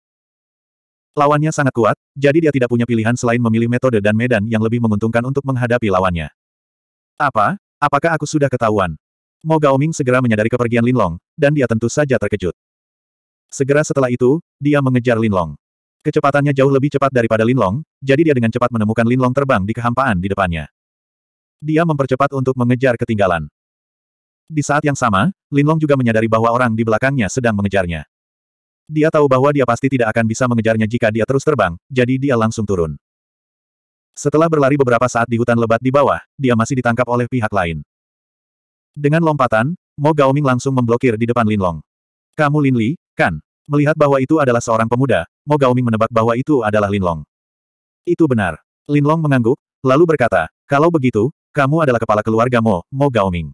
A: Lawannya sangat kuat, jadi dia tidak punya pilihan selain memilih metode dan medan yang lebih menguntungkan untuk menghadapi lawannya. Apa? Apakah aku sudah ketahuan? Mo Gaoming segera menyadari kepergian Linlong, dan dia tentu saja terkejut. Segera setelah itu, dia mengejar Linlong. Kecepatannya jauh lebih cepat daripada Linlong, jadi dia dengan cepat menemukan Linlong terbang di kehampaan di depannya. Dia mempercepat untuk mengejar ketinggalan. Di saat yang sama, Linlong juga menyadari bahwa orang di belakangnya sedang mengejarnya. Dia tahu bahwa dia pasti tidak akan bisa mengejarnya jika dia terus terbang, jadi dia langsung turun. Setelah berlari beberapa saat di hutan lebat di bawah, dia masih ditangkap oleh pihak lain. Dengan lompatan, Mo Gaoming langsung memblokir di depan Linlong. Kamu Linli, kan? Melihat bahwa itu adalah seorang pemuda, Mo Gaoming menebak bahwa itu adalah Linlong. Itu benar. Linlong mengangguk, lalu berkata, kalau begitu, kamu adalah kepala keluarga Mo, Mo Gaoming.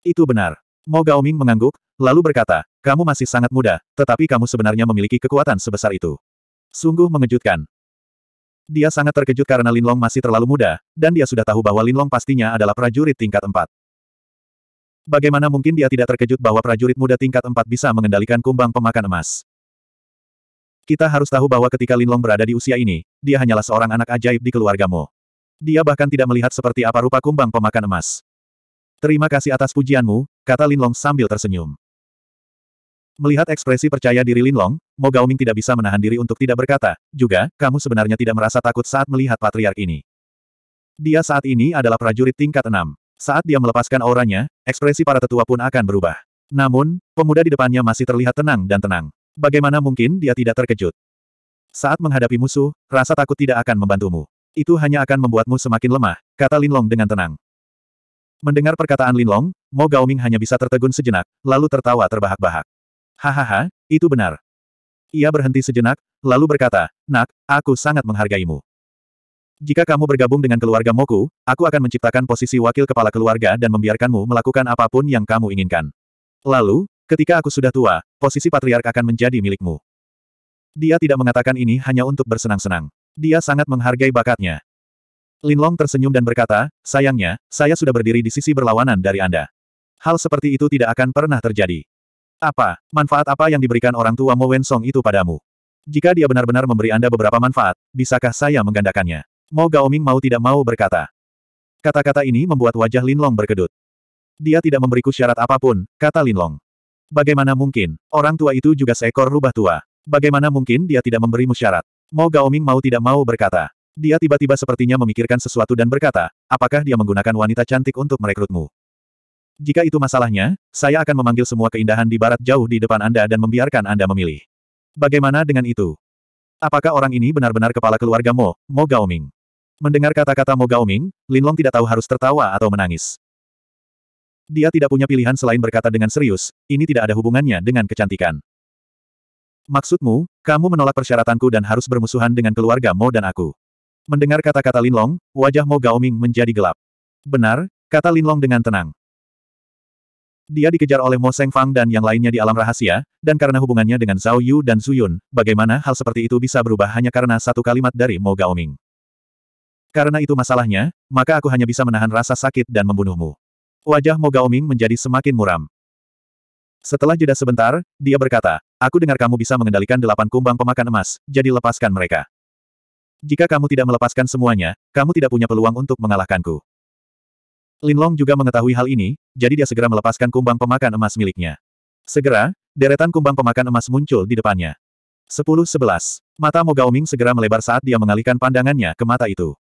A: Itu benar. Mo Gaoming mengangguk, lalu berkata, kamu masih sangat muda, tetapi kamu sebenarnya memiliki kekuatan sebesar itu. Sungguh mengejutkan. Dia sangat terkejut karena Linlong masih terlalu muda, dan dia sudah tahu bahwa Linlong pastinya adalah prajurit tingkat 4. Bagaimana mungkin dia tidak terkejut bahwa prajurit muda tingkat empat bisa mengendalikan kumbang pemakan emas? Kita harus tahu bahwa ketika Linlong berada di usia ini, dia hanyalah seorang anak ajaib di keluargamu. Dia bahkan tidak melihat seperti apa rupa kumbang pemakan emas. Terima kasih atas pujianmu, kata Linlong sambil tersenyum. Melihat ekspresi percaya diri Linlong, Mo Gaoming tidak bisa menahan diri untuk tidak berkata, juga, kamu sebenarnya tidak merasa takut saat melihat patriark ini. Dia saat ini adalah prajurit tingkat enam. Saat dia melepaskan auranya, ekspresi para tetua pun akan berubah. Namun, pemuda di depannya masih terlihat tenang dan tenang. Bagaimana mungkin dia tidak terkejut? Saat menghadapi musuh, rasa takut tidak akan membantumu. Itu hanya akan membuatmu semakin lemah, kata Lin Long dengan tenang. Mendengar perkataan Lin Linlong, Mo Gaoming hanya bisa tertegun sejenak, lalu tertawa terbahak-bahak. Hahaha, itu benar. Ia berhenti sejenak, lalu berkata, Nak, aku sangat menghargaimu. Jika kamu bergabung dengan keluarga Moku, aku akan menciptakan posisi wakil kepala keluarga dan membiarkanmu melakukan apapun yang kamu inginkan. Lalu, ketika aku sudah tua, posisi patriark akan menjadi milikmu. Dia tidak mengatakan ini hanya untuk bersenang-senang. Dia sangat menghargai bakatnya. Linlong tersenyum dan berkata, sayangnya, saya sudah berdiri di sisi berlawanan dari Anda. Hal seperti itu tidak akan pernah terjadi. Apa, manfaat apa yang diberikan orang tua Mo Wensong itu padamu? Jika dia benar-benar memberi Anda beberapa manfaat, bisakah saya menggandakannya? Mo Gaoming mau tidak mau berkata. Kata-kata ini membuat wajah Lin Long berkedut. Dia tidak memberiku syarat apapun, kata Lin Long. Bagaimana mungkin, orang tua itu juga seekor rubah tua. Bagaimana mungkin dia tidak memberimu syarat? Mo Gaoming mau tidak mau berkata. Dia tiba-tiba sepertinya memikirkan sesuatu dan berkata, apakah dia menggunakan wanita cantik untuk merekrutmu? Jika itu masalahnya, saya akan memanggil semua keindahan di barat jauh di depan Anda dan membiarkan Anda memilih. Bagaimana dengan itu? Apakah orang ini benar-benar kepala keluarga Mo, Mo Gaoming? Mendengar kata-kata Mo Gaoming, Linlong tidak tahu harus tertawa atau menangis. Dia tidak punya pilihan selain berkata dengan serius, ini tidak ada hubungannya dengan kecantikan. Maksudmu, kamu menolak persyaratanku dan harus bermusuhan dengan keluarga Mo dan aku. Mendengar kata-kata Linlong, wajah Mo Gaoming menjadi gelap. Benar, kata Linlong dengan tenang. Dia dikejar oleh Mo Seng Fang dan yang lainnya di alam rahasia, dan karena hubungannya dengan Zhao Yu dan Zuyun, Yun, bagaimana hal seperti itu bisa berubah hanya karena satu kalimat dari Mo Gaoming. Karena itu masalahnya, maka aku hanya bisa menahan rasa sakit dan membunuhmu. Wajah Mogaoming menjadi semakin muram. Setelah jeda sebentar, dia berkata, Aku dengar kamu bisa mengendalikan delapan kumbang pemakan emas, jadi lepaskan mereka. Jika kamu tidak melepaskan semuanya, kamu tidak punya peluang untuk mengalahkanku. Linlong juga mengetahui hal ini, jadi dia segera melepaskan kumbang pemakan emas miliknya. Segera, deretan kumbang pemakan emas muncul di depannya. 10-11. Mata Mogaoming segera melebar saat dia mengalihkan pandangannya ke mata itu.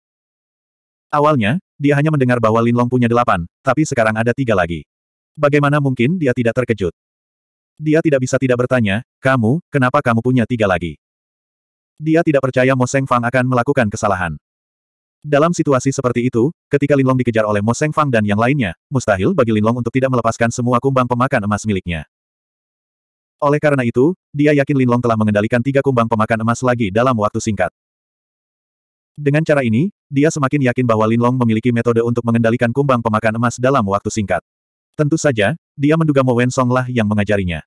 A: Awalnya, dia hanya mendengar bahwa Linlong punya delapan, tapi sekarang ada tiga lagi. Bagaimana mungkin dia tidak terkejut? Dia tidak bisa tidak bertanya, kamu, kenapa kamu punya tiga lagi? Dia tidak percaya Mo Seng Fang akan melakukan kesalahan. Dalam situasi seperti itu, ketika Linlong dikejar oleh Mo Seng Fang dan yang lainnya, mustahil bagi Linlong untuk tidak melepaskan semua kumbang pemakan emas miliknya. Oleh karena itu, dia yakin Linlong telah mengendalikan tiga kumbang pemakan emas lagi dalam waktu singkat. Dengan cara ini, dia semakin yakin bahwa Linlong memiliki metode untuk mengendalikan kumbang pemakan emas dalam waktu singkat. Tentu saja, dia menduga Mo Wensong lah yang mengajarinya.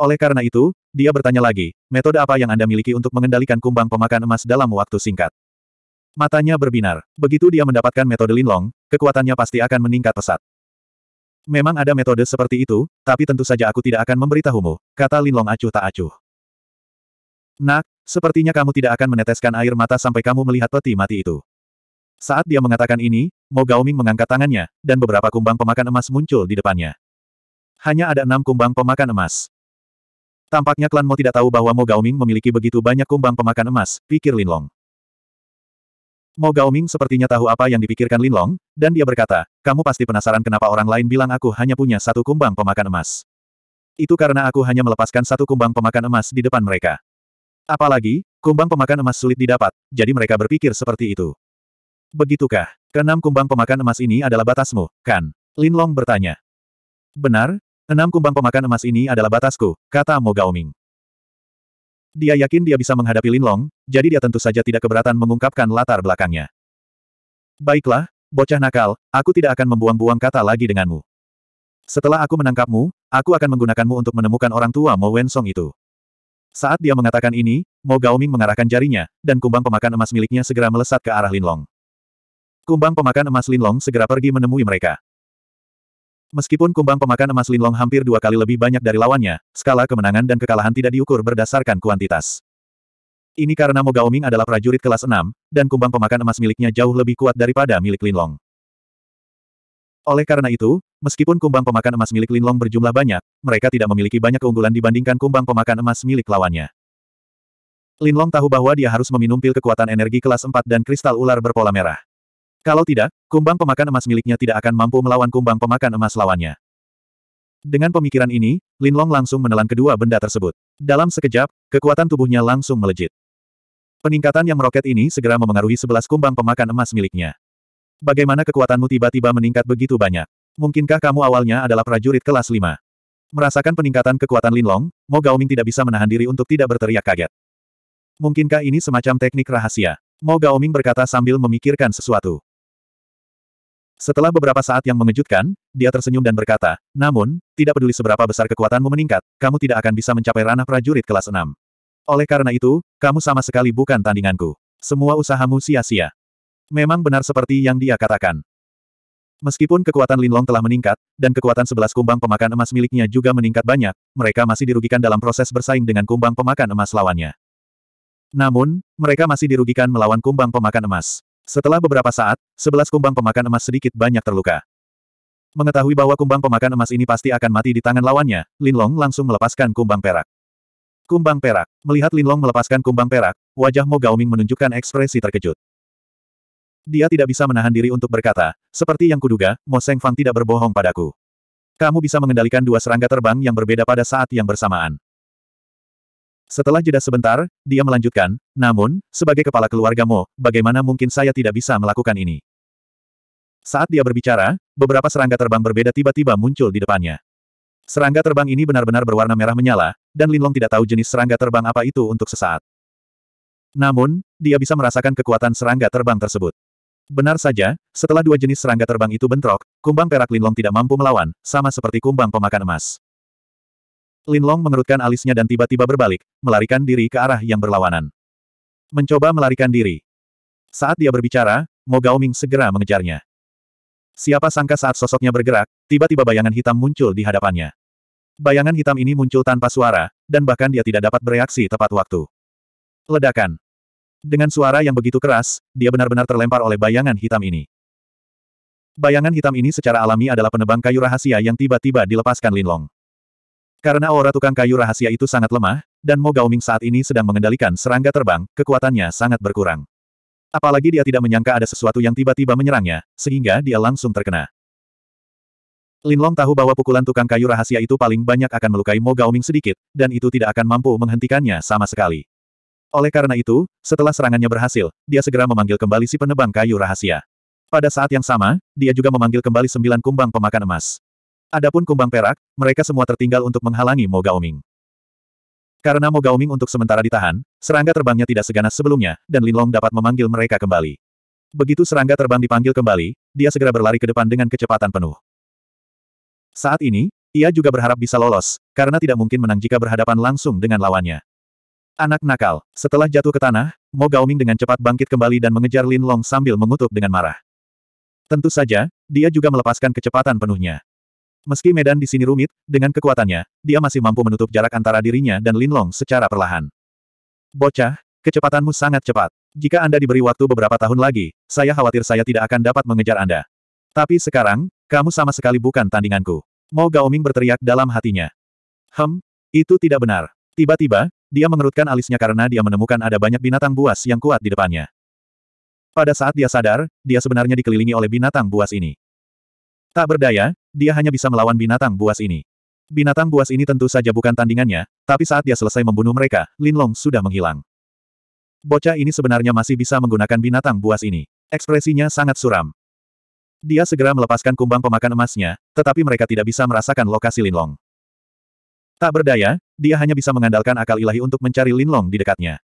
A: Oleh karena itu, dia bertanya lagi, metode apa yang Anda miliki untuk mengendalikan kumbang pemakan emas dalam waktu singkat? Matanya berbinar. Begitu dia mendapatkan metode Linlong, kekuatannya pasti akan meningkat pesat. Memang ada metode seperti itu, tapi tentu saja aku tidak akan memberitahumu, kata Linlong acuh tak acuh. Nak, Sepertinya kamu tidak akan meneteskan air mata sampai kamu melihat peti mati itu. Saat dia mengatakan ini, Mo Gaoming mengangkat tangannya, dan beberapa kumbang pemakan emas muncul di depannya. Hanya ada enam kumbang pemakan emas. Tampaknya klan Mo tidak tahu bahwa Mo Gaoming memiliki begitu banyak kumbang pemakan emas, pikir Linlong. Mo Gaoming sepertinya tahu apa yang dipikirkan Lin Long, dan dia berkata, kamu pasti penasaran kenapa orang lain bilang aku hanya punya satu kumbang pemakan emas. Itu karena aku hanya melepaskan satu kumbang pemakan emas di depan mereka. Apalagi, kumbang pemakan emas sulit didapat, jadi mereka berpikir seperti itu. Begitukah? Keenam kumbang pemakan emas ini adalah batasmu, kan? Lin Long bertanya. Benar, enam kumbang pemakan emas ini adalah batasku, kata Mo Gaoming. Dia yakin dia bisa menghadapi Lin Long, jadi dia tentu saja tidak keberatan mengungkapkan latar belakangnya. Baiklah, bocah nakal, aku tidak akan membuang-buang kata lagi denganmu. Setelah aku menangkapmu, aku akan menggunakanmu untuk menemukan orang tua Mo Wen Song itu. Saat dia mengatakan ini, Mo Gaoming mengarahkan jarinya, dan kumbang pemakan emas miliknya segera melesat ke arah Linlong. Kumbang pemakan emas Linlong segera pergi menemui mereka. Meskipun kumbang pemakan emas Linlong hampir dua kali lebih banyak dari lawannya, skala kemenangan dan kekalahan tidak diukur berdasarkan kuantitas. Ini karena Mo Gaoming adalah prajurit kelas 6, dan kumbang pemakan emas miliknya jauh lebih kuat daripada milik Linlong. Oleh karena itu, meskipun kumbang pemakan emas milik Linlong berjumlah banyak, mereka tidak memiliki banyak keunggulan dibandingkan kumbang pemakan emas milik lawannya. Linlong tahu bahwa dia harus meminum pil kekuatan energi kelas 4 dan kristal ular berpola merah. Kalau tidak, kumbang pemakan emas miliknya tidak akan mampu melawan kumbang pemakan emas lawannya. Dengan pemikiran ini, Linlong langsung menelan kedua benda tersebut. Dalam sekejap, kekuatan tubuhnya langsung melejit. Peningkatan yang meroket ini segera memengaruhi sebelas kumbang pemakan emas miliknya. Bagaimana kekuatanmu tiba-tiba meningkat begitu banyak? Mungkinkah kamu awalnya adalah prajurit kelas 5? Merasakan peningkatan kekuatan Linlong, Mo Gaoming tidak bisa menahan diri untuk tidak berteriak kaget. Mungkinkah ini semacam teknik rahasia? Mo Gaoming berkata sambil memikirkan sesuatu. Setelah beberapa saat yang mengejutkan, dia tersenyum dan berkata, namun, tidak peduli seberapa besar kekuatanmu meningkat, kamu tidak akan bisa mencapai ranah prajurit kelas 6. Oleh karena itu, kamu sama sekali bukan tandinganku. Semua usahamu sia-sia. Memang benar seperti yang dia katakan. Meskipun kekuatan Linlong telah meningkat, dan kekuatan sebelas kumbang pemakan emas miliknya juga meningkat banyak, mereka masih dirugikan dalam proses bersaing dengan kumbang pemakan emas lawannya. Namun, mereka masih dirugikan melawan kumbang pemakan emas. Setelah beberapa saat, sebelas kumbang pemakan emas sedikit banyak terluka. Mengetahui bahwa kumbang pemakan emas ini pasti akan mati di tangan lawannya, Linlong langsung melepaskan kumbang perak. Kumbang perak. Melihat Linlong melepaskan kumbang perak, wajah Mo Gaoming menunjukkan ekspresi terkejut. Dia tidak bisa menahan diri untuk berkata, seperti yang kuduga, Mo Seng Fang tidak berbohong padaku. Kamu bisa mengendalikan dua serangga terbang yang berbeda pada saat yang bersamaan. Setelah jeda sebentar, dia melanjutkan, namun, sebagai kepala keluarga Mo, bagaimana mungkin saya tidak bisa melakukan ini? Saat dia berbicara, beberapa serangga terbang berbeda tiba-tiba muncul di depannya. Serangga terbang ini benar-benar berwarna merah menyala, dan Linlong tidak tahu jenis serangga terbang apa itu untuk sesaat. Namun, dia bisa merasakan kekuatan serangga terbang tersebut. Benar saja, setelah dua jenis serangga terbang itu bentrok, kumbang perak Linlong tidak mampu melawan, sama seperti kumbang pemakan emas. Linlong mengerutkan alisnya dan tiba-tiba berbalik, melarikan diri ke arah yang berlawanan. Mencoba melarikan diri. Saat dia berbicara, Mo Gaoming segera mengejarnya. Siapa sangka saat sosoknya bergerak, tiba-tiba bayangan hitam muncul di hadapannya. Bayangan hitam ini muncul tanpa suara, dan bahkan dia tidak dapat bereaksi tepat waktu. Ledakan. Dengan suara yang begitu keras, dia benar-benar terlempar oleh bayangan hitam ini. Bayangan hitam ini secara alami adalah penebang kayu rahasia yang tiba-tiba dilepaskan Linlong. Karena aura tukang kayu rahasia itu sangat lemah, dan Mo Gaoming saat ini sedang mengendalikan serangga terbang, kekuatannya sangat berkurang. Apalagi dia tidak menyangka ada sesuatu yang tiba-tiba menyerangnya, sehingga dia langsung terkena. Linlong tahu bahwa pukulan tukang kayu rahasia itu paling banyak akan melukai Mo Gaoming sedikit, dan itu tidak akan mampu menghentikannya sama sekali. Oleh karena itu, setelah serangannya berhasil, dia segera memanggil kembali si penebang kayu rahasia. Pada saat yang sama, dia juga memanggil kembali sembilan kumbang pemakan emas. Adapun kumbang perak, mereka semua tertinggal untuk menghalangi Mogaoming. Karena Mogaoming untuk sementara ditahan, serangga terbangnya tidak seganas sebelumnya, dan Linlong dapat memanggil mereka kembali. Begitu serangga terbang dipanggil kembali, dia segera berlari ke depan dengan kecepatan penuh. Saat ini, ia juga berharap bisa lolos, karena tidak mungkin menang jika berhadapan langsung dengan lawannya. Anak nakal. Setelah jatuh ke tanah, Mo Gaoming dengan cepat bangkit kembali dan mengejar Lin Long sambil mengutuk dengan marah. Tentu saja, dia juga melepaskan kecepatan penuhnya. Meski medan di sini rumit, dengan kekuatannya, dia masih mampu menutup jarak antara dirinya dan Lin Long secara perlahan. Bocah, kecepatanmu sangat cepat. Jika Anda diberi waktu beberapa tahun lagi, saya khawatir saya tidak akan dapat mengejar Anda. Tapi sekarang, kamu sama sekali bukan tandinganku. Mo Gaoming berteriak dalam hatinya. Hem, itu tidak benar. Tiba-tiba, dia mengerutkan alisnya karena dia menemukan ada banyak binatang buas yang kuat di depannya. Pada saat dia sadar, dia sebenarnya dikelilingi oleh binatang buas ini. Tak berdaya, dia hanya bisa melawan binatang buas ini. Binatang buas ini tentu saja bukan tandingannya, tapi saat dia selesai membunuh mereka, Linlong sudah menghilang. Bocah ini sebenarnya masih bisa menggunakan binatang buas ini. Ekspresinya sangat suram. Dia segera melepaskan kumbang pemakan emasnya, tetapi mereka tidak bisa merasakan lokasi Linlong. Tak berdaya, dia hanya bisa mengandalkan akal ilahi untuk mencari Linlong di dekatnya.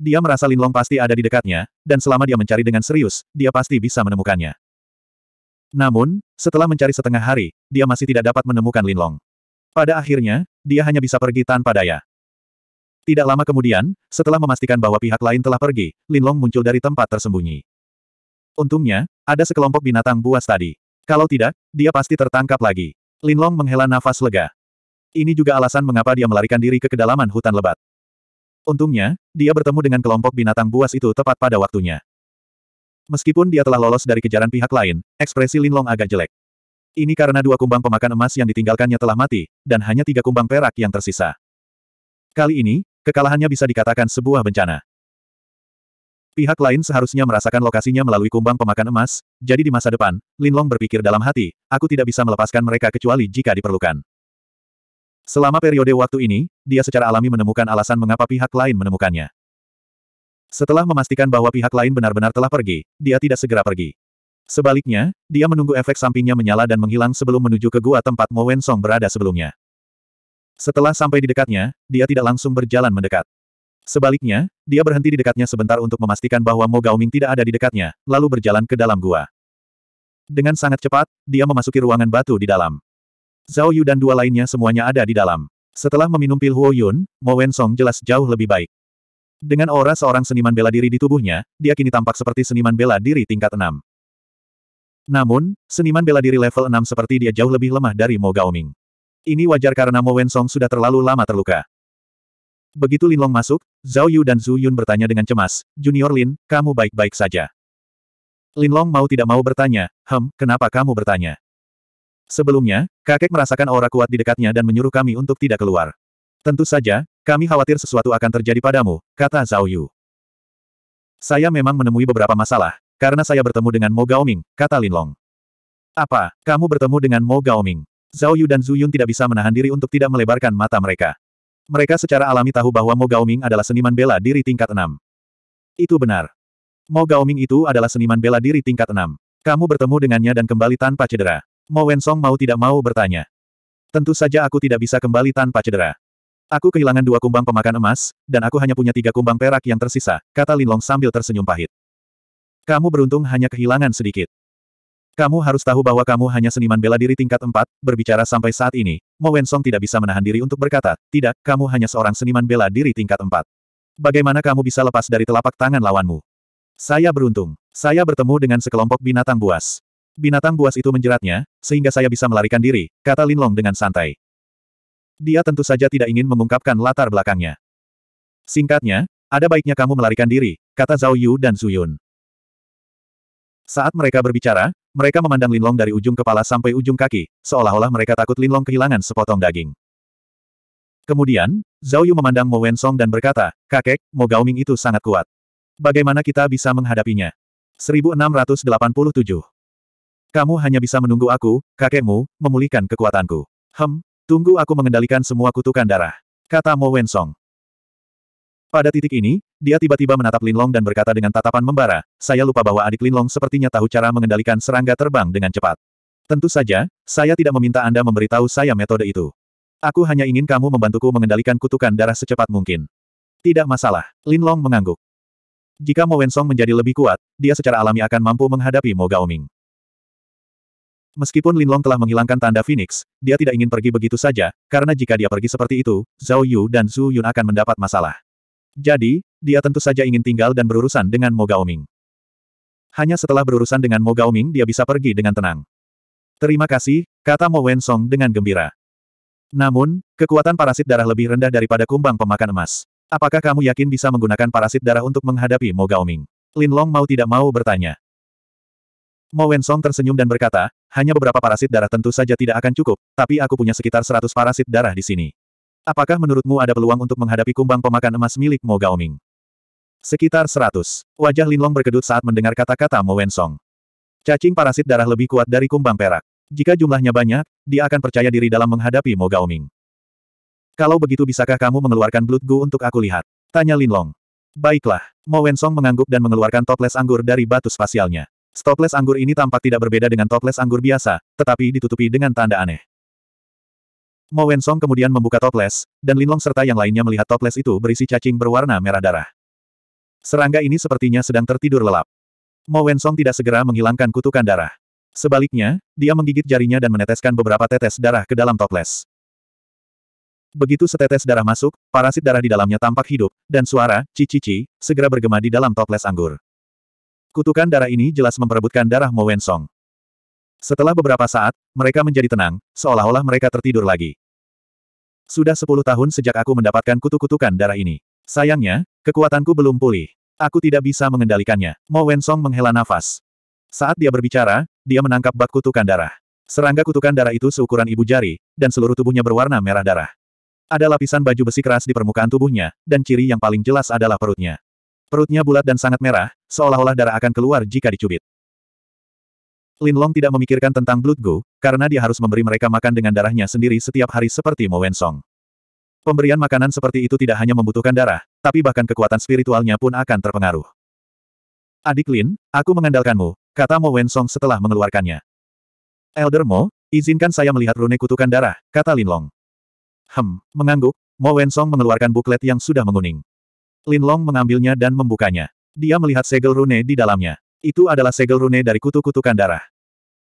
A: Dia merasa Linlong pasti ada di dekatnya, dan selama dia mencari dengan serius, dia pasti bisa menemukannya. Namun, setelah mencari setengah hari, dia masih tidak dapat menemukan Linlong. Pada akhirnya, dia hanya bisa pergi tanpa daya. Tidak lama kemudian, setelah memastikan bahwa pihak lain telah pergi, Linlong muncul dari tempat tersembunyi. Untungnya, ada sekelompok binatang buas tadi. Kalau tidak, dia pasti tertangkap lagi. Linlong menghela nafas lega. Ini juga alasan mengapa dia melarikan diri ke kedalaman hutan lebat. Untungnya, dia bertemu dengan kelompok binatang buas itu tepat pada waktunya. Meskipun dia telah lolos dari kejaran pihak lain, ekspresi Linlong agak jelek. Ini karena dua kumbang pemakan emas yang ditinggalkannya telah mati, dan hanya tiga kumbang perak yang tersisa. Kali ini, kekalahannya bisa dikatakan sebuah bencana. Pihak lain seharusnya merasakan lokasinya melalui kumbang pemakan emas, jadi di masa depan, Linlong berpikir dalam hati, aku tidak bisa melepaskan mereka kecuali jika diperlukan. Selama periode waktu ini, dia secara alami menemukan alasan mengapa pihak lain menemukannya. Setelah memastikan bahwa pihak lain benar-benar telah pergi, dia tidak segera pergi. Sebaliknya, dia menunggu efek sampingnya menyala dan menghilang sebelum menuju ke gua tempat Mo Wen Song berada sebelumnya. Setelah sampai di dekatnya, dia tidak langsung berjalan mendekat. Sebaliknya, dia berhenti di dekatnya sebentar untuk memastikan bahwa Mo Gaoming tidak ada di dekatnya, lalu berjalan ke dalam gua. Dengan sangat cepat, dia memasuki ruangan batu di dalam. Zhao Yu dan dua lainnya semuanya ada di dalam. Setelah meminum pil Huo Yun, Mo Wensong jelas jauh lebih baik. Dengan aura seorang seniman bela diri di tubuhnya, dia kini tampak seperti seniman bela diri tingkat 6. Namun, seniman bela diri level 6 seperti dia jauh lebih lemah dari Mo Gaoming. Ini wajar karena Mo Wensong sudah terlalu lama terluka. Begitu Lin Long masuk, Zhao Yu dan Zhu Yun bertanya dengan cemas, Junior Lin, kamu baik-baik saja. Lin Long mau tidak mau bertanya, Hem, kenapa kamu bertanya? Sebelumnya, kakek merasakan aura kuat di dekatnya dan menyuruh kami untuk tidak keluar. Tentu saja, kami khawatir sesuatu akan terjadi padamu, kata Zhao Yu. Saya memang menemui beberapa masalah, karena saya bertemu dengan Mo Gaoming, kata Lin Long. Apa, kamu bertemu dengan Mo Gaoming? Zhao Yu dan Zhu Yun tidak bisa menahan diri untuk tidak melebarkan mata mereka. Mereka secara alami tahu bahwa Mo Gaoming adalah seniman bela diri tingkat 6. Itu benar. Mo Gaoming itu adalah seniman bela diri tingkat 6. Kamu bertemu dengannya dan kembali tanpa cedera. Mo Wensong mau tidak mau bertanya. Tentu saja aku tidak bisa kembali tanpa cedera. Aku kehilangan dua kumbang pemakan emas, dan aku hanya punya tiga kumbang perak yang tersisa, kata Linlong sambil tersenyum pahit. Kamu beruntung hanya kehilangan sedikit. Kamu harus tahu bahwa kamu hanya seniman bela diri tingkat empat, berbicara sampai saat ini, Mo Wensong tidak bisa menahan diri untuk berkata, tidak, kamu hanya seorang seniman bela diri tingkat empat. Bagaimana kamu bisa lepas dari telapak tangan lawanmu? Saya beruntung. Saya bertemu dengan sekelompok binatang buas. Binatang buas itu menjeratnya, sehingga saya bisa melarikan diri, kata Linlong dengan santai. Dia tentu saja tidak ingin mengungkapkan latar belakangnya. Singkatnya, ada baiknya kamu melarikan diri, kata Zhao Yu dan Zhu Yun. Saat mereka berbicara, mereka memandang Linlong dari ujung kepala sampai ujung kaki, seolah-olah mereka takut Linlong kehilangan sepotong daging. Kemudian, Zhao Yu memandang Mo Wensong dan berkata, Kakek, Mo Gaoming itu sangat kuat. Bagaimana kita bisa menghadapinya? 1687 kamu hanya bisa menunggu aku, kakekmu, memulihkan kekuatanku. Hem, tunggu aku mengendalikan semua kutukan darah. Kata Mo Wensong. Pada titik ini, dia tiba-tiba menatap Lin Long dan berkata dengan tatapan membara, saya lupa bahwa adik Lin Long sepertinya tahu cara mengendalikan serangga terbang dengan cepat. Tentu saja, saya tidak meminta Anda memberitahu saya metode itu. Aku hanya ingin kamu membantuku mengendalikan kutukan darah secepat mungkin. Tidak masalah, Lin Long mengangguk. Jika Mo Wensong menjadi lebih kuat, dia secara alami akan mampu menghadapi Mo Gaoming. Meskipun Linlong telah menghilangkan tanda Phoenix, dia tidak ingin pergi begitu saja, karena jika dia pergi seperti itu, Zhao Yu dan Zhu Yun akan mendapat masalah. Jadi, dia tentu saja ingin tinggal dan berurusan dengan Mo Gaoming. Hanya setelah berurusan dengan Mo Gaoming dia bisa pergi dengan tenang. Terima kasih, kata Mo Wen Song dengan gembira. Namun, kekuatan parasit darah lebih rendah daripada kumbang pemakan emas. Apakah kamu yakin bisa menggunakan parasit darah untuk menghadapi Mo Gaoming? Lin Long mau tidak mau bertanya. Mo Wensong tersenyum dan berkata, hanya beberapa parasit darah tentu saja tidak akan cukup, tapi aku punya sekitar 100 parasit darah di sini. Apakah menurutmu ada peluang untuk menghadapi kumbang pemakan emas milik Mo Gaoming? Sekitar 100. Wajah Linlong berkedut saat mendengar kata-kata Mo Wensong. Cacing parasit darah lebih kuat dari kumbang perak. Jika jumlahnya banyak, dia akan percaya diri dalam menghadapi Mo Gaoming. Kalau begitu bisakah kamu mengeluarkan Blood Gu untuk aku lihat? Tanya Linlong. Baiklah. Mo Wensong mengangguk dan mengeluarkan toples anggur dari batu spasialnya. Toples anggur ini tampak tidak berbeda dengan toples anggur biasa, tetapi ditutupi dengan tanda aneh. Mo Wensong kemudian membuka toples, dan Linlong serta yang lainnya melihat toples itu berisi cacing berwarna merah darah. Serangga ini sepertinya sedang tertidur lelap. Mo Wensong tidak segera menghilangkan kutukan darah. Sebaliknya, dia menggigit jarinya dan meneteskan beberapa tetes darah ke dalam toples. Begitu setetes darah masuk, parasit darah di dalamnya tampak hidup, dan suara, ci-ci-ci, segera bergema di dalam toples anggur. Kutukan darah ini jelas memperebutkan darah Mo Wensong. Setelah beberapa saat, mereka menjadi tenang, seolah-olah mereka tertidur lagi. Sudah sepuluh tahun sejak aku mendapatkan kutu-kutukan darah ini. Sayangnya, kekuatanku belum pulih. Aku tidak bisa mengendalikannya. Mo Wensong menghela nafas. Saat dia berbicara, dia menangkap bak kutukan darah. Serangga kutukan darah itu seukuran ibu jari, dan seluruh tubuhnya berwarna merah darah. Ada lapisan baju besi keras di permukaan tubuhnya, dan ciri yang paling jelas adalah perutnya. Perutnya bulat dan sangat merah, seolah-olah darah akan keluar jika dicubit. Lin Long tidak memikirkan tentang Blood Gu, karena dia harus memberi mereka makan dengan darahnya sendiri setiap hari seperti Mo Wen Song. Pemberian makanan seperti itu tidak hanya membutuhkan darah, tapi bahkan kekuatan spiritualnya pun akan terpengaruh. Adik Lin, aku mengandalkanmu, kata Mo Wen Song setelah mengeluarkannya. Elder Mo, izinkan saya melihat rune kutukan darah, kata Lin Long. Hem, mengangguk, Mo Wen Song mengeluarkan buklet yang sudah menguning. Lin Long mengambilnya dan membukanya. Dia melihat segel rune di dalamnya. Itu adalah segel rune dari kutu-kutukan darah.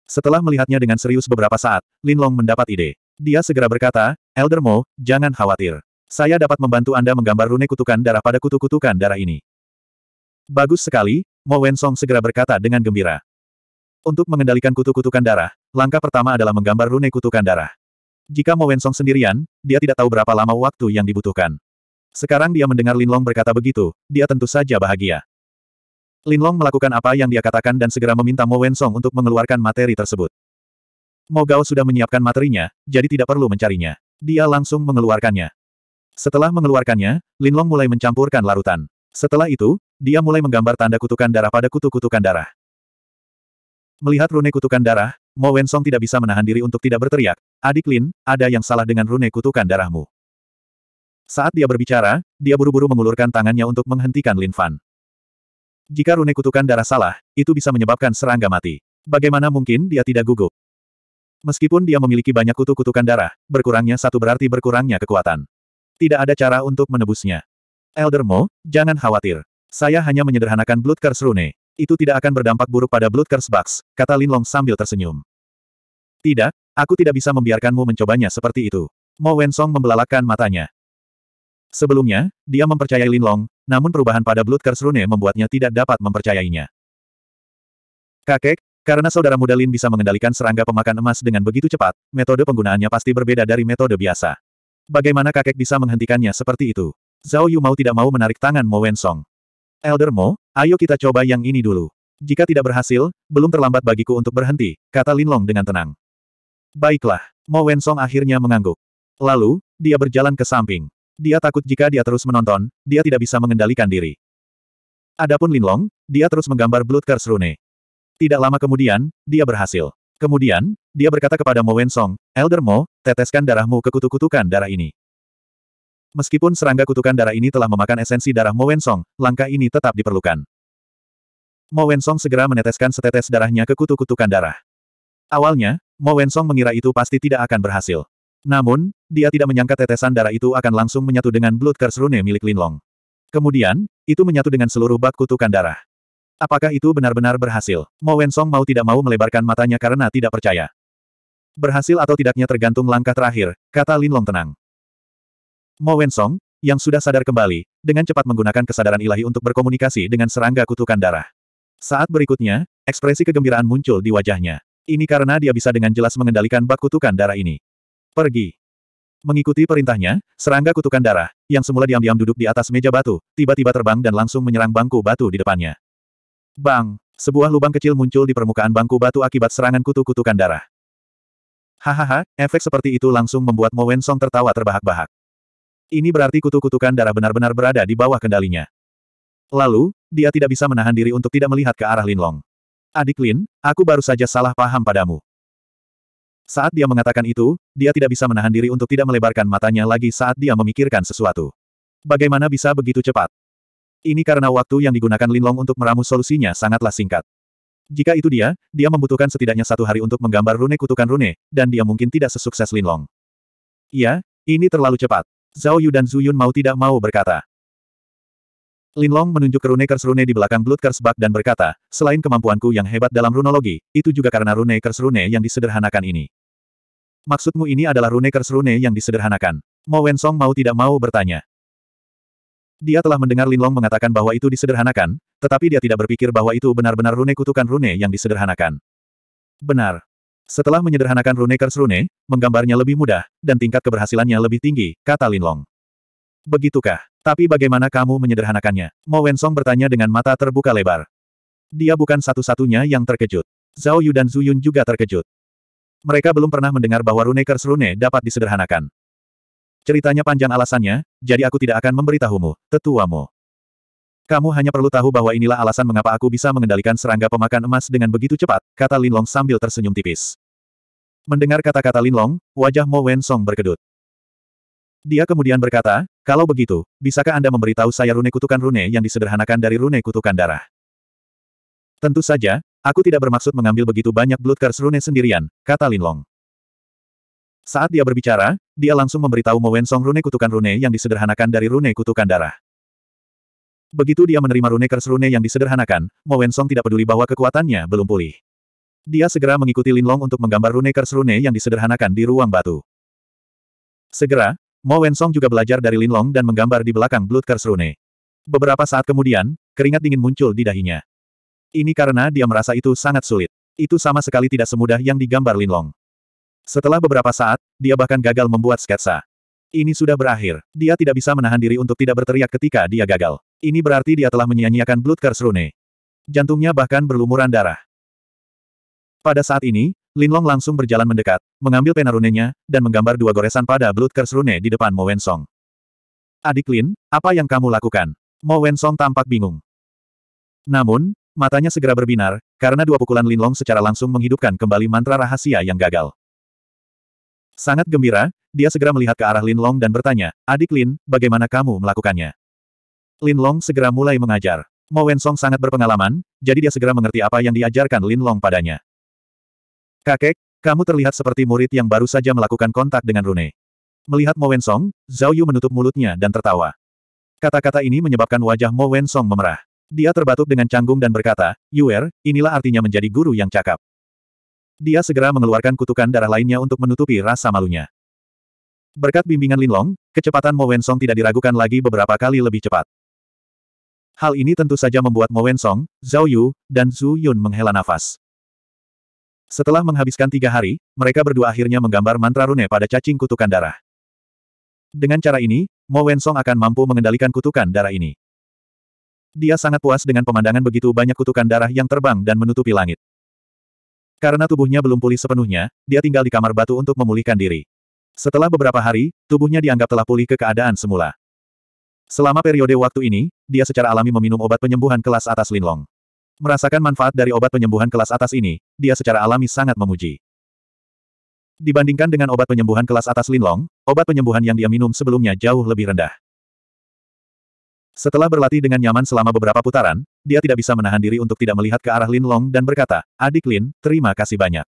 A: Setelah melihatnya dengan serius beberapa saat, Lin Long mendapat ide. Dia segera berkata, Elder Mo, jangan khawatir. Saya dapat membantu Anda menggambar rune kutukan darah pada kutu-kutukan darah ini. Bagus sekali, Mo Wensong segera berkata dengan gembira. Untuk mengendalikan kutu-kutukan darah, langkah pertama adalah menggambar rune kutukan darah. Jika Mo Wensong sendirian, dia tidak tahu berapa lama waktu yang dibutuhkan. Sekarang dia mendengar Linlong berkata begitu, dia tentu saja bahagia. Linlong melakukan apa yang dia katakan dan segera meminta Mo Wensong untuk mengeluarkan materi tersebut. Mo Gao sudah menyiapkan materinya, jadi tidak perlu mencarinya. Dia langsung mengeluarkannya. Setelah mengeluarkannya, Linlong mulai mencampurkan larutan. Setelah itu, dia mulai menggambar tanda kutukan darah pada kutu-kutukan darah. Melihat rune kutukan darah, Mo Wensong tidak bisa menahan diri untuk tidak berteriak, Adik Lin, ada yang salah dengan rune kutukan darahmu. Saat dia berbicara, dia buru-buru mengulurkan tangannya untuk menghentikan Lin Fan. Jika rune kutukan darah salah, itu bisa menyebabkan serangga mati. Bagaimana mungkin dia tidak gugup? Meskipun dia memiliki banyak kutu-kutukan darah, berkurangnya satu berarti berkurangnya kekuatan. Tidak ada cara untuk menebusnya. Elder Mo, jangan khawatir. Saya hanya menyederhanakan Blood Curse Rune. Itu tidak akan berdampak buruk pada Blood Curse Bugs, kata Lin Long sambil tersenyum. Tidak, aku tidak bisa membiarkanmu mencobanya seperti itu. Mo Song membelalakan matanya. Sebelumnya, dia mempercayai Lin Long, namun perubahan pada Blood Curse Rune membuatnya tidak dapat mempercayainya. Kakek, karena saudara muda Lin bisa mengendalikan serangga pemakan emas dengan begitu cepat, metode penggunaannya pasti berbeda dari metode biasa. Bagaimana kakek bisa menghentikannya seperti itu? Zhao Yu mau tidak mau menarik tangan Mo Wen Song. Elder Mo, ayo kita coba yang ini dulu. Jika tidak berhasil, belum terlambat bagiku untuk berhenti, kata Lin Long dengan tenang. Baiklah, Mo Wen Song akhirnya mengangguk. Lalu, dia berjalan ke samping. Dia takut jika dia terus menonton, dia tidak bisa mengendalikan diri. Adapun Linlong, dia terus menggambar Blood Curse Rune. Tidak lama kemudian, dia berhasil. Kemudian, dia berkata kepada Mo Wensong, Elder Mo, teteskan darahmu ke kutu-kutukan darah ini. Meskipun serangga kutukan darah ini telah memakan esensi darah Mo Wensong, langkah ini tetap diperlukan. Mo Wensong segera meneteskan setetes darahnya ke kutu-kutukan darah. Awalnya, Mo Wensong mengira itu pasti tidak akan berhasil. Namun, dia tidak menyangka tetesan darah itu akan langsung menyatu dengan Blood Curse Rune milik Linlong. Kemudian, itu menyatu dengan seluruh bak kutukan darah. Apakah itu benar-benar berhasil? Mo Wensong mau tidak mau melebarkan matanya karena tidak percaya. Berhasil atau tidaknya tergantung langkah terakhir, kata Linlong tenang. Mo Wensong, yang sudah sadar kembali, dengan cepat menggunakan kesadaran ilahi untuk berkomunikasi dengan serangga kutukan darah. Saat berikutnya, ekspresi kegembiraan muncul di wajahnya. Ini karena dia bisa dengan jelas mengendalikan bak kutukan darah ini. Pergi. Mengikuti perintahnya, serangga kutukan darah, yang semula diam-diam duduk di atas meja batu, tiba-tiba terbang dan langsung menyerang bangku batu di depannya. Bang! Sebuah lubang kecil muncul di permukaan bangku batu akibat serangan kutu-kutukan darah. Hahaha, efek seperti itu langsung membuat Mo Wen Song tertawa terbahak-bahak. Ini berarti kutu-kutukan darah benar-benar berada di bawah kendalinya. Lalu, dia tidak bisa menahan diri untuk tidak melihat ke arah Lin Long Adik Lin, aku baru saja salah paham padamu. Saat dia mengatakan itu, dia tidak bisa menahan diri untuk tidak melebarkan matanya lagi saat dia memikirkan sesuatu. Bagaimana bisa begitu cepat? Ini karena waktu yang digunakan Linlong untuk meramu solusinya sangatlah singkat. Jika itu dia, dia membutuhkan setidaknya satu hari untuk menggambar rune kutukan rune, dan dia mungkin tidak sesukses Linlong. Iya, ini terlalu cepat. Zhao Yu dan Zhu Yun mau tidak mau berkata. Linlong menunjuk ke rune kers Rune di belakang Blood Curse Bug dan berkata, selain kemampuanku yang hebat dalam runologi, itu juga karena rune kers Rune yang disederhanakan ini. Maksudmu ini adalah rune kers rune yang disederhanakan. Mo Wensong mau tidak mau bertanya. Dia telah mendengar Lin Long mengatakan bahwa itu disederhanakan, tetapi dia tidak berpikir bahwa itu benar-benar rune kutukan rune yang disederhanakan. Benar. Setelah menyederhanakan rune kers rune, menggambarnya lebih mudah, dan tingkat keberhasilannya lebih tinggi, kata Lin Long. Begitukah? Tapi bagaimana kamu menyederhanakannya? Mo Wensong bertanya dengan mata terbuka lebar. Dia bukan satu-satunya yang terkejut. Zhao Yu dan Zhu Yun juga terkejut. Mereka belum pernah mendengar bahwa rune kers Rune dapat disederhanakan. Ceritanya panjang alasannya, jadi aku tidak akan memberitahumu, tetuamu. Kamu hanya perlu tahu bahwa inilah alasan mengapa aku bisa mengendalikan serangga pemakan emas dengan begitu cepat, kata Linlong sambil tersenyum tipis. Mendengar kata-kata Linlong, wajah Mo Wen Song berkedut. Dia kemudian berkata, kalau begitu, bisakah Anda memberitahu saya rune kutukan rune yang disederhanakan dari rune kutukan darah? Tentu saja, Aku tidak bermaksud mengambil begitu banyak Blood Curse Rune sendirian, kata Linlong. Saat dia berbicara, dia langsung memberitahu Mo Wensong rune kutukan rune yang disederhanakan dari rune kutukan darah. Begitu dia menerima rune curse rune yang disederhanakan, Mo Wensong tidak peduli bahwa kekuatannya belum pulih. Dia segera mengikuti Linlong untuk menggambar rune curse rune yang disederhanakan di ruang batu. Segera, Mo Wensong juga belajar dari Linlong dan menggambar di belakang blood curse rune. Beberapa saat kemudian, keringat dingin muncul di dahinya. Ini karena dia merasa itu sangat sulit. Itu sama sekali tidak semudah yang digambar Linlong. Setelah beberapa saat, dia bahkan gagal membuat sketsa. Ini sudah berakhir. Dia tidak bisa menahan diri untuk tidak berteriak ketika dia gagal. Ini berarti dia telah menyia-nyiakan Blood Curse Rune. Jantungnya bahkan berlumuran darah. Pada saat ini, Linlong langsung berjalan mendekat, mengambil pena runenya, dan menggambar dua goresan pada Blood Curse Rune di depan Mo Wensong. Adik Lin, apa yang kamu lakukan? Mo Wensong tampak bingung. Namun, Matanya segera berbinar, karena dua pukulan Linlong secara langsung menghidupkan kembali mantra rahasia yang gagal. Sangat gembira, dia segera melihat ke arah Linlong dan bertanya, Adik Lin, bagaimana kamu melakukannya? Linlong segera mulai mengajar. Mo Wensong sangat berpengalaman, jadi dia segera mengerti apa yang diajarkan Linlong padanya. Kakek, kamu terlihat seperti murid yang baru saja melakukan kontak dengan Rune. Melihat Mo Wensong, Zhao Yu menutup mulutnya dan tertawa. Kata-kata ini menyebabkan wajah Mo Wensong memerah. Dia terbatuk dengan canggung dan berkata, Yuer, inilah artinya menjadi guru yang cakap. Dia segera mengeluarkan kutukan darah lainnya untuk menutupi rasa malunya. Berkat bimbingan Linlong, kecepatan Mo Wensong tidak diragukan lagi beberapa kali lebih cepat. Hal ini tentu saja membuat Mo Wensong, Zhao Yu, dan Zhu Yun menghela nafas. Setelah menghabiskan tiga hari, mereka berdua akhirnya menggambar mantra rune pada cacing kutukan darah. Dengan cara ini, Mo Wensong akan mampu mengendalikan kutukan darah ini. Dia sangat puas dengan pemandangan begitu banyak kutukan darah yang terbang dan menutupi langit. Karena tubuhnya belum pulih sepenuhnya, dia tinggal di kamar batu untuk memulihkan diri. Setelah beberapa hari, tubuhnya dianggap telah pulih ke keadaan semula. Selama periode waktu ini, dia secara alami meminum obat penyembuhan kelas atas Linlong. Merasakan manfaat dari obat penyembuhan kelas atas ini, dia secara alami sangat memuji. Dibandingkan dengan obat penyembuhan kelas atas Linlong, obat penyembuhan yang dia minum sebelumnya jauh lebih rendah. Setelah berlatih dengan nyaman selama beberapa putaran, dia tidak bisa menahan diri untuk tidak melihat ke arah Lin Long dan berkata, Adik Lin, terima kasih banyak.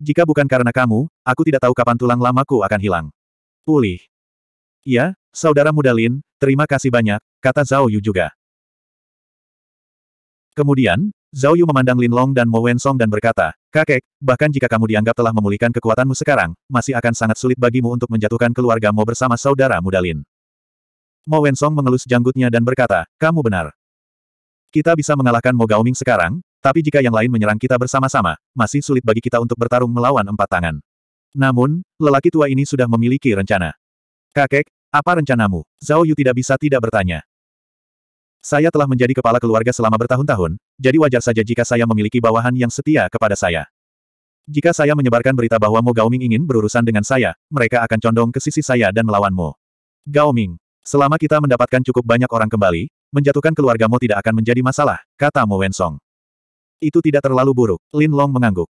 A: Jika bukan karena kamu, aku tidak tahu kapan tulang lamaku akan hilang. Pulih. Ya, saudara muda Lin, terima kasih banyak, kata Zhao Yu juga. Kemudian, Zhao Yu memandang Lin Long dan Mo Wensong dan berkata, Kakek, bahkan jika kamu dianggap telah memulihkan kekuatanmu sekarang, masih akan sangat sulit bagimu untuk menjatuhkan keluargamu bersama saudara muda Lin. Mo Wensong mengelus janggutnya dan berkata, kamu benar. Kita bisa mengalahkan Mo Gaoming sekarang, tapi jika yang lain menyerang kita bersama-sama, masih sulit bagi kita untuk bertarung melawan empat tangan. Namun, lelaki tua ini sudah memiliki rencana. Kakek, apa rencanamu? Zhao Yu tidak bisa tidak bertanya. Saya telah menjadi kepala keluarga selama bertahun-tahun, jadi wajar saja jika saya memiliki bawahan yang setia kepada saya. Jika saya menyebarkan berita bahwa Mo Gaoming ingin berurusan dengan saya, mereka akan condong ke sisi saya dan melawan Mo. Gaoming, Selama kita mendapatkan cukup banyak orang kembali, menjatuhkan keluargamu tidak akan menjadi masalah, kata Mo Wensong. Itu tidak terlalu buruk, Lin Long mengangguk.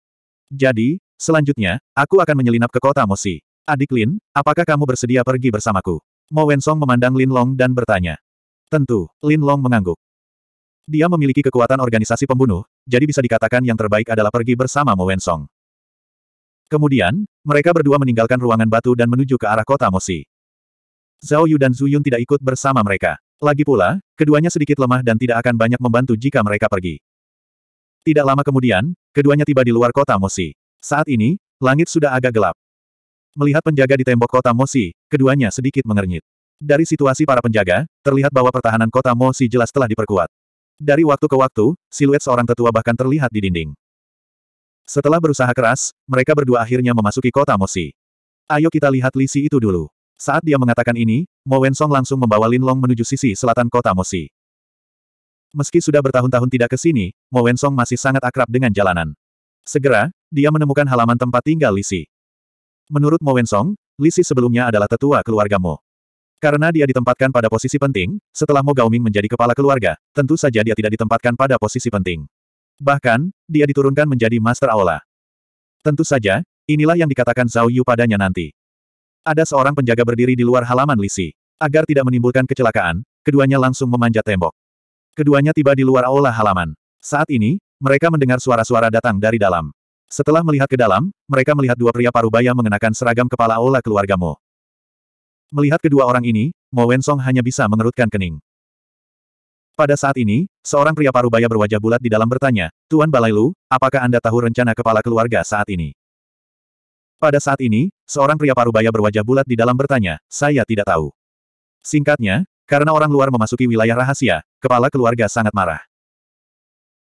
A: Jadi, selanjutnya, aku akan menyelinap ke kota Mo Si. Adik Lin, apakah kamu bersedia pergi bersamaku? Mo Wensong memandang Lin Long dan bertanya. Tentu, Lin Long mengangguk. Dia memiliki kekuatan organisasi pembunuh, jadi bisa dikatakan yang terbaik adalah pergi bersama Mo Wensong. Kemudian, mereka berdua meninggalkan ruangan batu dan menuju ke arah kota Mosi. Zhao Yu dan Zhu Yun tidak ikut bersama mereka. Lagi pula, keduanya sedikit lemah dan tidak akan banyak membantu jika mereka pergi. Tidak lama kemudian, keduanya tiba di luar kota Mosi. Saat ini, langit sudah agak gelap. Melihat penjaga di tembok kota Mosi, keduanya sedikit mengernyit. Dari situasi para penjaga, terlihat bahwa pertahanan kota Mosi jelas telah diperkuat. Dari waktu ke waktu, siluet seorang tetua bahkan terlihat di dinding. Setelah berusaha keras, mereka berdua akhirnya memasuki kota Mosi. Ayo kita lihat lisi itu dulu. Saat dia mengatakan ini, Mo Wensong langsung membawa Lin Long menuju sisi selatan kota Mosi. Meski sudah bertahun-tahun tidak ke sini, Mo Wensong masih sangat akrab dengan jalanan. Segera, dia menemukan halaman tempat tinggal Lisi. Menurut Mo Wensong, Lisi sebelumnya adalah tetua keluarga Mo. Karena dia ditempatkan pada posisi penting, setelah Mo Gaoming menjadi kepala keluarga, tentu saja dia tidak ditempatkan pada posisi penting. Bahkan, dia diturunkan menjadi Master Aula. Tentu saja, inilah yang dikatakan Zhao Yu padanya nanti. Ada seorang penjaga berdiri di luar halaman Lisi. Agar tidak menimbulkan kecelakaan, keduanya langsung memanjat tembok. Keduanya tiba di luar aula halaman. Saat ini, mereka mendengar suara-suara datang dari dalam. Setelah melihat ke dalam, mereka melihat dua pria parubaya mengenakan seragam kepala aula keluarga Mo. Melihat kedua orang ini, Mo Wensong hanya bisa mengerutkan kening. Pada saat ini, seorang pria parubaya berwajah bulat di dalam bertanya, Tuan Balailu, apakah Anda tahu rencana kepala keluarga saat ini? Pada saat ini, seorang pria parubaya berwajah bulat di dalam bertanya, saya tidak tahu. Singkatnya, karena orang luar memasuki wilayah rahasia, kepala keluarga sangat marah.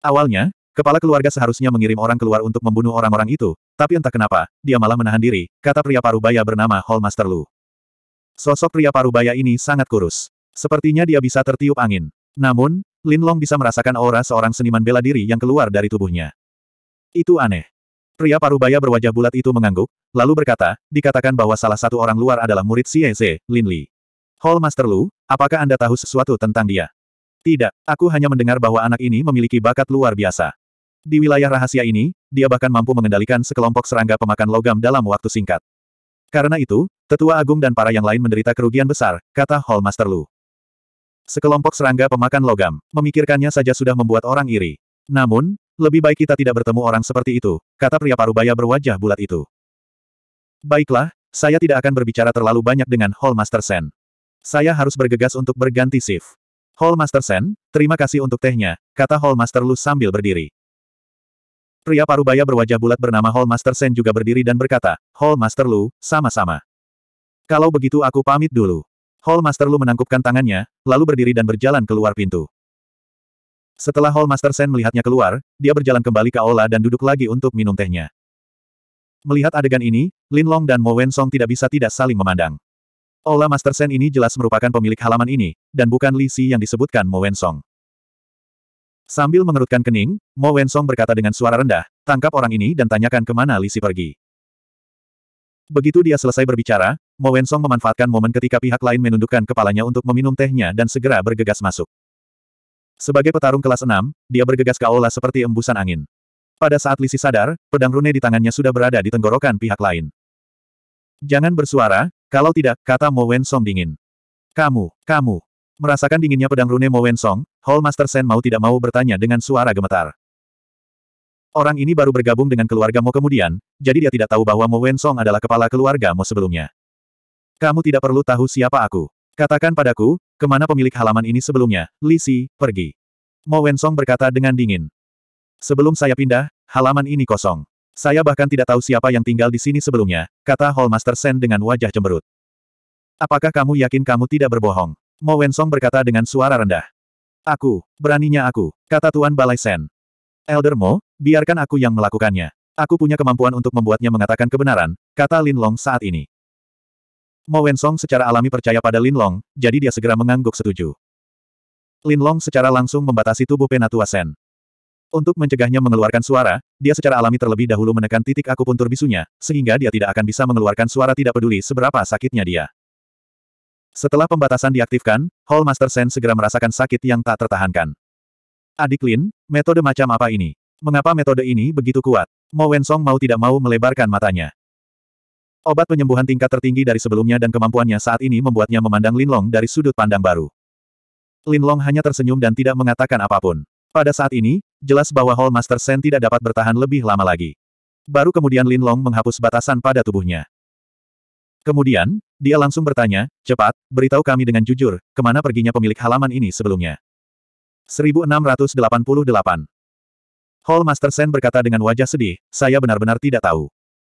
A: Awalnya, kepala keluarga seharusnya mengirim orang keluar untuk membunuh orang-orang itu, tapi entah kenapa, dia malah menahan diri, kata pria parubaya bernama Hallmaster Lu. Sosok pria parubaya ini sangat kurus. Sepertinya dia bisa tertiup angin. Namun, Lin Long bisa merasakan aura seorang seniman bela diri yang keluar dari tubuhnya. Itu aneh. Pria parubaya berwajah bulat itu mengangguk, lalu berkata, dikatakan bahwa salah satu orang luar adalah murid Xieze, Lin Li. Hall Master Lu, apakah Anda tahu sesuatu tentang dia? Tidak, aku hanya mendengar bahwa anak ini memiliki bakat luar biasa. Di wilayah rahasia ini, dia bahkan mampu mengendalikan sekelompok serangga pemakan logam dalam waktu singkat. Karena itu, tetua agung dan para yang lain menderita kerugian besar, kata Hall Master Lu. Sekelompok serangga pemakan logam, memikirkannya saja sudah membuat orang iri. Namun, lebih baik kita tidak bertemu orang seperti itu, kata pria parubaya berwajah bulat itu. Baiklah, saya tidak akan berbicara terlalu banyak dengan Hall Master Sen. Saya harus bergegas untuk berganti shift. Hall Master Sen, terima kasih untuk tehnya, kata Hall Master Lu sambil berdiri. Pria parubaya berwajah bulat bernama Hall Master Sen juga berdiri dan berkata, Hall Master Lu, sama-sama. Kalau begitu aku pamit dulu. Hall Master Lu menangkupkan tangannya, lalu berdiri dan berjalan keluar pintu. Setelah Hall Master Sen melihatnya keluar, dia berjalan kembali ke aula dan duduk lagi untuk minum tehnya. Melihat adegan ini, Lin Long dan Mo Song tidak bisa tidak saling memandang. Ola Master Sen ini jelas merupakan pemilik halaman ini, dan bukan Li Si yang disebutkan Mo Wensong. Sambil mengerutkan kening, Mo Wensong berkata dengan suara rendah, tangkap orang ini dan tanyakan kemana Li Si pergi. Begitu dia selesai berbicara, Mo Wensong memanfaatkan momen ketika pihak lain menundukkan kepalanya untuk meminum tehnya dan segera bergegas masuk. Sebagai petarung kelas 6, dia bergegas ke aula seperti embusan angin. Pada saat Lisi sadar, pedang rune di tangannya sudah berada di tenggorokan pihak lain. Jangan bersuara, kalau tidak, kata Mo Wensong dingin. Kamu, kamu. Merasakan dinginnya pedang rune Mo Wensong, Hall Master Sen mau tidak mau bertanya dengan suara gemetar. Orang ini baru bergabung dengan keluarga Mo kemudian, jadi dia tidak tahu bahwa Mo Wensong adalah kepala keluarga Mo sebelumnya. Kamu tidak perlu tahu siapa aku. Katakan padaku, kemana pemilik halaman ini sebelumnya, Li Si, pergi. Mo Wensong berkata dengan dingin. Sebelum saya pindah, halaman ini kosong. Saya bahkan tidak tahu siapa yang tinggal di sini sebelumnya, kata Hallmaster Sen dengan wajah cemberut. Apakah kamu yakin kamu tidak berbohong? Mo Wensong berkata dengan suara rendah. Aku, beraninya aku, kata Tuan Balai Sen. Elder Mo, biarkan aku yang melakukannya. Aku punya kemampuan untuk membuatnya mengatakan kebenaran, kata Lin Long saat ini. Mo Wensong secara alami percaya pada Lin Long, jadi dia segera mengangguk setuju. Lin Long secara langsung membatasi tubuh Penatua Sen. Untuk mencegahnya mengeluarkan suara, dia secara alami terlebih dahulu menekan titik akupuntur bisunya, sehingga dia tidak akan bisa mengeluarkan suara tidak peduli seberapa sakitnya dia. Setelah pembatasan diaktifkan, Hall Master Sen segera merasakan sakit yang tak tertahankan. Adik Lin, metode macam apa ini? Mengapa metode ini begitu kuat? Mo Wensong mau tidak mau melebarkan matanya. Obat penyembuhan tingkat tertinggi dari sebelumnya dan kemampuannya saat ini membuatnya memandang Linlong dari sudut pandang baru. Linlong hanya tersenyum dan tidak mengatakan apapun. Pada saat ini, jelas bahwa Hall Master Sen tidak dapat bertahan lebih lama lagi. Baru kemudian Linlong menghapus batasan pada tubuhnya. Kemudian, dia langsung bertanya, cepat, beritahu kami dengan jujur, kemana perginya pemilik halaman ini sebelumnya. 1688 Hall Master Sen berkata dengan wajah sedih, saya benar-benar tidak tahu.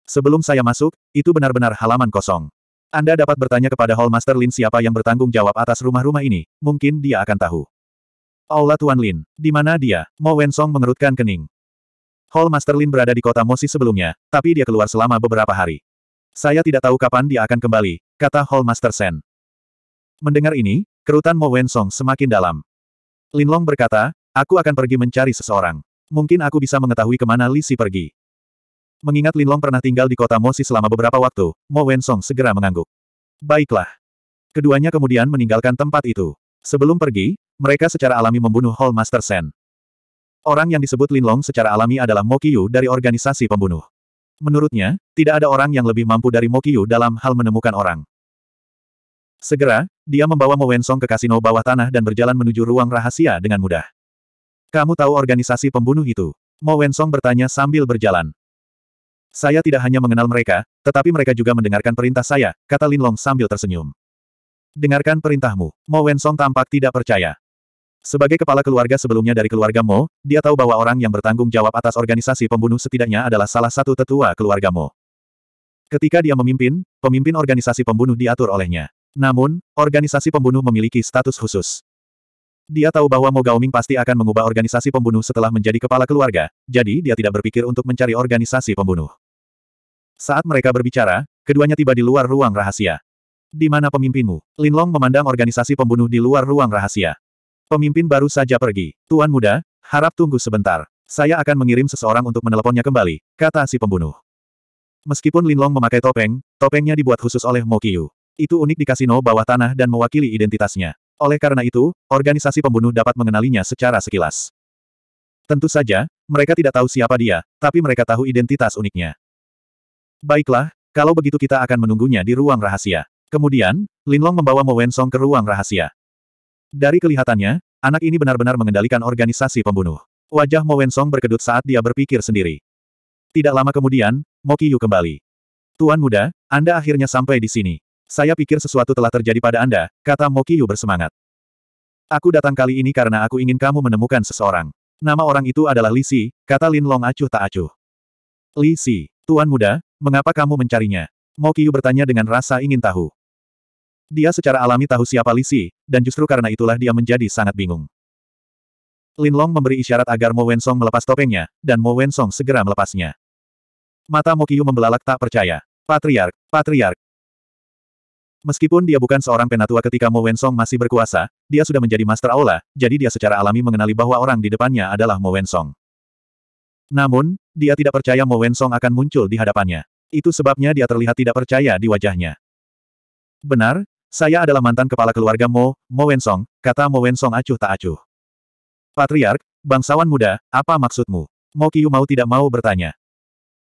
A: Sebelum saya masuk, itu benar-benar halaman kosong. Anda dapat bertanya kepada Hall Master Lin siapa yang bertanggung jawab atas rumah-rumah ini, mungkin dia akan tahu. Aula Tuan Lin, di mana dia? Mo Song mengerutkan kening. Hall Master Lin berada di kota Mosi sebelumnya, tapi dia keluar selama beberapa hari. Saya tidak tahu kapan dia akan kembali, kata Hall Master Sen. Mendengar ini, kerutan Mo Song semakin dalam. Lin Long berkata, aku akan pergi mencari seseorang. Mungkin aku bisa mengetahui kemana Lisi pergi. Mengingat Linlong pernah tinggal di kota Mosi selama beberapa waktu, Mo Wensong segera mengangguk. Baiklah. Keduanya kemudian meninggalkan tempat itu. Sebelum pergi, mereka secara alami membunuh Hall Master Sen. Orang yang disebut Linlong secara alami adalah Mo Yu dari organisasi pembunuh. Menurutnya, tidak ada orang yang lebih mampu dari Mo Yu dalam hal menemukan orang. Segera, dia membawa Mo Wensong ke kasino bawah tanah dan berjalan menuju ruang rahasia dengan mudah. Kamu tahu organisasi pembunuh itu? Mo Wensong bertanya sambil berjalan. Saya tidak hanya mengenal mereka, tetapi mereka juga mendengarkan perintah saya, kata Lin Long sambil tersenyum. Dengarkan perintahmu. Mo Song tampak tidak percaya. Sebagai kepala keluarga sebelumnya dari keluarga Mo, dia tahu bahwa orang yang bertanggung jawab atas organisasi pembunuh setidaknya adalah salah satu tetua keluarga Mo. Ketika dia memimpin, pemimpin organisasi pembunuh diatur olehnya. Namun, organisasi pembunuh memiliki status khusus. Dia tahu bahwa Mo Gaoming pasti akan mengubah organisasi pembunuh setelah menjadi kepala keluarga, jadi dia tidak berpikir untuk mencari organisasi pembunuh. Saat mereka berbicara, keduanya tiba di luar ruang rahasia. Di mana pemimpinmu? Linlong memandang organisasi pembunuh di luar ruang rahasia. Pemimpin baru saja pergi. Tuan muda, harap tunggu sebentar. Saya akan mengirim seseorang untuk meneleponnya kembali, kata si pembunuh. Meskipun Linlong memakai topeng, topengnya dibuat khusus oleh Mo Yu. Itu unik di kasino bawah tanah dan mewakili identitasnya. Oleh karena itu, organisasi pembunuh dapat mengenalinya secara sekilas. Tentu saja, mereka tidak tahu siapa dia, tapi mereka tahu identitas uniknya. Baiklah, kalau begitu kita akan menunggunya di ruang rahasia. Kemudian, Linlong membawa Mo Wensong ke ruang rahasia. Dari kelihatannya, anak ini benar-benar mengendalikan organisasi pembunuh. Wajah Mo Wensong berkedut saat dia berpikir sendiri. Tidak lama kemudian, Mo Kiyu kembali. Tuan muda, Anda akhirnya sampai di sini. Saya pikir sesuatu telah terjadi pada Anda, kata Mo Kiyu bersemangat. Aku datang kali ini karena aku ingin kamu menemukan seseorang. Nama orang itu adalah Lisi, kata Linlong acuh tak acuh. Li Si, Tuan Muda, mengapa kamu mencarinya? Mo Qiu bertanya dengan rasa ingin tahu. Dia secara alami tahu siapa Li Si, dan justru karena itulah dia menjadi sangat bingung. Lin Long memberi isyarat agar Mo Wensong melepas topengnya, dan Mo Wensong segera melepasnya. Mata Mo Qiu membelalak tak percaya. Patriark, Patriark. Meskipun dia bukan seorang penatua ketika Mo Wensong masih berkuasa, dia sudah menjadi Master Aula, jadi dia secara alami mengenali bahwa orang di depannya adalah Mo Wensong. Namun, dia tidak percaya Mo Song akan muncul di hadapannya. Itu sebabnya dia terlihat tidak percaya di wajahnya. Benar, saya adalah mantan kepala keluarga Mo, Mo Wensong, kata Mo Song acuh tak acuh. Patriark, bangsawan muda, apa maksudmu? Mo Yu mau tidak mau bertanya.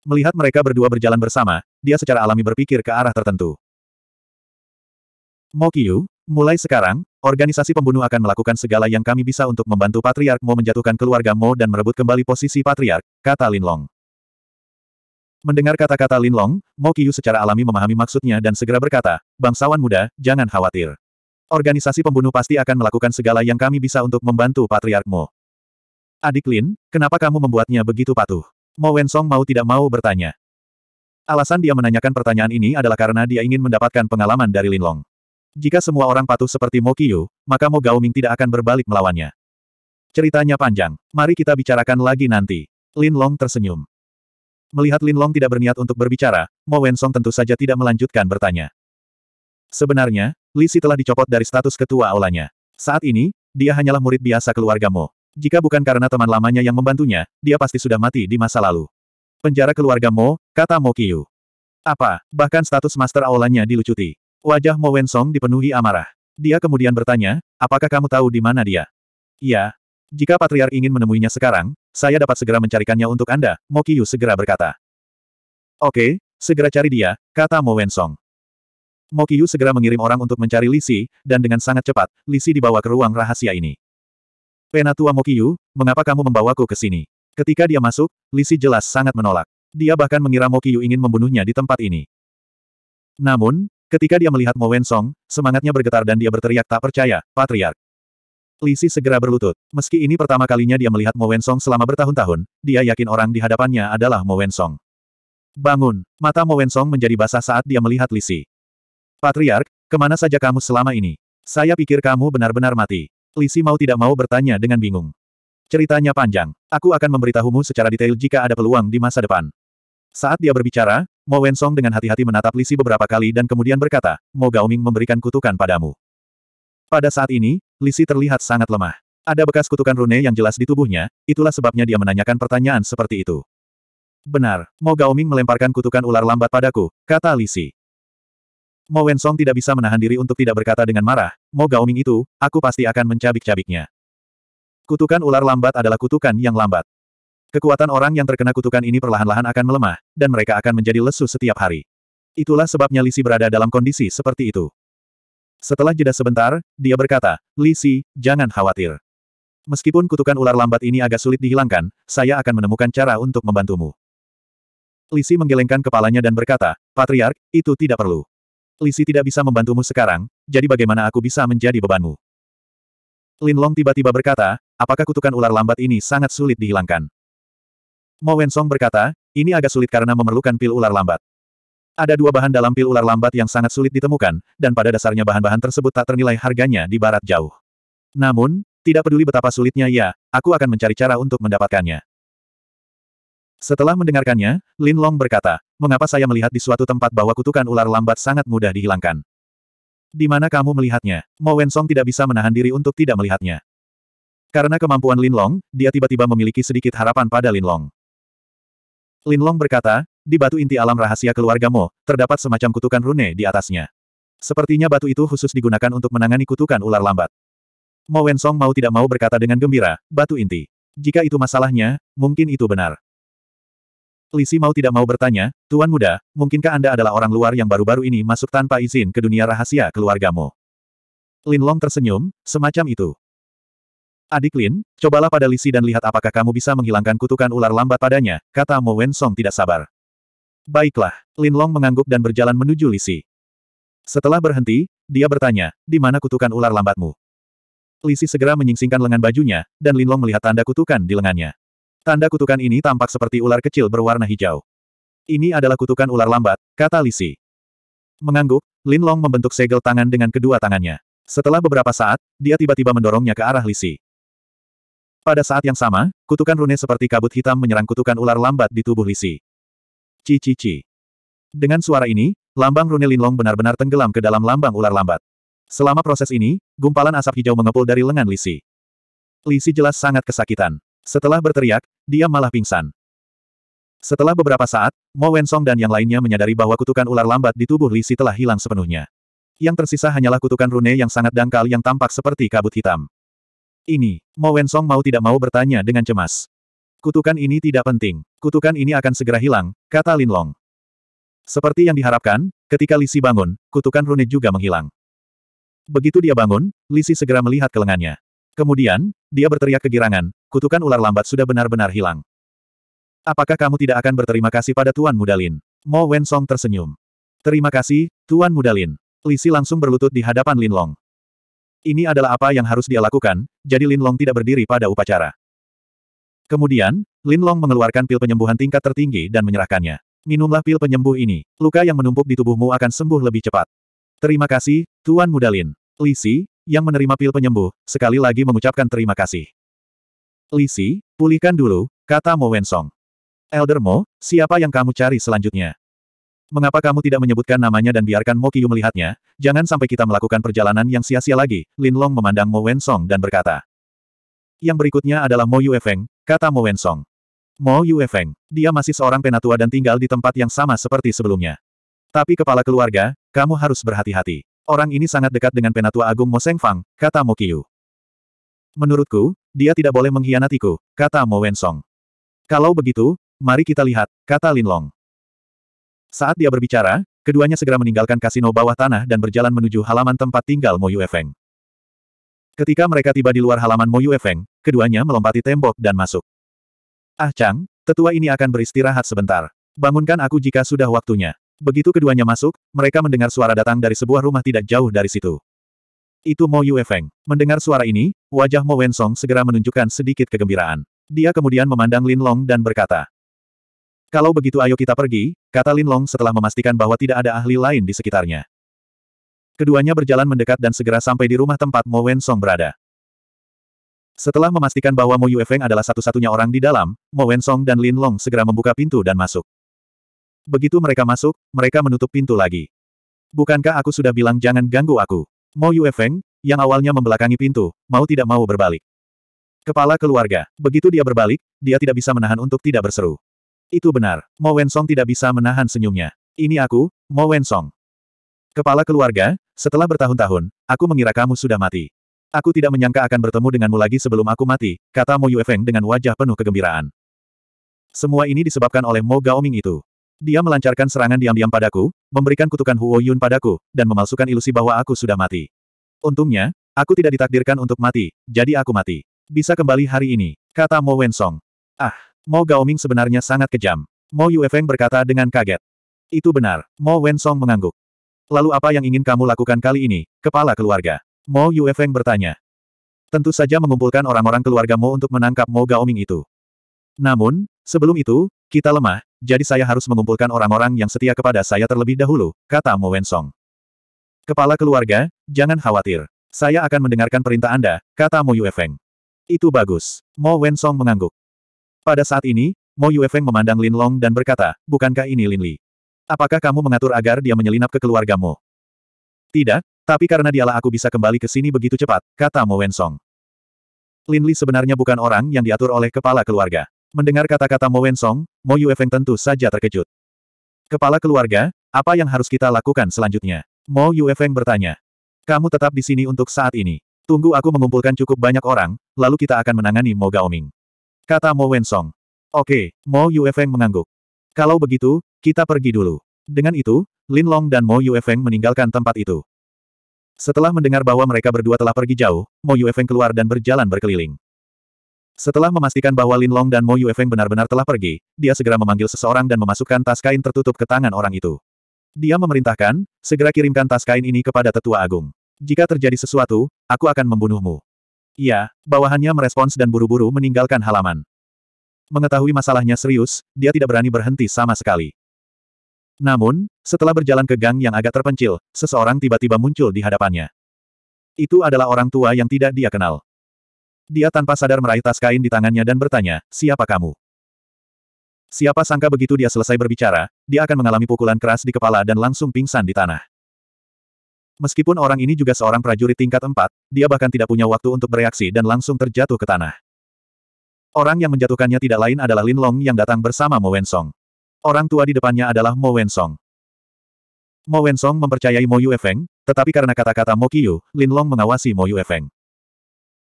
A: Melihat mereka berdua berjalan bersama, dia secara alami berpikir ke arah tertentu. Mo Yu, mulai sekarang, Organisasi pembunuh akan melakukan segala yang kami bisa untuk membantu Patriark Mo menjatuhkan keluarga Mo dan merebut kembali posisi Patriark, kata Lin Long. Mendengar kata-kata Lin Long, Mo Qiyu secara alami memahami maksudnya dan segera berkata, Bangsawan muda, jangan khawatir. Organisasi pembunuh pasti akan melakukan segala yang kami bisa untuk membantu Patriark Mo. Adik Lin, kenapa kamu membuatnya begitu patuh? Mo Wensong mau tidak mau bertanya. Alasan dia menanyakan pertanyaan ini adalah karena dia ingin mendapatkan pengalaman dari Lin Long. Jika semua orang patuh seperti Mo Qiyu, maka Mo Gaoming tidak akan berbalik melawannya. Ceritanya panjang. Mari kita bicarakan lagi nanti. Lin Long tersenyum. Melihat Lin Long tidak berniat untuk berbicara, Mo Wen Song tentu saja tidak melanjutkan bertanya. Sebenarnya, Li Si telah dicopot dari status ketua aulanya. Saat ini, dia hanyalah murid biasa keluarga Mo. Jika bukan karena teman lamanya yang membantunya, dia pasti sudah mati di masa lalu. Penjara keluarga Mo, kata Mo Qiyu. Apa, bahkan status master aulanya dilucuti. Wajah Mo Wensong dipenuhi amarah. Dia kemudian bertanya, apakah kamu tahu di mana dia? "Ya. Jika Patriark ingin menemuinya sekarang, saya dapat segera mencarikannya untuk Anda, Mo Kiyu segera berkata. Oke, segera cari dia, kata Mo Wensong. Mo Kiyu segera mengirim orang untuk mencari Lisi, dan dengan sangat cepat, Lisi dibawa ke ruang rahasia ini. Penatua Mo Kiyu, mengapa kamu membawaku ke sini? Ketika dia masuk, Lisi jelas sangat menolak. Dia bahkan mengira Mo Kiyu ingin membunuhnya di tempat ini. Namun, Ketika dia melihat Mo Wen Song, semangatnya bergetar dan dia berteriak tak percaya, Patriark. Lisi segera berlutut. Meski ini pertama kalinya dia melihat Mo Wen Song selama bertahun-tahun, dia yakin orang di hadapannya adalah Mo Wen Song. Bangun! Mata Mo Wen Song menjadi basah saat dia melihat Lisi. Patriark, kemana saja kamu selama ini? Saya pikir kamu benar-benar mati. Lisi mau tidak mau bertanya dengan bingung. Ceritanya panjang. Aku akan memberitahumu secara detail jika ada peluang di masa depan. Saat dia berbicara, Mo Wensong dengan hati-hati menatap Lisi beberapa kali dan kemudian berkata, Mo Gaoming memberikan kutukan padamu. Pada saat ini, Lisi terlihat sangat lemah. Ada bekas kutukan rune yang jelas di tubuhnya, itulah sebabnya dia menanyakan pertanyaan seperti itu. Benar, Mo Gaoming melemparkan kutukan ular lambat padaku, kata Lisi. Mo Wensong tidak bisa menahan diri untuk tidak berkata dengan marah, Mo Gaoming itu, aku pasti akan mencabik-cabiknya. Kutukan ular lambat adalah kutukan yang lambat. Kekuatan orang yang terkena kutukan ini perlahan-lahan akan melemah, dan mereka akan menjadi lesu setiap hari. Itulah sebabnya Lisi berada dalam kondisi seperti itu. Setelah jeda sebentar, dia berkata, Lisi, jangan khawatir. Meskipun kutukan ular lambat ini agak sulit dihilangkan, saya akan menemukan cara untuk membantumu. Lisi menggelengkan kepalanya dan berkata, Patriark, itu tidak perlu. Lisi tidak bisa membantumu sekarang, jadi bagaimana aku bisa menjadi bebanmu? Lin Long tiba-tiba berkata, apakah kutukan ular lambat ini sangat sulit dihilangkan? Mo Wensong berkata, ini agak sulit karena memerlukan pil ular lambat. Ada dua bahan dalam pil ular lambat yang sangat sulit ditemukan, dan pada dasarnya bahan-bahan tersebut tak ternilai harganya di barat jauh. Namun, tidak peduli betapa sulitnya ia, aku akan mencari cara untuk mendapatkannya. Setelah mendengarkannya, Lin Long berkata, mengapa saya melihat di suatu tempat bahwa kutukan ular lambat sangat mudah dihilangkan? Di mana kamu melihatnya? Mo Wensong tidak bisa menahan diri untuk tidak melihatnya. Karena kemampuan Lin Long, dia tiba-tiba memiliki sedikit harapan pada Lin Long. Linlong berkata, di batu inti alam rahasia keluarga Mo, terdapat semacam kutukan rune di atasnya. Sepertinya batu itu khusus digunakan untuk menangani kutukan ular lambat. Mo Wensong mau tidak mau berkata dengan gembira, batu inti. Jika itu masalahnya, mungkin itu benar. Lisi mau tidak mau bertanya, Tuan Muda, mungkinkah Anda adalah orang luar yang baru-baru ini masuk tanpa izin ke dunia rahasia keluargamu? Linlong tersenyum, semacam itu. Adik Lin, cobalah pada Lisi dan lihat apakah kamu bisa menghilangkan kutukan ular lambat padanya, kata Mo Wen Song tidak sabar. Baiklah, Lin Long mengangguk dan berjalan menuju Lisi. Setelah berhenti, dia bertanya, di mana kutukan ular lambatmu? Lisi segera menyingsingkan lengan bajunya, dan Lin Long melihat tanda kutukan di lengannya. Tanda kutukan ini tampak seperti ular kecil berwarna hijau. Ini adalah kutukan ular lambat, kata Lisi. Mengangguk, Lin Long membentuk segel tangan dengan kedua tangannya. Setelah beberapa saat, dia tiba-tiba mendorongnya ke arah Lisi. Pada saat yang sama, kutukan rune seperti kabut hitam menyerang kutukan ular lambat di tubuh Lisi. Cici-ci. Dengan suara ini, lambang rune Linlong benar-benar tenggelam ke dalam lambang ular lambat. Selama proses ini, gumpalan asap hijau mengepul dari lengan Lisi. Lisi jelas sangat kesakitan. Setelah berteriak, dia malah pingsan. Setelah beberapa saat, Mo Wensong dan yang lainnya menyadari bahwa kutukan ular lambat di tubuh Lisi telah hilang sepenuhnya. Yang tersisa hanyalah kutukan rune yang sangat dangkal yang tampak seperti kabut hitam. Ini, Mo Wensong mau tidak mau bertanya dengan cemas. Kutukan ini tidak penting. Kutukan ini akan segera hilang, kata Lin Long. Seperti yang diharapkan, ketika Lisi bangun, kutukan rune juga menghilang. Begitu dia bangun, Lisi segera melihat ke Kemudian, dia berteriak kegirangan, kutukan ular lambat sudah benar-benar hilang. Apakah kamu tidak akan berterima kasih pada Tuan Mudalin? Mo Wensong tersenyum. Terima kasih, Tuan Mudalin. Lisi langsung berlutut di hadapan Lin Long. Ini adalah apa yang harus dia lakukan, jadi Lin Long tidak berdiri pada upacara. Kemudian, Lin Long mengeluarkan pil penyembuhan tingkat tertinggi dan menyerahkannya. Minumlah pil penyembuh ini, luka yang menumpuk di tubuhmu akan sembuh lebih cepat. Terima kasih, Tuan Muda Lin. Lisi, yang menerima pil penyembuh, sekali lagi mengucapkan terima kasih. Lisi, pulihkan dulu, kata Mo Wensong. Elder Mo, siapa yang kamu cari selanjutnya? mengapa kamu tidak menyebutkan namanya dan biarkan Mo Qiyu melihatnya, jangan sampai kita melakukan perjalanan yang sia-sia lagi, Lin Long memandang Mo Song dan berkata. Yang berikutnya adalah Mo Yuefeng, kata Mo Song. Mo Yuefeng, dia masih seorang penatua dan tinggal di tempat yang sama seperti sebelumnya. Tapi kepala keluarga, kamu harus berhati-hati. Orang ini sangat dekat dengan penatua agung Mo Sengfang, kata Mo Qiyu. Menurutku, dia tidak boleh mengkhianatiku, kata Mo Song. Kalau begitu, mari kita lihat, kata Lin Long. Saat dia berbicara, keduanya segera meninggalkan kasino bawah tanah dan berjalan menuju halaman tempat tinggal Mo Yuefeng. Ketika mereka tiba di luar halaman Mo Yuefeng, keduanya melompati tembok dan masuk. Ah Chang, tetua ini akan beristirahat sebentar. Bangunkan aku jika sudah waktunya. Begitu keduanya masuk, mereka mendengar suara datang dari sebuah rumah tidak jauh dari situ. Itu Mo Yuefeng. Mendengar suara ini, wajah Mo Wensong segera menunjukkan sedikit kegembiraan. Dia kemudian memandang Lin Long dan berkata, kalau begitu ayo kita pergi, kata Lin Long setelah memastikan bahwa tidak ada ahli lain di sekitarnya. Keduanya berjalan mendekat dan segera sampai di rumah tempat Mo Wen Song berada. Setelah memastikan bahwa Mo Feng adalah satu-satunya orang di dalam, Mo Wen Song dan Lin Long segera membuka pintu dan masuk. Begitu mereka masuk, mereka menutup pintu lagi. Bukankah aku sudah bilang jangan ganggu aku? Mo Feng? yang awalnya membelakangi pintu, mau tidak mau berbalik. Kepala keluarga, begitu dia berbalik, dia tidak bisa menahan untuk tidak berseru. Itu benar. Mo Wensong tidak bisa menahan senyumnya. Ini aku, Mo Wensong. Kepala keluarga, setelah bertahun-tahun, aku mengira kamu sudah mati. Aku tidak menyangka akan bertemu denganmu lagi sebelum aku mati, kata Mo Yuefeng dengan wajah penuh kegembiraan. Semua ini disebabkan oleh Mo Gaoming itu. Dia melancarkan serangan diam-diam padaku, memberikan kutukan Huo Yun padaku, dan memalsukan ilusi bahwa aku sudah mati. Untungnya, aku tidak ditakdirkan untuk mati, jadi aku mati. Bisa kembali hari ini, kata Mo Wensong. Ah, Mo Gaoming sebenarnya sangat kejam. Mo Yuefeng berkata dengan kaget. Itu benar, Mo Song mengangguk. Lalu apa yang ingin kamu lakukan kali ini, kepala keluarga? Mo Yuefeng bertanya. Tentu saja mengumpulkan orang-orang keluarga Mo untuk menangkap Mo Gaoming itu. Namun, sebelum itu, kita lemah, jadi saya harus mengumpulkan orang-orang yang setia kepada saya terlebih dahulu, kata Mo Song. Kepala keluarga, jangan khawatir. Saya akan mendengarkan perintah Anda, kata Mo Yuefeng. Itu bagus. Mo Song mengangguk. Pada saat ini, Mo Yuefeng memandang Lin Long dan berkata, bukankah ini Lin Li? Apakah kamu mengatur agar dia menyelinap ke keluargamu? Tidak, tapi karena dialah aku bisa kembali ke sini begitu cepat, kata Mo Wensong. Lin Li sebenarnya bukan orang yang diatur oleh kepala keluarga. Mendengar kata-kata Mo Wensong, Mo Yuefeng tentu saja terkejut. Kepala keluarga, apa yang harus kita lakukan selanjutnya? Mo Yuefeng bertanya. Kamu tetap di sini untuk saat ini. Tunggu aku mengumpulkan cukup banyak orang, lalu kita akan menangani Mo Gaoming. Kata Mo Wensong. Oke, Mo Yuefeng mengangguk. Kalau begitu, kita pergi dulu. Dengan itu, Lin Long dan Mo Yuefeng meninggalkan tempat itu. Setelah mendengar bahwa mereka berdua telah pergi jauh, Mo Yuefeng keluar dan berjalan berkeliling. Setelah memastikan bahwa Lin Long dan Mo Yuefeng benar-benar telah pergi, dia segera memanggil seseorang dan memasukkan tas kain tertutup ke tangan orang itu. Dia memerintahkan, segera kirimkan tas kain ini kepada tetua agung. Jika terjadi sesuatu, aku akan membunuhmu. Iya, bawahannya merespons dan buru-buru meninggalkan halaman. Mengetahui masalahnya serius, dia tidak berani berhenti sama sekali. Namun, setelah berjalan ke gang yang agak terpencil, seseorang tiba-tiba muncul di hadapannya. Itu adalah orang tua yang tidak dia kenal. Dia tanpa sadar meraih tas kain di tangannya dan bertanya, siapa kamu? Siapa sangka begitu dia selesai berbicara, dia akan mengalami pukulan keras di kepala dan langsung pingsan di tanah. Meskipun orang ini juga seorang prajurit tingkat empat, dia bahkan tidak punya waktu untuk bereaksi dan langsung terjatuh ke tanah. Orang yang menjatuhkannya tidak lain adalah Lin Long yang datang bersama Mo Wensong. Orang tua di depannya adalah Mo Wensong. Mo Wensong mempercayai Mo Feng, tetapi karena kata-kata Mo Yu, Lin Long mengawasi Mo Feng.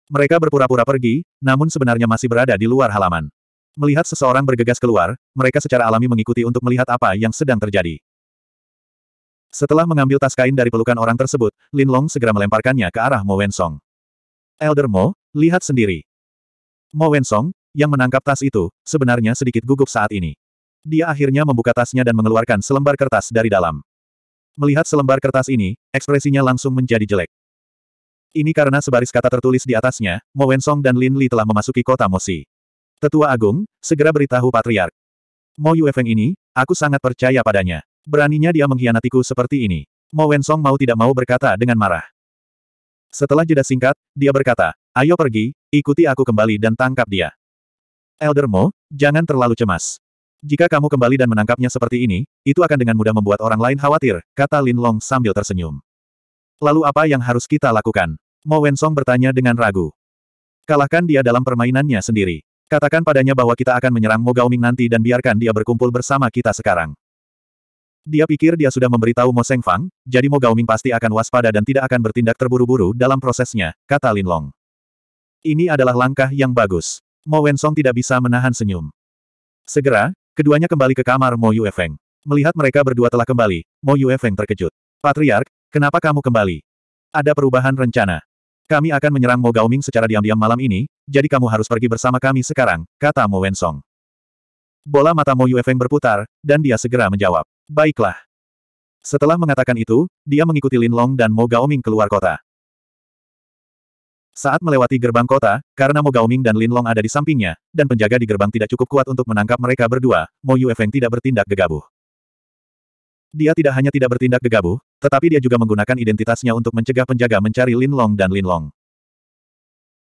A: Mereka berpura-pura pergi, namun sebenarnya masih berada di luar halaman. Melihat seseorang bergegas keluar, mereka secara alami mengikuti untuk melihat apa yang sedang terjadi. Setelah mengambil tas kain dari pelukan orang tersebut, Lin Long segera melemparkannya ke arah Mo Wensong. Elder Mo, lihat sendiri. Mo Wensong, yang menangkap tas itu, sebenarnya sedikit gugup saat ini. Dia akhirnya membuka tasnya dan mengeluarkan selembar kertas dari dalam. Melihat selembar kertas ini, ekspresinya langsung menjadi jelek. Ini karena sebaris kata tertulis di atasnya, Mo Wensong dan Lin Li telah memasuki kota Mosi. Tetua Agung, segera beritahu Patriark. Mo Yuefeng ini, Aku sangat percaya padanya. Beraninya dia mengkhianatiku seperti ini. Mo Wensong mau tidak mau berkata dengan marah. Setelah jeda singkat, dia berkata, ayo pergi, ikuti aku kembali dan tangkap dia. Elder Mo, jangan terlalu cemas. Jika kamu kembali dan menangkapnya seperti ini, itu akan dengan mudah membuat orang lain khawatir, kata Lin Long sambil tersenyum. Lalu apa yang harus kita lakukan? Mo Wensong bertanya dengan ragu. Kalahkan dia dalam permainannya sendiri. Katakan padanya bahwa kita akan menyerang Mo Gaoming nanti dan biarkan dia berkumpul bersama kita sekarang. Dia pikir dia sudah memberitahu Mo Seng Fang, jadi Mo Gaoming pasti akan waspada dan tidak akan bertindak terburu-buru dalam prosesnya, kata Lin Long. Ini adalah langkah yang bagus. Mo Wensong tidak bisa menahan senyum. Segera, keduanya kembali ke kamar Mo Yuefeng. Melihat mereka berdua telah kembali, Mo Yuefeng terkejut. Patriark, kenapa kamu kembali? Ada perubahan rencana. Kami akan menyerang Mo Gaoming secara diam-diam malam ini, jadi kamu harus pergi bersama kami sekarang, kata Mo Wensong. Bola mata Mo Yuefeng berputar, dan dia segera menjawab. Baiklah. Setelah mengatakan itu, dia mengikuti Lin Long dan Mo Gaoming keluar kota. Saat melewati gerbang kota, karena Mo Gaoming dan Lin Long ada di sampingnya, dan penjaga di gerbang tidak cukup kuat untuk menangkap mereka berdua, Mo Yuefeng tidak bertindak gegabah. Dia tidak hanya tidak bertindak gegabah, tetapi dia juga menggunakan identitasnya untuk mencegah penjaga mencari Lin Long dan Lin Long.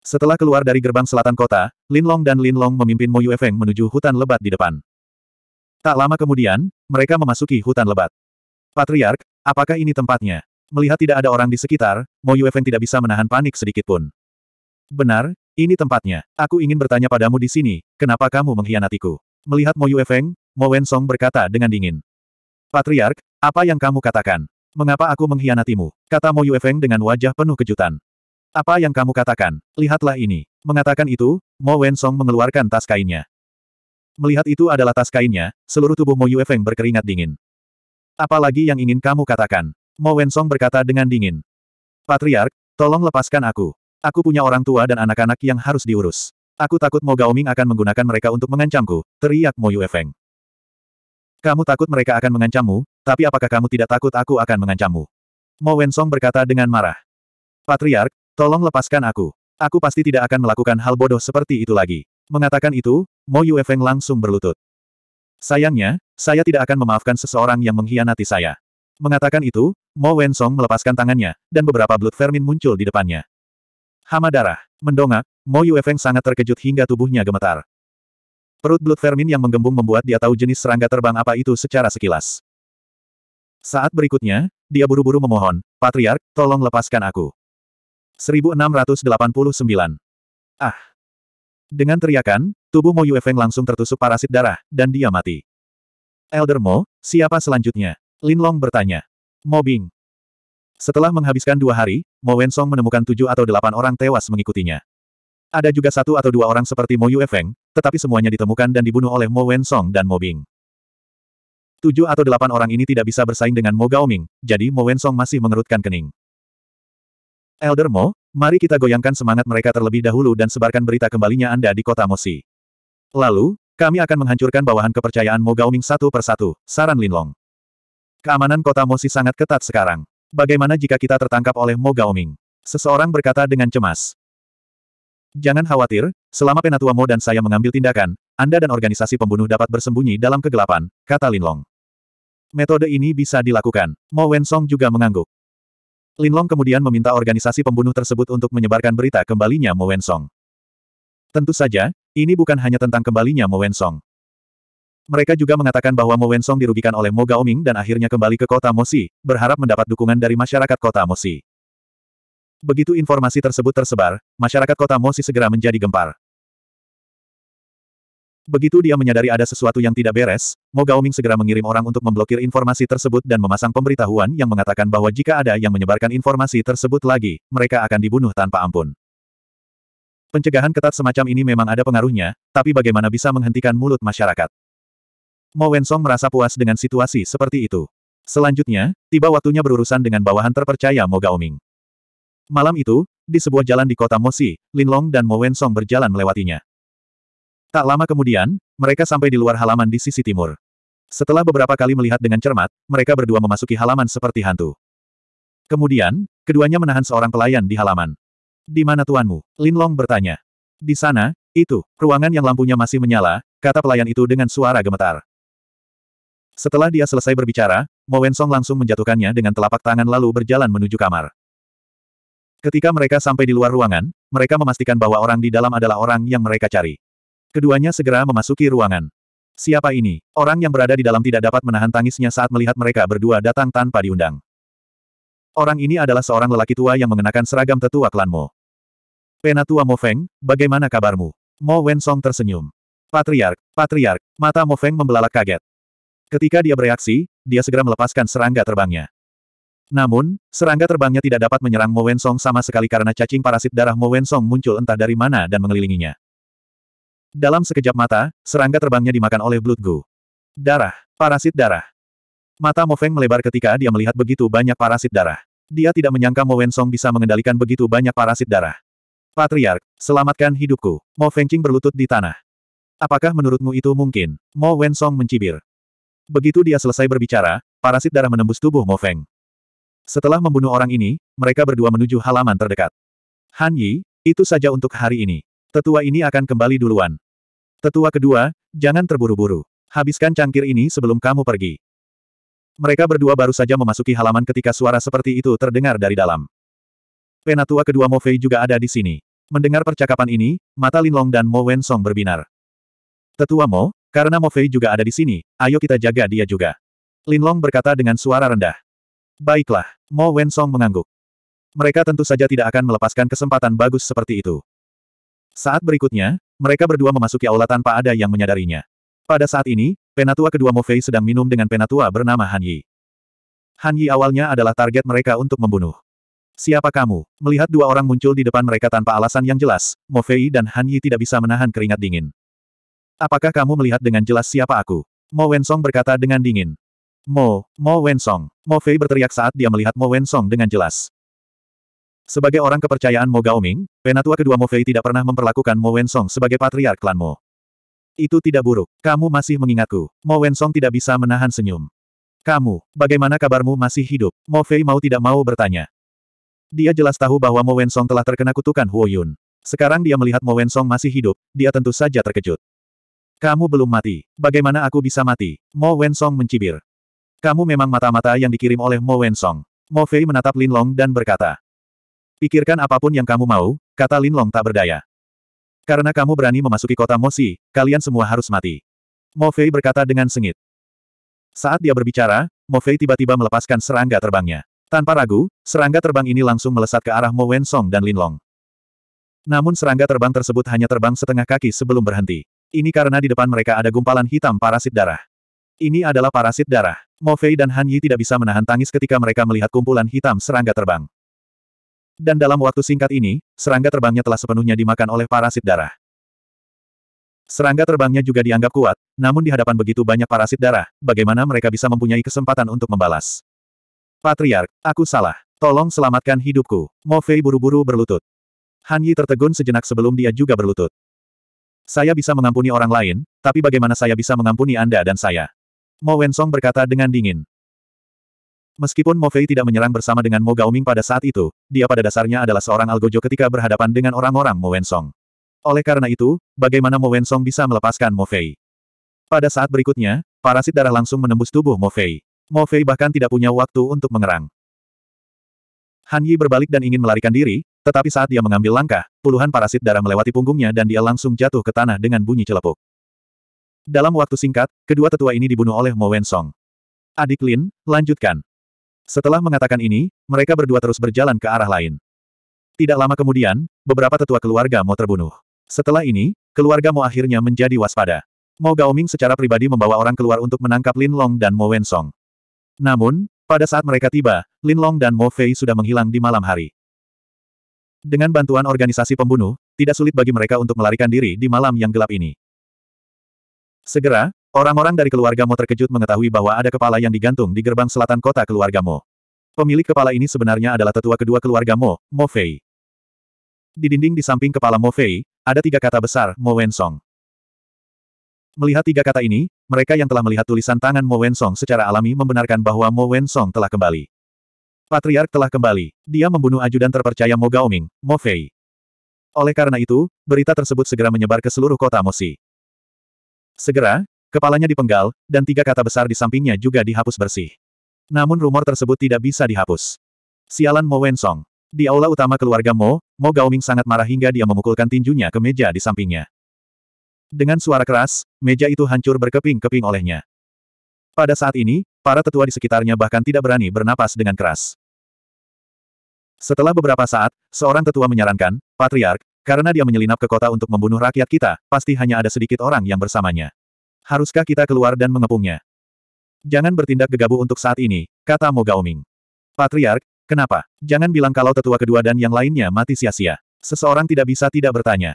A: Setelah keluar dari gerbang selatan kota, Lin Long dan Lin Long memimpin Mo Feng menuju hutan lebat di depan. Tak lama kemudian, mereka memasuki hutan lebat. Patriark, apakah ini tempatnya? Melihat tidak ada orang di sekitar, Mo Feng tidak bisa menahan panik sedikit pun. Benar, ini tempatnya. Aku ingin bertanya padamu di sini, kenapa kamu mengkhianatiku? Melihat Mo Feng, Mo Wensong berkata dengan dingin. Patriark, apa yang kamu katakan? Mengapa aku mengkhianatimu? Kata Mo Yuefeng dengan wajah penuh kejutan. Apa yang kamu katakan? Lihatlah ini. Mengatakan itu, Mo Wensong mengeluarkan tas kainnya. Melihat itu adalah tas kainnya, seluruh tubuh Mo Yuefeng berkeringat dingin. Apalagi yang ingin kamu katakan? Mo Wensong berkata dengan dingin. Patriark, tolong lepaskan aku. Aku punya orang tua dan anak-anak yang harus diurus. Aku takut Mo Gaoming akan menggunakan mereka untuk mengancamku, teriak Mo Yuefeng. Kamu takut mereka akan mengancammu, tapi apakah kamu tidak takut aku akan mengancammu? Mo Wensong berkata dengan marah. Patriark, tolong lepaskan aku. Aku pasti tidak akan melakukan hal bodoh seperti itu lagi. Mengatakan itu, Mo Yuefeng langsung berlutut. Sayangnya, saya tidak akan memaafkan seseorang yang mengkhianati saya. Mengatakan itu, Mo Wensong melepaskan tangannya, dan beberapa blood vermin muncul di depannya. Hama darah, mendongak, Mo Yuefeng sangat terkejut hingga tubuhnya gemetar. Perut blood vermin yang menggembung membuat dia tahu jenis serangga terbang apa itu secara sekilas. Saat berikutnya, dia buru-buru memohon, Patriark, tolong lepaskan aku. 1689. Ah! Dengan teriakan, tubuh Mo Yuefeng langsung tertusuk parasit darah, dan dia mati. Elder Mo, siapa selanjutnya? Lin Long bertanya. Mo Bing. Setelah menghabiskan dua hari, Mo Wensong menemukan tujuh atau delapan orang tewas mengikutinya. Ada juga satu atau dua orang seperti Mo Feng, tetapi semuanya ditemukan dan dibunuh oleh Mo Wen Song dan Mo Bing. Tujuh atau delapan orang ini tidak bisa bersaing dengan Mo Gaoming, jadi Mo Wen Song masih mengerutkan kening. Elder Mo, mari kita goyangkan semangat mereka terlebih dahulu dan sebarkan berita kembalinya Anda di kota Mosi. Lalu, kami akan menghancurkan bawahan kepercayaan Mo Gaoming satu persatu, saran Linlong. Keamanan kota Mosi sangat ketat sekarang. Bagaimana jika kita tertangkap oleh Mo Gaoming? Seseorang berkata dengan cemas. Jangan khawatir, selama Penatua Mo dan saya mengambil tindakan, Anda dan organisasi pembunuh dapat bersembunyi dalam kegelapan, kata Linlong. Metode ini bisa dilakukan. Mo Wen Song juga mengangguk. Linlong kemudian meminta organisasi pembunuh tersebut untuk menyebarkan berita kembalinya Mo Wen Song. Tentu saja, ini bukan hanya tentang kembalinya Mo Wen Song. Mereka juga mengatakan bahwa Mo Wen Song dirugikan oleh Mo Gaoming dan akhirnya kembali ke kota Mosi, berharap mendapat dukungan dari masyarakat kota Mosi. Begitu informasi tersebut tersebar, masyarakat kota Mosi segera menjadi gempar. Begitu dia menyadari ada sesuatu yang tidak beres, Mo Gaoming segera mengirim orang untuk memblokir informasi tersebut dan memasang pemberitahuan yang mengatakan bahwa jika ada yang menyebarkan informasi tersebut lagi, mereka akan dibunuh tanpa ampun. Pencegahan ketat semacam ini memang ada pengaruhnya, tapi bagaimana bisa menghentikan mulut masyarakat? Mo Wensong merasa puas dengan situasi seperti itu. Selanjutnya, tiba waktunya berurusan dengan bawahan terpercaya Mo Gaoming. Malam itu, di sebuah jalan di kota Mosi, Linlong dan Mo Wensong berjalan melewatinya. Tak lama kemudian, mereka sampai di luar halaman di sisi timur. Setelah beberapa kali melihat dengan cermat, mereka berdua memasuki halaman seperti hantu. Kemudian, keduanya menahan seorang pelayan di halaman. Di mana tuanmu? Linlong bertanya. Di sana, itu, ruangan yang lampunya masih menyala, kata pelayan itu dengan suara gemetar. Setelah dia selesai berbicara, Mo Wensong langsung menjatuhkannya dengan telapak tangan lalu berjalan menuju kamar. Ketika mereka sampai di luar ruangan, mereka memastikan bahwa orang di dalam adalah orang yang mereka cari. Keduanya segera memasuki ruangan. Siapa ini? Orang yang berada di dalam tidak dapat menahan tangisnya saat melihat mereka berdua datang tanpa diundang. Orang ini adalah seorang lelaki tua yang mengenakan seragam tetua klan Mo. Penatua Mo Feng, bagaimana kabarmu? Mo Wen Song tersenyum. Patriark, Patriark, mata Mo Feng membelalak kaget. Ketika dia bereaksi, dia segera melepaskan serangga terbangnya. Namun, serangga terbangnya tidak dapat menyerang Mo Wensong sama sekali karena cacing parasit darah Mo Wensong muncul entah dari mana dan mengelilinginya. Dalam sekejap mata, serangga terbangnya dimakan oleh Blood Gu. Darah. Parasit darah. Mata Mo Feng melebar ketika dia melihat begitu banyak parasit darah. Dia tidak menyangka Mo Wensong bisa mengendalikan begitu banyak parasit darah. Patriark, selamatkan hidupku. Mo Fengqing berlutut di tanah. Apakah menurutmu itu mungkin? Mo Wensong mencibir. Begitu dia selesai berbicara, parasit darah menembus tubuh Mo Feng. Setelah membunuh orang ini, mereka berdua menuju halaman terdekat. Han Yi, itu saja untuk hari ini. Tetua ini akan kembali duluan. Tetua kedua, jangan terburu-buru. Habiskan cangkir ini sebelum kamu pergi. Mereka berdua baru saja memasuki halaman ketika suara seperti itu terdengar dari dalam. Penatua kedua Mo Fei juga ada di sini. Mendengar percakapan ini, mata Linlong dan Mo Wen Song berbinar. Tetua Mo, karena Mo Fei juga ada di sini, ayo kita jaga dia juga. Linlong berkata dengan suara rendah. Baiklah, Mo Wen Song mengangguk. Mereka tentu saja tidak akan melepaskan kesempatan bagus seperti itu. Saat berikutnya, mereka berdua memasuki aula tanpa ada yang menyadarinya. Pada saat ini, penatua kedua Mo Fei sedang minum dengan penatua bernama Han Yi. Han Yi awalnya adalah target mereka untuk membunuh. Siapa kamu? Melihat dua orang muncul di depan mereka tanpa alasan yang jelas, Mo Fei dan Han Yi tidak bisa menahan keringat dingin. Apakah kamu melihat dengan jelas siapa aku? Mo Wen Song berkata dengan dingin. Mo, Mo Wensong. Mo Fei berteriak saat dia melihat Mo Wensong dengan jelas. Sebagai orang kepercayaan Mo Gaoming, penatua kedua Mo Fei tidak pernah memperlakukan Mo Wensong sebagai patriark klan Mo. Itu tidak buruk. Kamu masih mengingatku. Mo Wensong tidak bisa menahan senyum. Kamu, bagaimana kabarmu masih hidup? Mo Fei mau tidak mau bertanya. Dia jelas tahu bahwa Mo Wensong telah terkena kutukan Huo Yun. Sekarang dia melihat Mo Wensong masih hidup, dia tentu saja terkejut. Kamu belum mati. Bagaimana aku bisa mati? Mo Wensong mencibir. Kamu memang mata-mata yang dikirim oleh Mo Wen Song. Mo Fei menatap Lin Long dan berkata. Pikirkan apapun yang kamu mau, kata Lin Long tak berdaya. Karena kamu berani memasuki kota Mo Si, kalian semua harus mati. Mo Fei berkata dengan sengit. Saat dia berbicara, Mo Fei tiba-tiba melepaskan serangga terbangnya. Tanpa ragu, serangga terbang ini langsung melesat ke arah Mo Wen Song dan Lin Long. Namun serangga terbang tersebut hanya terbang setengah kaki sebelum berhenti. Ini karena di depan mereka ada gumpalan hitam parasit darah. Ini adalah parasit darah. Mofei dan Han Yi tidak bisa menahan tangis ketika mereka melihat kumpulan hitam serangga terbang. Dan dalam waktu singkat ini, serangga terbangnya telah sepenuhnya dimakan oleh parasit darah. Serangga terbangnya juga dianggap kuat, namun di hadapan begitu banyak parasit darah, bagaimana mereka bisa mempunyai kesempatan untuk membalas? Patriark, aku salah. Tolong selamatkan hidupku. Mofei buru-buru berlutut. Han Yi tertegun sejenak sebelum dia juga berlutut. Saya bisa mengampuni orang lain, tapi bagaimana saya bisa mengampuni Anda dan saya? Mo Wensong berkata dengan dingin. Meskipun Mo Fei tidak menyerang bersama dengan Mo Gaoming pada saat itu, dia pada dasarnya adalah seorang algojo ketika berhadapan dengan orang-orang Mo Wensong. Oleh karena itu, bagaimana Mo Wensong bisa melepaskan Mo Fei? Pada saat berikutnya, parasit darah langsung menembus tubuh Mo Fei. Mo Fei bahkan tidak punya waktu untuk mengerang. Han Yi berbalik dan ingin melarikan diri, tetapi saat dia mengambil langkah, puluhan parasit darah melewati punggungnya dan dia langsung jatuh ke tanah dengan bunyi celepuk. Dalam waktu singkat, kedua tetua ini dibunuh oleh Mo Wensong. Adik Lin, lanjutkan. Setelah mengatakan ini, mereka berdua terus berjalan ke arah lain. Tidak lama kemudian, beberapa tetua keluarga Mo terbunuh. Setelah ini, keluarga Mo akhirnya menjadi waspada. Mo Gaoming secara pribadi membawa orang keluar untuk menangkap Lin Long dan Mo Wensong. Namun, pada saat mereka tiba, Lin Long dan Mo Fei sudah menghilang di malam hari. Dengan bantuan organisasi pembunuh, tidak sulit bagi mereka untuk melarikan diri di malam yang gelap ini. Segera, orang-orang dari keluarga Mo terkejut mengetahui bahwa ada kepala yang digantung di gerbang selatan kota keluarga Mo. Pemilik kepala ini sebenarnya adalah tetua kedua keluarga Mo, Mo Fei. Di dinding di samping kepala Mo Fei, ada tiga kata besar, Mo Wensong. Melihat tiga kata ini, mereka yang telah melihat tulisan tangan Mo Wensong secara alami membenarkan bahwa Mo Wensong telah kembali. Patriark telah kembali. Dia membunuh ajudan terpercaya Mo Gaoming, Mo Fei. Oleh karena itu, berita tersebut segera menyebar ke seluruh kota Mosi. Segera, kepalanya dipenggal, dan tiga kata besar di sampingnya juga dihapus bersih. Namun rumor tersebut tidak bisa dihapus. Sialan Mo Wensong. Di aula utama keluarga Mo, Mo Gaoming sangat marah hingga dia memukulkan tinjunya ke meja di sampingnya. Dengan suara keras, meja itu hancur berkeping-keping olehnya. Pada saat ini, para tetua di sekitarnya bahkan tidak berani bernapas dengan keras. Setelah beberapa saat, seorang tetua menyarankan, Patriark, karena dia menyelinap ke kota untuk membunuh rakyat kita, pasti hanya ada sedikit orang yang bersamanya. Haruskah kita keluar dan mengepungnya? Jangan bertindak gegabah untuk saat ini, kata Mogaoming. Patriark, kenapa? Jangan bilang kalau tetua kedua dan yang lainnya mati sia-sia. Seseorang tidak bisa tidak bertanya.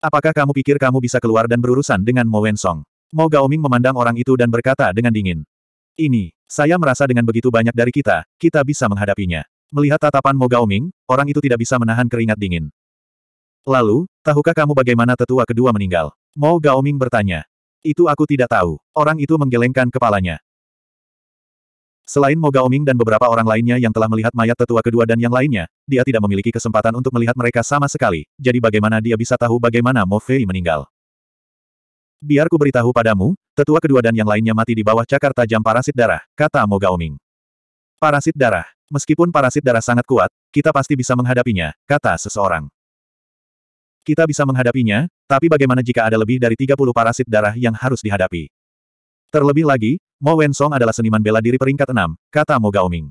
A: Apakah kamu pikir kamu bisa keluar dan berurusan dengan Mo Wensong? Mo Gaoming memandang orang itu dan berkata dengan dingin. Ini, saya merasa dengan begitu banyak dari kita, kita bisa menghadapinya. Melihat tatapan Mo Gaoming, orang itu tidak bisa menahan keringat dingin. Lalu, tahukah kamu bagaimana tetua kedua meninggal? Mo Gaoming bertanya. Itu aku tidak tahu. Orang itu menggelengkan kepalanya. Selain Mo Gaoming dan beberapa orang lainnya yang telah melihat mayat tetua kedua dan yang lainnya, dia tidak memiliki kesempatan untuk melihat mereka sama sekali, jadi bagaimana dia bisa tahu bagaimana Mo Fei meninggal? Biar ku beritahu padamu, tetua kedua dan yang lainnya mati di bawah cakar tajam parasit darah, kata Mo Gaoming. Parasit darah. Meskipun parasit darah sangat kuat, kita pasti bisa menghadapinya, kata seseorang. Kita bisa menghadapinya, tapi bagaimana jika ada lebih dari 30 parasit darah yang harus dihadapi? Terlebih lagi, Mo Wensong adalah seniman bela diri peringkat 6, kata Mo Gaoming.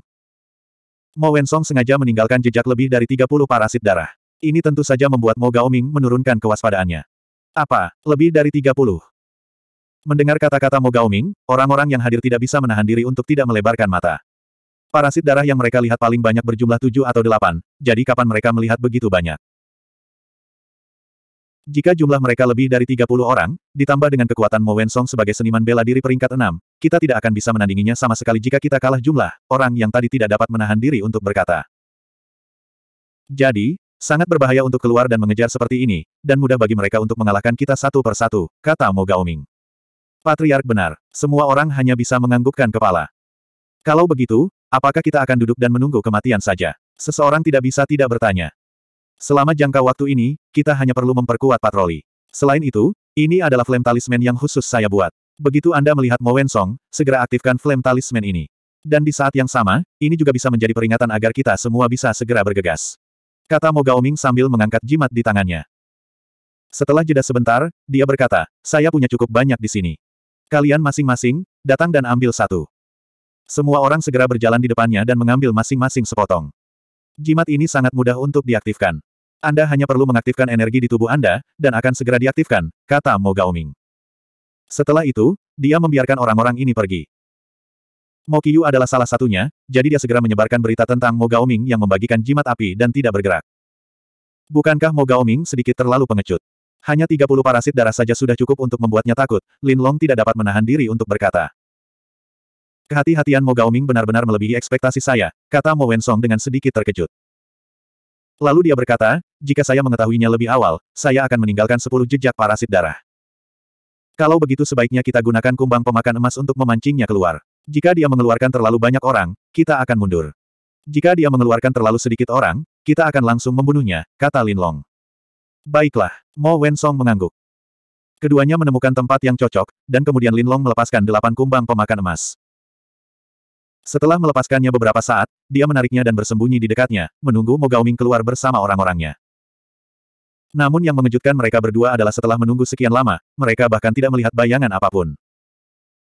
A: Mo Wensong sengaja meninggalkan jejak lebih dari 30 parasit darah. Ini tentu saja membuat Mo Gaoming menurunkan kewaspadaannya. Apa, lebih dari 30? Mendengar kata-kata Mo Gaoming, orang-orang yang hadir tidak bisa menahan diri untuk tidak melebarkan mata. Parasit darah yang mereka lihat paling banyak berjumlah 7 atau 8, jadi kapan mereka melihat begitu banyak? Jika jumlah mereka lebih dari 30 orang, ditambah dengan kekuatan Mo Wensong sebagai seniman bela diri peringkat 6, kita tidak akan bisa menandinginya sama sekali jika kita kalah jumlah, orang yang tadi tidak dapat menahan diri untuk berkata. Jadi, sangat berbahaya untuk keluar dan mengejar seperti ini, dan mudah bagi mereka untuk mengalahkan kita satu per satu. kata Mo Gaoming. Patriark benar, semua orang hanya bisa menganggukkan kepala. Kalau begitu, apakah kita akan duduk dan menunggu kematian saja? Seseorang tidak bisa tidak bertanya. Selama jangka waktu ini, kita hanya perlu memperkuat patroli. Selain itu, ini adalah flame talisman yang khusus saya buat. Begitu Anda melihat Wen Song, segera aktifkan flame talisman ini. Dan di saat yang sama, ini juga bisa menjadi peringatan agar kita semua bisa segera bergegas. Kata Mo Ming sambil mengangkat jimat di tangannya. Setelah jeda sebentar, dia berkata, saya punya cukup banyak di sini. Kalian masing-masing, datang dan ambil satu. Semua orang segera berjalan di depannya dan mengambil masing-masing sepotong. Jimat ini sangat mudah untuk diaktifkan. Anda hanya perlu mengaktifkan energi di tubuh Anda, dan akan segera diaktifkan, kata Mo Gaoming. Setelah itu, dia membiarkan orang-orang ini pergi. Mo Qiyu adalah salah satunya, jadi dia segera menyebarkan berita tentang Mo Gaoming yang membagikan jimat api dan tidak bergerak. Bukankah Mo Gaoming sedikit terlalu pengecut? Hanya 30 parasit darah saja sudah cukup untuk membuatnya takut, Lin Long tidak dapat menahan diri untuk berkata. Kehati-hatian Mo Gaoming benar-benar melebihi ekspektasi saya, kata Mo Wensong dengan sedikit terkejut. Lalu dia berkata, jika saya mengetahuinya lebih awal, saya akan meninggalkan sepuluh jejak parasit darah. Kalau begitu sebaiknya kita gunakan kumbang pemakan emas untuk memancingnya keluar. Jika dia mengeluarkan terlalu banyak orang, kita akan mundur. Jika dia mengeluarkan terlalu sedikit orang, kita akan langsung membunuhnya, kata Lin Long. Baiklah, Mo Wen Song mengangguk. Keduanya menemukan tempat yang cocok, dan kemudian Lin Long melepaskan delapan kumbang pemakan emas. Setelah melepaskannya beberapa saat, dia menariknya dan bersembunyi di dekatnya, menunggu Mo Mogaoming keluar bersama orang-orangnya. Namun yang mengejutkan mereka berdua adalah setelah menunggu sekian lama, mereka bahkan tidak melihat bayangan apapun.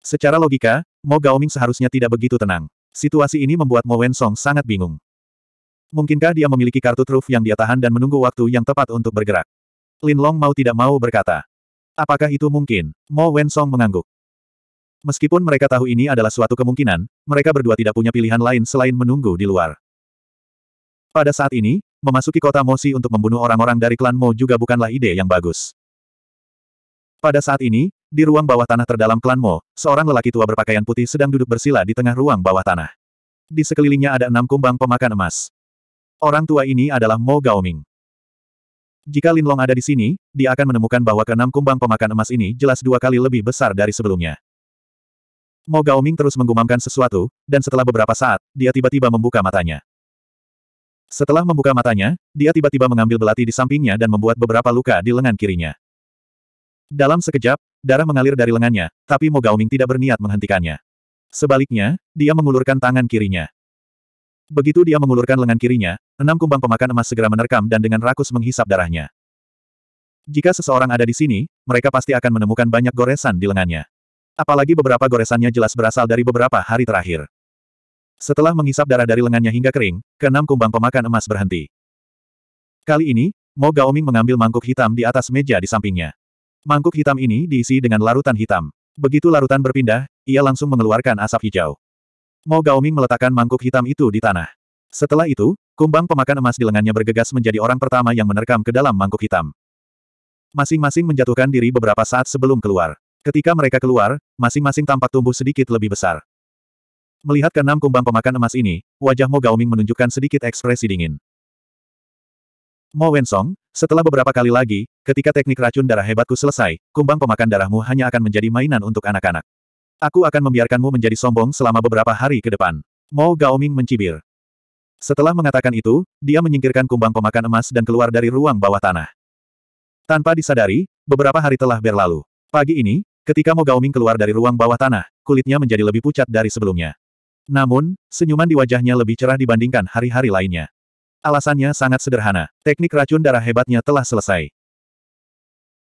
A: Secara logika, Mo Gaoming seharusnya tidak begitu tenang. Situasi ini membuat Mo Wen Song sangat bingung. Mungkinkah dia memiliki kartu truf yang dia tahan dan menunggu waktu yang tepat untuk bergerak? Lin Long mau tidak mau berkata. Apakah itu mungkin? Mo Wen Song mengangguk. Meskipun mereka tahu ini adalah suatu kemungkinan, mereka berdua tidak punya pilihan lain selain menunggu di luar. Pada saat ini, memasuki kota Mosi untuk membunuh orang-orang dari klan Mo juga bukanlah ide yang bagus. Pada saat ini, di ruang bawah tanah terdalam klan Mo, seorang lelaki tua berpakaian putih sedang duduk bersila di tengah ruang bawah tanah. Di sekelilingnya ada enam kumbang pemakan emas. Orang tua ini adalah Mo Gaoming. Jika Linlong ada di sini, dia akan menemukan bahwa keenam kumbang pemakan emas ini jelas dua kali lebih besar dari sebelumnya. Mo Gaoming terus menggumamkan sesuatu, dan setelah beberapa saat, dia tiba-tiba membuka matanya. Setelah membuka matanya, dia tiba-tiba mengambil belati di sampingnya dan membuat beberapa luka di lengan kirinya. Dalam sekejap, darah mengalir dari lengannya, tapi Mo Gaoming tidak berniat menghentikannya. Sebaliknya, dia mengulurkan tangan kirinya. Begitu dia mengulurkan lengan kirinya, enam kumbang pemakan emas segera menerkam dan dengan rakus menghisap darahnya. Jika seseorang ada di sini, mereka pasti akan menemukan banyak goresan di lengannya. Apalagi beberapa goresannya jelas berasal dari beberapa hari terakhir. Setelah mengisap darah dari lengannya hingga kering, keenam kumbang pemakan emas berhenti. Kali ini, Mo Gaoming mengambil mangkuk hitam di atas meja di sampingnya. Mangkuk hitam ini diisi dengan larutan hitam. Begitu larutan berpindah, ia langsung mengeluarkan asap hijau. Mo Gaoming meletakkan mangkuk hitam itu di tanah. Setelah itu, kumbang pemakan emas di lengannya bergegas menjadi orang pertama yang menerkam ke dalam mangkuk hitam masing-masing menjatuhkan diri beberapa saat sebelum keluar. Ketika mereka keluar, masing-masing tampak tumbuh sedikit lebih besar. Melihat keenam kumbang pemakan emas ini, wajah Mo Gaoming menunjukkan sedikit ekspresi dingin. Mo Wensong, setelah beberapa kali lagi, ketika teknik racun darah hebatku selesai, kumbang pemakan darahmu hanya akan menjadi mainan untuk anak-anak. Aku akan membiarkanmu menjadi sombong selama beberapa hari ke depan. Mo Gaoming mencibir. Setelah mengatakan itu, dia menyingkirkan kumbang pemakan emas dan keluar dari ruang bawah tanah. Tanpa disadari, beberapa hari telah berlalu. Pagi ini, Ketika Mo Gaoming keluar dari ruang bawah tanah, kulitnya menjadi lebih pucat dari sebelumnya. Namun, senyuman di wajahnya lebih cerah dibandingkan hari-hari lainnya. Alasannya sangat sederhana, teknik racun darah hebatnya telah selesai.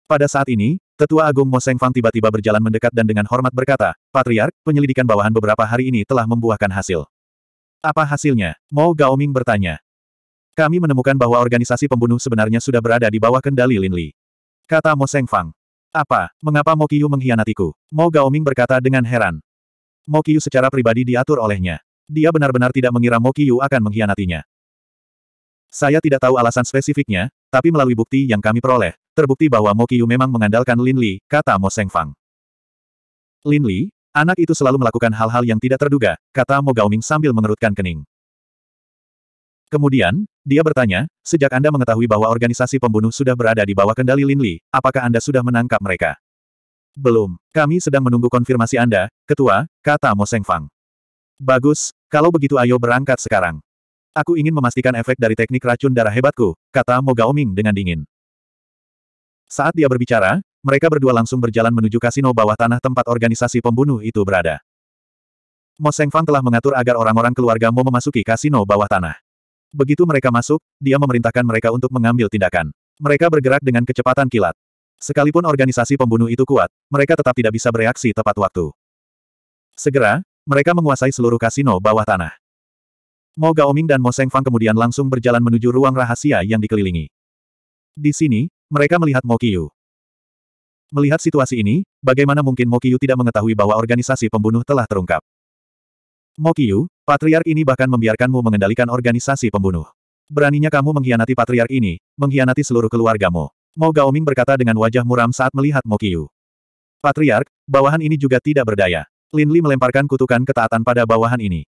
A: Pada saat ini, Tetua Agung Mo Seng Fang tiba-tiba berjalan mendekat dan dengan hormat berkata, Patriark, penyelidikan bawahan beberapa hari ini telah membuahkan hasil. Apa hasilnya? Mo Gaoming bertanya. Kami menemukan bahwa organisasi pembunuh sebenarnya sudah berada di bawah kendali Lin Li. Kata Mo Seng Fang. Apa, mengapa Mokyu mengkhianatiku? Mo Gaoming berkata dengan heran. Mokyu secara pribadi diatur olehnya. Dia benar-benar tidak mengira Mokyu akan mengkhianatinya. Saya tidak tahu alasan spesifiknya, tapi melalui bukti yang kami peroleh, terbukti bahwa Mokyu memang mengandalkan Lin Li, kata Mo Sengfang. Lin Li, anak itu selalu melakukan hal-hal yang tidak terduga, kata Mo Gaoming sambil mengerutkan kening. Kemudian, dia bertanya, sejak Anda mengetahui bahwa organisasi pembunuh sudah berada di bawah kendali Lin Li, apakah Anda sudah menangkap mereka? Belum. Kami sedang menunggu konfirmasi Anda, Ketua, kata Mo Seng Fang. Bagus, kalau begitu ayo berangkat sekarang. Aku ingin memastikan efek dari teknik racun darah hebatku, kata Mo Gaoming dengan dingin. Saat dia berbicara, mereka berdua langsung berjalan menuju kasino bawah tanah tempat organisasi pembunuh itu berada. Mo Seng Fang telah mengatur agar orang-orang keluarga Mo memasuki kasino bawah tanah. Begitu mereka masuk, dia memerintahkan mereka untuk mengambil tindakan. Mereka bergerak dengan kecepatan kilat. Sekalipun organisasi pembunuh itu kuat, mereka tetap tidak bisa bereaksi tepat waktu. Segera, mereka menguasai seluruh kasino bawah tanah. Mo Gaoming dan Mo Sengfang kemudian langsung berjalan menuju ruang rahasia yang dikelilingi. Di sini, mereka melihat Mo Kiyu. Melihat situasi ini, bagaimana mungkin Mo Kiyu tidak mengetahui bahwa organisasi pembunuh telah terungkap? Mokiyu, patriark ini bahkan membiarkanmu mengendalikan organisasi pembunuh. Beraninya kamu mengkhianati patriark ini, mengkhianati seluruh keluargamu. Mo Gaoming berkata dengan wajah muram saat melihat Mokiyu. Patriark, bawahan ini juga tidak berdaya. Lin Li melemparkan kutukan ketaatan pada bawahan ini.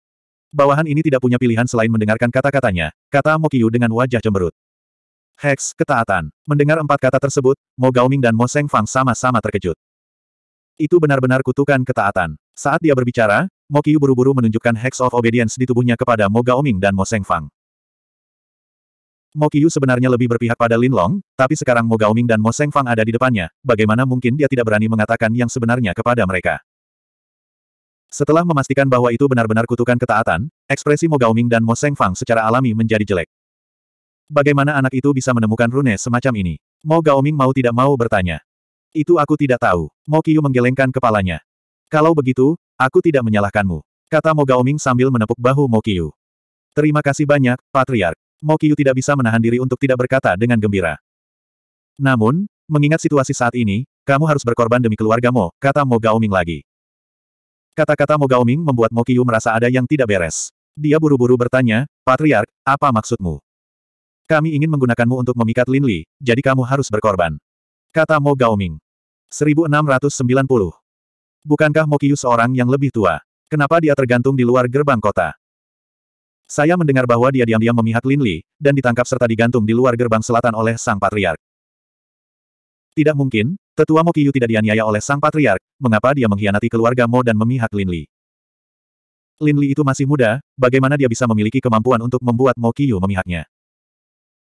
A: Bawahan ini tidak punya pilihan selain mendengarkan kata-katanya, kata Mokiyu dengan wajah cemberut. Hex, ketaatan. Mendengar empat kata tersebut, Mo Gaoming dan Mo Seng Fang sama-sama terkejut. Itu benar-benar kutukan ketaatan. Saat dia berbicara, Mo Qiu buru-buru menunjukkan Hex of Obedience di tubuhnya kepada Mo Gaoming dan Mo Sengfang. Qiu sebenarnya lebih berpihak pada Lin Long, tapi sekarang Mo Gaoming dan Mo Fang ada di depannya, bagaimana mungkin dia tidak berani mengatakan yang sebenarnya kepada mereka. Setelah memastikan bahwa itu benar-benar kutukan ketaatan, ekspresi Mo Gaoming dan Mo Fang secara alami menjadi jelek. Bagaimana anak itu bisa menemukan rune semacam ini? Mo Gaoming mau tidak mau bertanya. Itu aku tidak tahu. Mo Qiu menggelengkan kepalanya. Kalau begitu, Aku tidak menyalahkanmu. Kata Mo Gaoming sambil menepuk bahu Mo Terima kasih banyak, Patriark. Mo tidak bisa menahan diri untuk tidak berkata dengan gembira. Namun, mengingat situasi saat ini, kamu harus berkorban demi keluargamu, kata Mo Gaoming lagi. Kata-kata Mo Gaoming membuat Mo merasa ada yang tidak beres. Dia buru-buru bertanya, Patriark, apa maksudmu? Kami ingin menggunakanmu untuk memikat Lin Li, jadi kamu harus berkorban. Kata Mo Gaoming. 1690 Bukankah Mokyu seorang yang lebih tua? Kenapa dia tergantung di luar gerbang kota? Saya mendengar bahwa dia diam-diam memihak Lin Li, dan ditangkap serta digantung di luar gerbang selatan oleh Sang Patriark. Tidak mungkin, tetua Mokyu tidak dianiaya oleh Sang Patriark, mengapa dia mengkhianati keluarga Mo dan memihak Lin Li? Lin Li itu masih muda, bagaimana dia bisa memiliki kemampuan untuk membuat Mokyu memihaknya?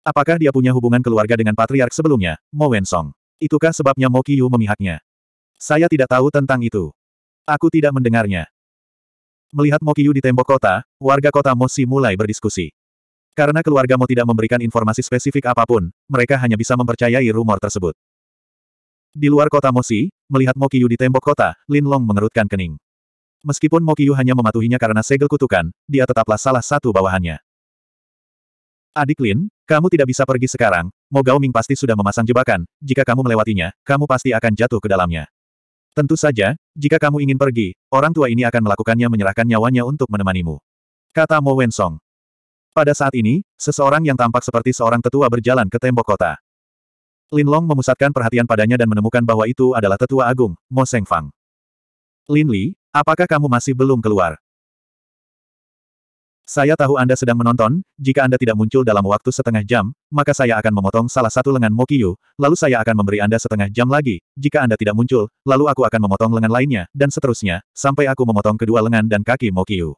A: Apakah dia punya hubungan keluarga dengan Patriark sebelumnya, Mo Wensong? Itukah sebabnya Mokyu memihaknya? Saya tidak tahu tentang itu. Aku tidak mendengarnya. Melihat Yu di tembok kota, warga kota Moshi mulai berdiskusi. Karena keluarga Mo tidak memberikan informasi spesifik apapun, mereka hanya bisa mempercayai rumor tersebut. Di luar kota Moshi, melihat Yu di tembok kota, Lin Long mengerutkan kening. Meskipun Yu hanya mematuhinya karena segel kutukan, dia tetaplah salah satu bawahannya. Adik Lin, kamu tidak bisa pergi sekarang, Mo Gao Ming pasti sudah memasang jebakan, jika kamu melewatinya, kamu pasti akan jatuh ke dalamnya. Tentu saja, jika kamu ingin pergi, orang tua ini akan melakukannya menyerahkan nyawanya untuk menemanimu. Kata Mo Wensong. Pada saat ini, seseorang yang tampak seperti seorang tetua berjalan ke tembok kota. Lin Long memusatkan perhatian padanya dan menemukan bahwa itu adalah tetua agung, Mo Sengfang. Lin Li, apakah kamu masih belum keluar? Saya tahu Anda sedang menonton, jika Anda tidak muncul dalam waktu setengah jam, maka saya akan memotong salah satu lengan Mokiyu, lalu saya akan memberi Anda setengah jam lagi, jika Anda tidak muncul, lalu aku akan memotong lengan lainnya, dan seterusnya, sampai aku memotong kedua lengan dan kaki Mokiyu.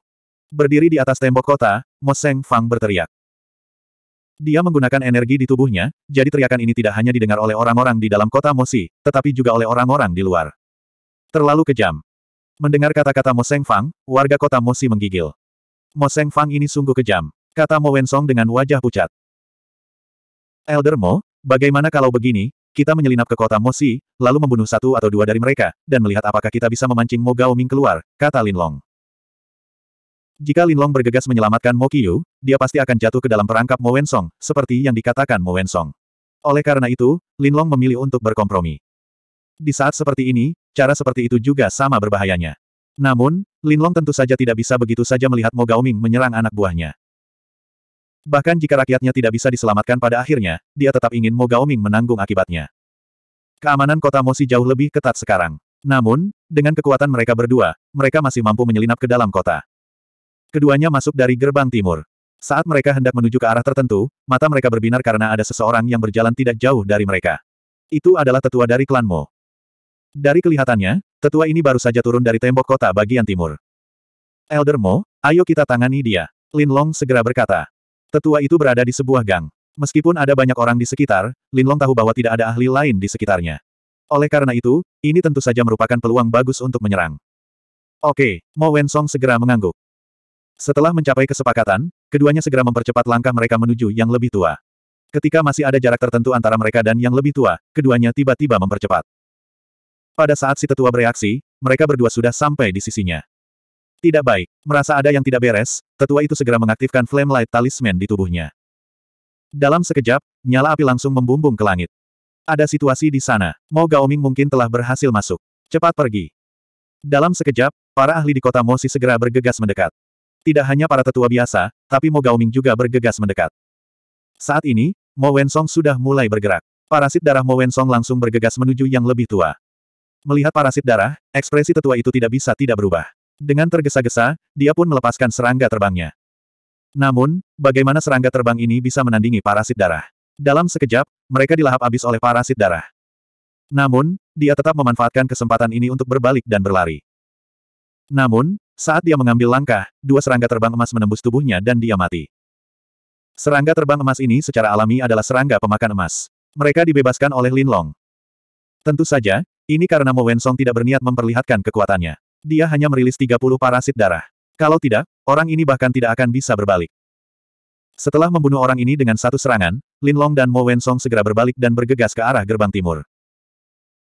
A: Berdiri di atas tembok kota, Moseng Fang berteriak. Dia menggunakan energi di tubuhnya, jadi teriakan ini tidak hanya didengar oleh orang-orang di dalam kota Mosi, tetapi juga oleh orang-orang di luar. Terlalu kejam. Mendengar kata-kata Mo Seng Fang, warga kota Mosi menggigil. Mo Seng Fang ini sungguh kejam, kata Mo Wensong dengan wajah pucat. Elder Mo, bagaimana kalau begini, kita menyelinap ke kota Mo Mosi, lalu membunuh satu atau dua dari mereka, dan melihat apakah kita bisa memancing Mo Gao Ming keluar, kata Lin Long. Jika Lin Long bergegas menyelamatkan Mo Qiyu, dia pasti akan jatuh ke dalam perangkap Mo Wensong, seperti yang dikatakan Mo Wensong. Oleh karena itu, Lin Long memilih untuk berkompromi. Di saat seperti ini, cara seperti itu juga sama berbahayanya. Namun, Linlong tentu saja tidak bisa begitu saja melihat Mo Gaoming menyerang anak buahnya. Bahkan jika rakyatnya tidak bisa diselamatkan pada akhirnya, dia tetap ingin Mo Gaoming menanggung akibatnya. Keamanan kota Mosi jauh lebih ketat sekarang. Namun, dengan kekuatan mereka berdua, mereka masih mampu menyelinap ke dalam kota. Keduanya masuk dari gerbang timur. Saat mereka hendak menuju ke arah tertentu, mata mereka berbinar karena ada seseorang yang berjalan tidak jauh dari mereka. Itu adalah tetua dari klan Mo. Dari kelihatannya, tetua ini baru saja turun dari tembok kota bagian timur. Elder Mo, ayo kita tangani dia. Lin Long segera berkata. Tetua itu berada di sebuah gang. Meskipun ada banyak orang di sekitar, Lin Long tahu bahwa tidak ada ahli lain di sekitarnya. Oleh karena itu, ini tentu saja merupakan peluang bagus untuk menyerang. Oke, Mo Wen Song segera mengangguk. Setelah mencapai kesepakatan, keduanya segera mempercepat langkah mereka menuju yang lebih tua. Ketika masih ada jarak tertentu antara mereka dan yang lebih tua, keduanya tiba-tiba mempercepat. Pada saat si tetua bereaksi, mereka berdua sudah sampai di sisinya. Tidak baik. Merasa ada yang tidak beres, tetua itu segera mengaktifkan flame light talisman di tubuhnya. Dalam sekejap, nyala api langsung membumbung ke langit. Ada situasi di sana. Mo Gaoming mungkin telah berhasil masuk. Cepat pergi. Dalam sekejap, para ahli di kota Mosi segera bergegas mendekat. Tidak hanya para tetua biasa, tapi Mo Gaoming juga bergegas mendekat. Saat ini, Mo Wensong sudah mulai bergerak. Parasit darah Mo Wensong langsung bergegas menuju yang lebih tua. Melihat parasit darah, ekspresi tetua itu tidak bisa tidak berubah. Dengan tergesa-gesa, dia pun melepaskan serangga terbangnya. Namun, bagaimana serangga terbang ini bisa menandingi parasit darah? Dalam sekejap, mereka dilahap habis oleh parasit darah. Namun, dia tetap memanfaatkan kesempatan ini untuk berbalik dan berlari. Namun, saat dia mengambil langkah, dua serangga terbang emas menembus tubuhnya dan dia mati. Serangga terbang emas ini secara alami adalah serangga pemakan emas. Mereka dibebaskan oleh Lin Long. Tentu saja, ini karena Mo Wensong tidak berniat memperlihatkan kekuatannya. Dia hanya merilis 30 parasit darah. Kalau tidak, orang ini bahkan tidak akan bisa berbalik. Setelah membunuh orang ini dengan satu serangan, Lin Long dan Mo Wensong segera berbalik dan bergegas ke arah gerbang timur.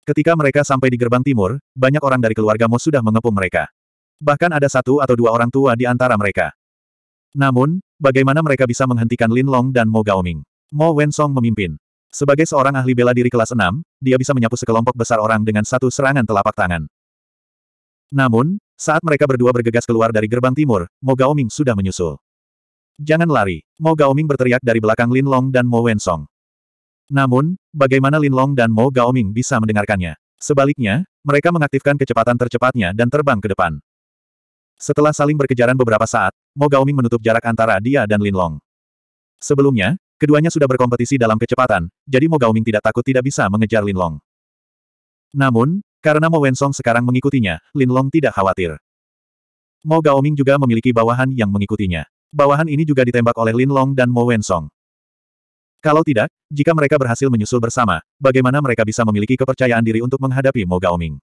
A: Ketika mereka sampai di gerbang timur, banyak orang dari keluarga Mo sudah mengepung mereka. Bahkan ada satu atau dua orang tua di antara mereka. Namun, bagaimana mereka bisa menghentikan Lin Long dan Mo Gaoming? Mo Wensong memimpin. Sebagai seorang ahli bela diri kelas 6, dia bisa menyapu sekelompok besar orang dengan satu serangan telapak tangan. Namun, saat mereka berdua bergegas keluar dari gerbang timur, Mo Gao Ming sudah menyusul. Jangan lari, Mo Gao Ming berteriak dari belakang Lin Long dan Mo Wen Song. Namun, bagaimana Lin Long dan Mo Gao Ming bisa mendengarkannya? Sebaliknya, mereka mengaktifkan kecepatan tercepatnya dan terbang ke depan. Setelah saling berkejaran beberapa saat, Mo Gao Ming menutup jarak antara dia dan Lin Long. Sebelumnya, Keduanya sudah berkompetisi dalam kecepatan, jadi Mo Gaoming tidak takut tidak bisa mengejar Lin Long. Namun, karena Mo Wensong sekarang mengikutinya, Lin Long tidak khawatir. Mo Gaoming juga memiliki bawahan yang mengikutinya. Bawahan ini juga ditembak oleh Lin Long dan Mo Wensong. Kalau tidak, jika mereka berhasil menyusul bersama, bagaimana mereka bisa memiliki kepercayaan diri untuk menghadapi Mo Gaoming?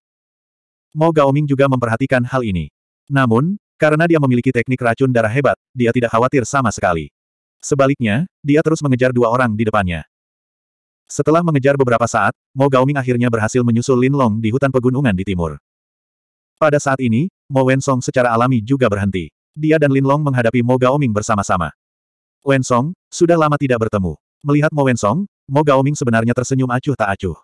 A: Mo Gaoming juga memperhatikan hal ini. Namun, karena dia memiliki teknik racun darah hebat, dia tidak khawatir sama sekali. Sebaliknya, dia terus mengejar dua orang di depannya. Setelah mengejar beberapa saat, Mo Gaoming akhirnya berhasil menyusul Lin Long di hutan pegunungan di timur. Pada saat ini, Mo Wensong secara alami juga berhenti. Dia dan Lin Long menghadapi Mo Gaoming bersama-sama. Wensong, sudah lama tidak bertemu. Melihat Mo Wensong, Mo Gaoming sebenarnya tersenyum acuh tak acuh.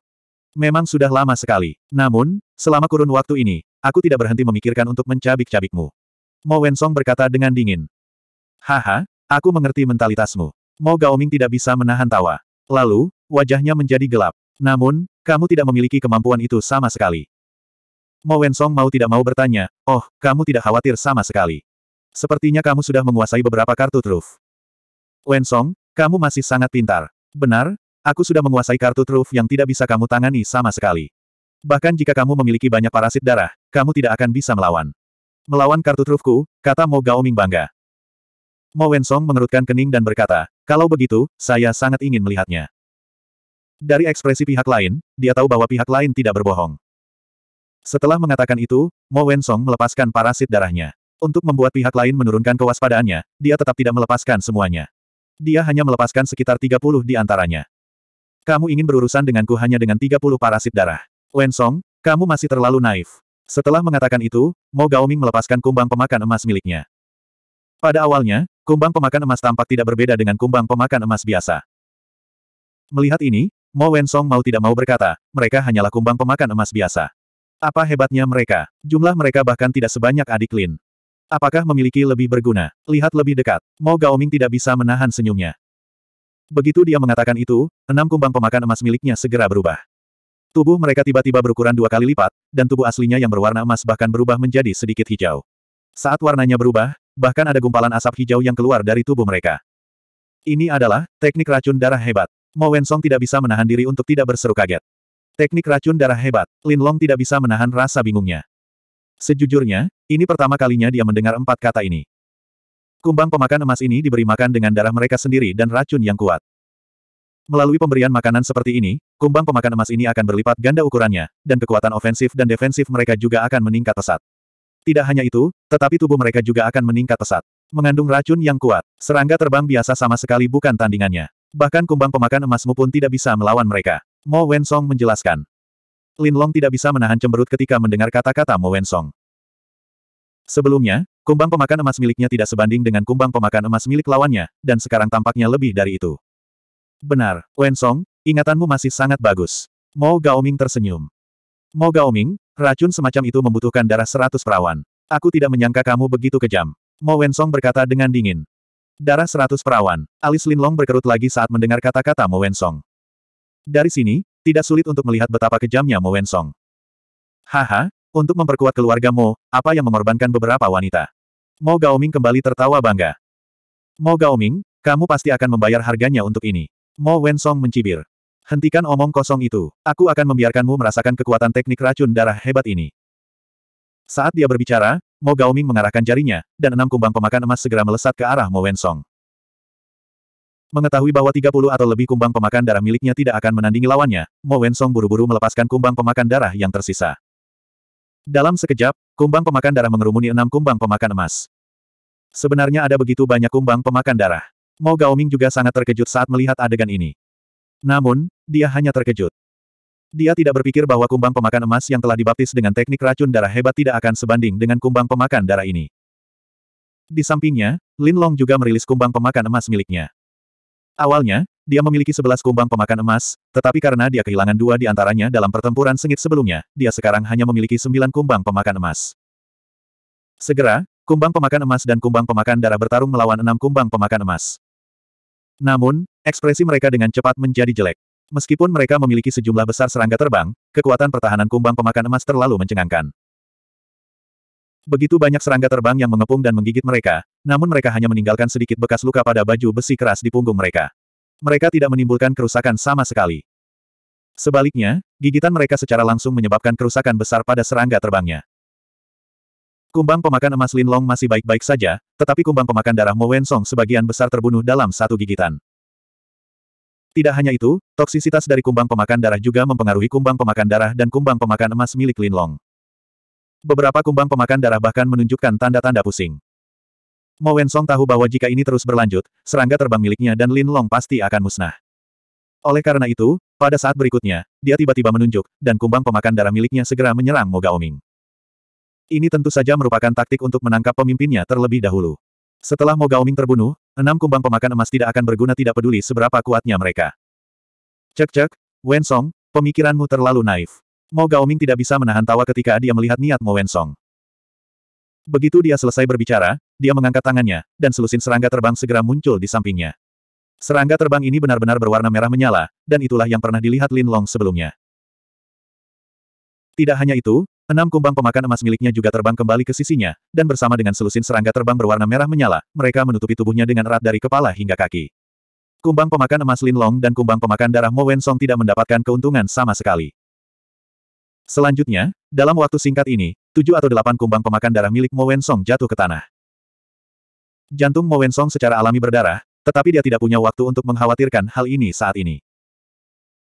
A: Memang sudah lama sekali. Namun, selama kurun waktu ini, aku tidak berhenti memikirkan untuk mencabik-cabikmu. Mo Wensong berkata dengan dingin. Haha, Aku mengerti mentalitasmu. Mo Gaoming tidak bisa menahan tawa. Lalu, wajahnya menjadi gelap. Namun, kamu tidak memiliki kemampuan itu sama sekali. Mo Wensong mau tidak mau bertanya, oh, kamu tidak khawatir sama sekali. Sepertinya kamu sudah menguasai beberapa kartu truf. Wensong, kamu masih sangat pintar. Benar, aku sudah menguasai kartu truf yang tidak bisa kamu tangani sama sekali. Bahkan jika kamu memiliki banyak parasit darah, kamu tidak akan bisa melawan. Melawan kartu trufku, kata Mo Gaoming bangga. Mo Wensong mengerutkan kening dan berkata, kalau begitu, saya sangat ingin melihatnya. Dari ekspresi pihak lain, dia tahu bahwa pihak lain tidak berbohong. Setelah mengatakan itu, Mo Wensong melepaskan parasit darahnya. Untuk membuat pihak lain menurunkan kewaspadaannya, dia tetap tidak melepaskan semuanya. Dia hanya melepaskan sekitar 30 di antaranya. Kamu ingin berurusan denganku hanya dengan 30 parasit darah. Wensong, kamu masih terlalu naif. Setelah mengatakan itu, Mo Gaoming melepaskan kumbang pemakan emas miliknya. Pada awalnya, Kumbang pemakan emas tampak tidak berbeda dengan kumbang pemakan emas biasa. Melihat ini, Mo Wen Song mau tidak mau berkata, mereka hanyalah kumbang pemakan emas biasa. Apa hebatnya mereka? Jumlah mereka bahkan tidak sebanyak adik Lin. Apakah memiliki lebih berguna? Lihat lebih dekat. Mo Gaoming tidak bisa menahan senyumnya. Begitu dia mengatakan itu, enam kumbang pemakan emas miliknya segera berubah. Tubuh mereka tiba-tiba berukuran dua kali lipat, dan tubuh aslinya yang berwarna emas bahkan berubah menjadi sedikit hijau. Saat warnanya berubah, bahkan ada gumpalan asap hijau yang keluar dari tubuh mereka. Ini adalah teknik racun darah hebat. Mo Wensong tidak bisa menahan diri untuk tidak berseru kaget. Teknik racun darah hebat, Lin Long tidak bisa menahan rasa bingungnya. Sejujurnya, ini pertama kalinya dia mendengar empat kata ini. Kumbang pemakan emas ini diberi makan dengan darah mereka sendiri dan racun yang kuat. Melalui pemberian makanan seperti ini, kumbang pemakan emas ini akan berlipat ganda ukurannya, dan kekuatan ofensif dan defensif mereka juga akan meningkat pesat. Tidak hanya itu, tetapi tubuh mereka juga akan meningkat pesat. Mengandung racun yang kuat, serangga terbang biasa sama sekali bukan tandingannya. Bahkan kumbang pemakan emasmu pun tidak bisa melawan mereka. Mo Wensong menjelaskan. Lin Long tidak bisa menahan cemberut ketika mendengar kata-kata Mo Wensong. Sebelumnya, kumbang pemakan emas miliknya tidak sebanding dengan kumbang pemakan emas milik lawannya, dan sekarang tampaknya lebih dari itu. Benar, Wensong, ingatanmu masih sangat bagus. Mo Gaoming tersenyum. Mo Gaoming, Racun semacam itu membutuhkan darah seratus perawan. Aku tidak menyangka kamu begitu kejam. Mo Wensong berkata dengan dingin. Darah seratus perawan. Alis Linlong berkerut lagi saat mendengar kata-kata Mo Wensong. Dari sini, tidak sulit untuk melihat betapa kejamnya Mo Wensong. Haha, untuk memperkuat keluarga Mo, apa yang mengorbankan beberapa wanita. Mo Gaoming kembali tertawa bangga. Mo Gaoming, kamu pasti akan membayar harganya untuk ini. Mo Wensong mencibir. Hentikan omong kosong itu. Aku akan membiarkanmu merasakan kekuatan teknik racun darah hebat ini. Saat dia berbicara, Mo Gaoming mengarahkan jarinya, dan enam kumbang pemakan emas segera melesat ke arah Mo Wensong. Mengetahui bahwa 30 atau lebih kumbang pemakan darah miliknya tidak akan menandingi lawannya, Mo Wensong buru-buru melepaskan kumbang pemakan darah yang tersisa. Dalam sekejap, kumbang pemakan darah mengerumuni enam kumbang pemakan emas. Sebenarnya ada begitu banyak kumbang pemakan darah. Mo Gaoming juga sangat terkejut saat melihat adegan ini. Namun, dia hanya terkejut. Dia tidak berpikir bahwa kumbang pemakan emas yang telah dibaptis dengan teknik racun darah hebat tidak akan sebanding dengan kumbang pemakan darah ini. Di sampingnya, Lin Long juga merilis kumbang pemakan emas miliknya. Awalnya, dia memiliki sebelas kumbang pemakan emas, tetapi karena dia kehilangan dua di antaranya dalam pertempuran sengit sebelumnya, dia sekarang hanya memiliki sembilan kumbang pemakan emas. Segera, kumbang pemakan emas dan kumbang pemakan darah bertarung melawan enam kumbang pemakan emas. Namun, Ekspresi mereka dengan cepat menjadi jelek. Meskipun mereka memiliki sejumlah besar serangga terbang, kekuatan pertahanan kumbang pemakan emas terlalu mencengangkan. Begitu banyak serangga terbang yang mengepung dan menggigit mereka, namun mereka hanya meninggalkan sedikit bekas luka pada baju besi keras di punggung mereka. Mereka tidak menimbulkan kerusakan sama sekali. Sebaliknya, gigitan mereka secara langsung menyebabkan kerusakan besar pada serangga terbangnya. Kumbang pemakan emas Linlong masih baik-baik saja, tetapi kumbang pemakan darah Mo Wensong sebagian besar terbunuh dalam satu gigitan. Tidak hanya itu, toksisitas dari kumbang pemakan darah juga mempengaruhi kumbang pemakan darah dan kumbang pemakan emas milik Lin Long. Beberapa kumbang pemakan darah bahkan menunjukkan tanda-tanda pusing. Mo Wensong tahu bahwa jika ini terus berlanjut, serangga terbang miliknya dan Lin Long pasti akan musnah. Oleh karena itu, pada saat berikutnya, dia tiba-tiba menunjuk, dan kumbang pemakan darah miliknya segera menyerang Mo Gaoming. Ini tentu saja merupakan taktik untuk menangkap pemimpinnya terlebih dahulu. Setelah Mo Gaoming terbunuh, enam kumbang pemakan emas tidak akan berguna tidak peduli seberapa kuatnya mereka. Cek-cek, Song, pemikiranmu terlalu naif. Mo Gaoming tidak bisa menahan tawa ketika dia melihat niat Mo Wen Song. Begitu dia selesai berbicara, dia mengangkat tangannya, dan selusin serangga terbang segera muncul di sampingnya. Serangga terbang ini benar-benar berwarna merah menyala, dan itulah yang pernah dilihat Lin Long sebelumnya. Tidak hanya itu, Enam kumbang pemakan emas miliknya juga terbang kembali ke sisinya, dan bersama dengan selusin serangga terbang berwarna merah menyala, mereka menutupi tubuhnya dengan erat dari kepala hingga kaki. Kumbang pemakan emas Lin Long dan kumbang pemakan darah Mo Wen Song tidak mendapatkan keuntungan sama sekali. Selanjutnya, dalam waktu singkat ini, tujuh atau delapan kumbang pemakan darah milik Mo Wen Song jatuh ke tanah. Jantung Mo Wen Song secara alami berdarah, tetapi dia tidak punya waktu untuk mengkhawatirkan hal ini saat ini.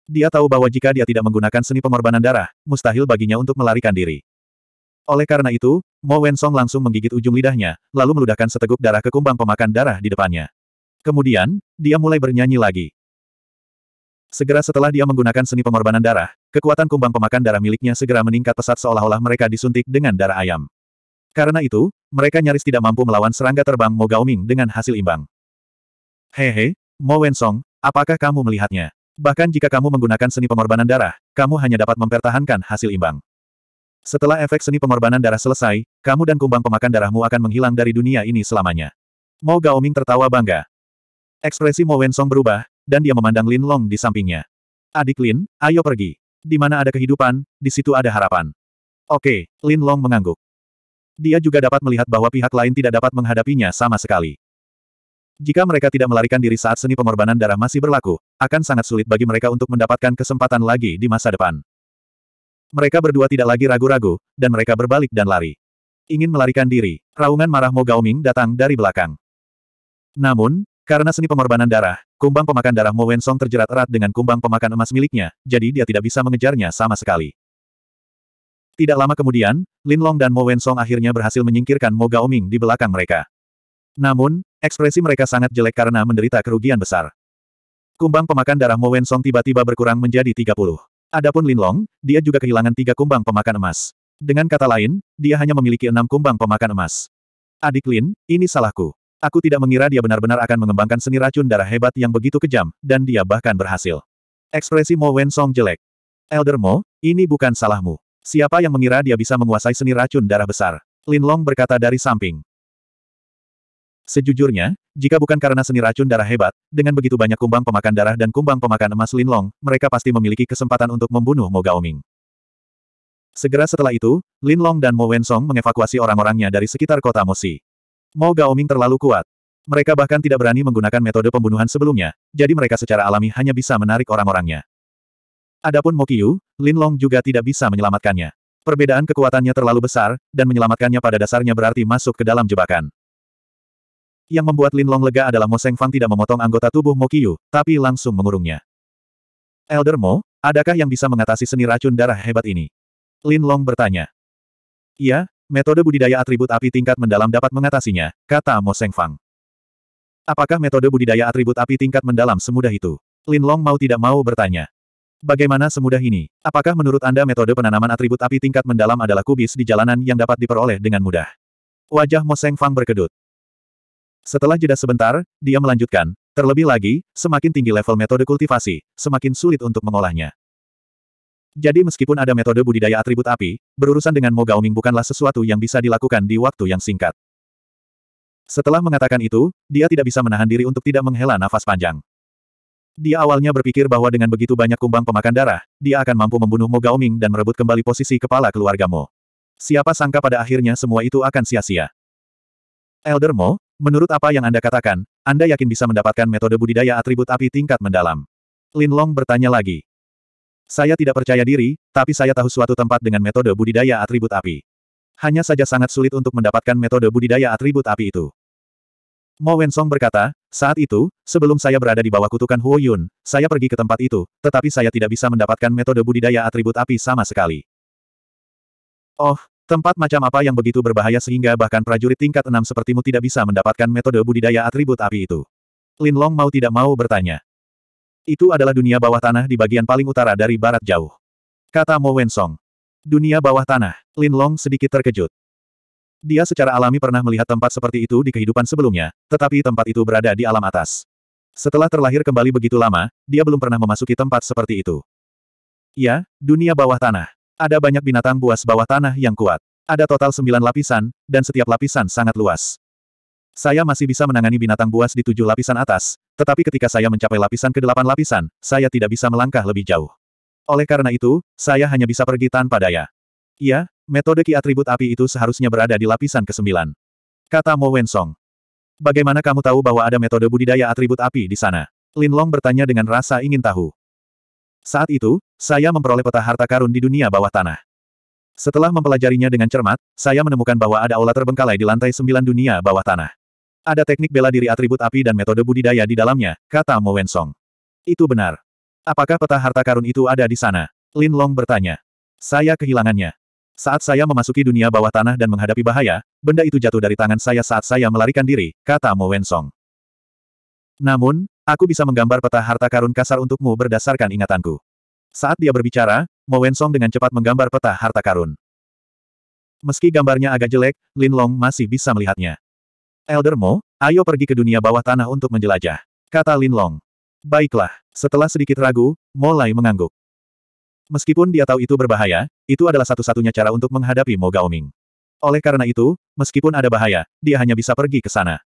A: Dia tahu bahwa jika dia tidak menggunakan seni pengorbanan darah, mustahil baginya untuk melarikan diri. Oleh karena itu, Mo Wensong langsung menggigit ujung lidahnya, lalu meludahkan seteguk darah ke kumbang pemakan darah di depannya. Kemudian, dia mulai bernyanyi lagi. Segera setelah dia menggunakan seni pengorbanan darah, kekuatan kumbang pemakan darah miliknya segera meningkat pesat seolah-olah mereka disuntik dengan darah ayam. Karena itu, mereka nyaris tidak mampu melawan serangga terbang Mo Gaoming dengan hasil imbang. Hehe, Mo Wensong, apakah kamu melihatnya? Bahkan jika kamu menggunakan seni pengorbanan darah, kamu hanya dapat mempertahankan hasil imbang. Setelah efek seni pengorbanan darah selesai, kamu dan kumbang pemakan darahmu akan menghilang dari dunia ini selamanya. Mo Gaoming tertawa bangga. Ekspresi Mo Wensong berubah, dan dia memandang Lin Long di sampingnya. Adik Lin, ayo pergi. Di mana ada kehidupan, di situ ada harapan. Oke, Lin Long mengangguk. Dia juga dapat melihat bahwa pihak lain tidak dapat menghadapinya sama sekali. Jika mereka tidak melarikan diri saat seni pengorbanan darah masih berlaku, akan sangat sulit bagi mereka untuk mendapatkan kesempatan lagi di masa depan. Mereka berdua tidak lagi ragu-ragu, dan mereka berbalik dan lari. Ingin melarikan diri, raungan marah Mo Gaoming datang dari belakang. Namun, karena seni pengorbanan darah, kumbang pemakan darah Mo Wensong terjerat erat dengan kumbang pemakan emas miliknya, jadi dia tidak bisa mengejarnya sama sekali. Tidak lama kemudian, Lin Long dan Mo Wensong akhirnya berhasil menyingkirkan Mo Gaoming di belakang mereka. Namun, Ekspresi mereka sangat jelek karena menderita kerugian besar. Kumbang pemakan darah Mo Song tiba-tiba berkurang menjadi 30. Adapun Long, dia juga kehilangan tiga kumbang pemakan emas. Dengan kata lain, dia hanya memiliki enam kumbang pemakan emas. Adik Lin, ini salahku. Aku tidak mengira dia benar-benar akan mengembangkan seni racun darah hebat yang begitu kejam, dan dia bahkan berhasil. Ekspresi Mo Song jelek. Elder Mo, ini bukan salahmu. Siapa yang mengira dia bisa menguasai seni racun darah besar? Lin Long berkata dari samping. Sejujurnya, jika bukan karena seni racun darah hebat, dengan begitu banyak kumbang pemakan darah dan kumbang pemakan emas Linlong, mereka pasti memiliki kesempatan untuk membunuh Mo Gaoming. Segera setelah itu, Linlong dan Mo Wensong mengevakuasi orang-orangnya dari sekitar kota Mosi. Mo Gaoming terlalu kuat. Mereka bahkan tidak berani menggunakan metode pembunuhan sebelumnya, jadi mereka secara alami hanya bisa menarik orang-orangnya. Adapun Mo Mokiyu, Linlong juga tidak bisa menyelamatkannya. Perbedaan kekuatannya terlalu besar, dan menyelamatkannya pada dasarnya berarti masuk ke dalam jebakan. Yang membuat Lin Long lega adalah Mo Seng Fang tidak memotong anggota tubuh Mo Qiyu, tapi langsung mengurungnya. Elder Mo, adakah yang bisa mengatasi seni racun darah hebat ini? Lin Long bertanya. Iya, metode budidaya atribut api tingkat mendalam dapat mengatasinya, kata Mo Seng Fang. Apakah metode budidaya atribut api tingkat mendalam semudah itu? Lin Long mau tidak mau bertanya. Bagaimana semudah ini? Apakah menurut Anda metode penanaman atribut api tingkat mendalam adalah kubis di jalanan yang dapat diperoleh dengan mudah? Wajah Mo Seng Fang berkedut. Setelah jeda sebentar, dia melanjutkan, terlebih lagi, semakin tinggi level metode kultivasi, semakin sulit untuk mengolahnya. Jadi meskipun ada metode budidaya atribut api, berurusan dengan Mogaoming bukanlah sesuatu yang bisa dilakukan di waktu yang singkat. Setelah mengatakan itu, dia tidak bisa menahan diri untuk tidak menghela nafas panjang. Dia awalnya berpikir bahwa dengan begitu banyak kumbang pemakan darah, dia akan mampu membunuh Mogaoming dan merebut kembali posisi kepala keluargamu. Siapa sangka pada akhirnya semua itu akan sia-sia. Elder Mo, Menurut apa yang Anda katakan, Anda yakin bisa mendapatkan metode budidaya atribut api tingkat mendalam? Lin Long bertanya lagi. Saya tidak percaya diri, tapi saya tahu suatu tempat dengan metode budidaya atribut api. Hanya saja sangat sulit untuk mendapatkan metode budidaya atribut api itu. Mo Wen Song berkata, saat itu, sebelum saya berada di bawah kutukan Huo Yun, saya pergi ke tempat itu, tetapi saya tidak bisa mendapatkan metode budidaya atribut api sama sekali. Oh, Tempat macam apa yang begitu berbahaya sehingga bahkan prajurit tingkat enam sepertimu tidak bisa mendapatkan metode budidaya atribut api itu. Lin Long mau tidak mau bertanya. Itu adalah dunia bawah tanah di bagian paling utara dari barat jauh. Kata Mo Wensong. Dunia bawah tanah. Lin Long sedikit terkejut. Dia secara alami pernah melihat tempat seperti itu di kehidupan sebelumnya, tetapi tempat itu berada di alam atas. Setelah terlahir kembali begitu lama, dia belum pernah memasuki tempat seperti itu. Ya, dunia bawah tanah. Ada banyak binatang buas bawah tanah yang kuat. Ada total sembilan lapisan, dan setiap lapisan sangat luas. Saya masih bisa menangani binatang buas di tujuh lapisan atas, tetapi ketika saya mencapai lapisan ke delapan lapisan, saya tidak bisa melangkah lebih jauh. Oleh karena itu, saya hanya bisa pergi tanpa daya. Iya, metode ki atribut api itu seharusnya berada di lapisan ke-9. Kata Mo Wensong. Bagaimana kamu tahu bahwa ada metode budidaya atribut api di sana? Lin Long bertanya dengan rasa ingin tahu. Saat itu, saya memperoleh peta harta karun di dunia bawah tanah. Setelah mempelajarinya dengan cermat, saya menemukan bahwa ada aula terbengkalai di lantai sembilan dunia bawah tanah. Ada teknik bela diri atribut api dan metode budidaya di dalamnya, kata Mo Wensong. Itu benar. Apakah peta harta karun itu ada di sana? Lin Long bertanya. Saya kehilangannya. Saat saya memasuki dunia bawah tanah dan menghadapi bahaya, benda itu jatuh dari tangan saya saat saya melarikan diri, kata Mo Wensong. Namun, Aku bisa menggambar peta harta karun kasar untukmu berdasarkan ingatanku. Saat dia berbicara, Mo Wensong dengan cepat menggambar peta harta karun. Meski gambarnya agak jelek, Lin Long masih bisa melihatnya. Elder Mo, ayo pergi ke dunia bawah tanah untuk menjelajah, kata Lin Long. Baiklah, setelah sedikit ragu, Mo Lai mengangguk. Meskipun dia tahu itu berbahaya, itu adalah satu-satunya cara untuk menghadapi Mo Gaoming. Oleh karena itu, meskipun ada bahaya, dia hanya
B: bisa pergi ke sana.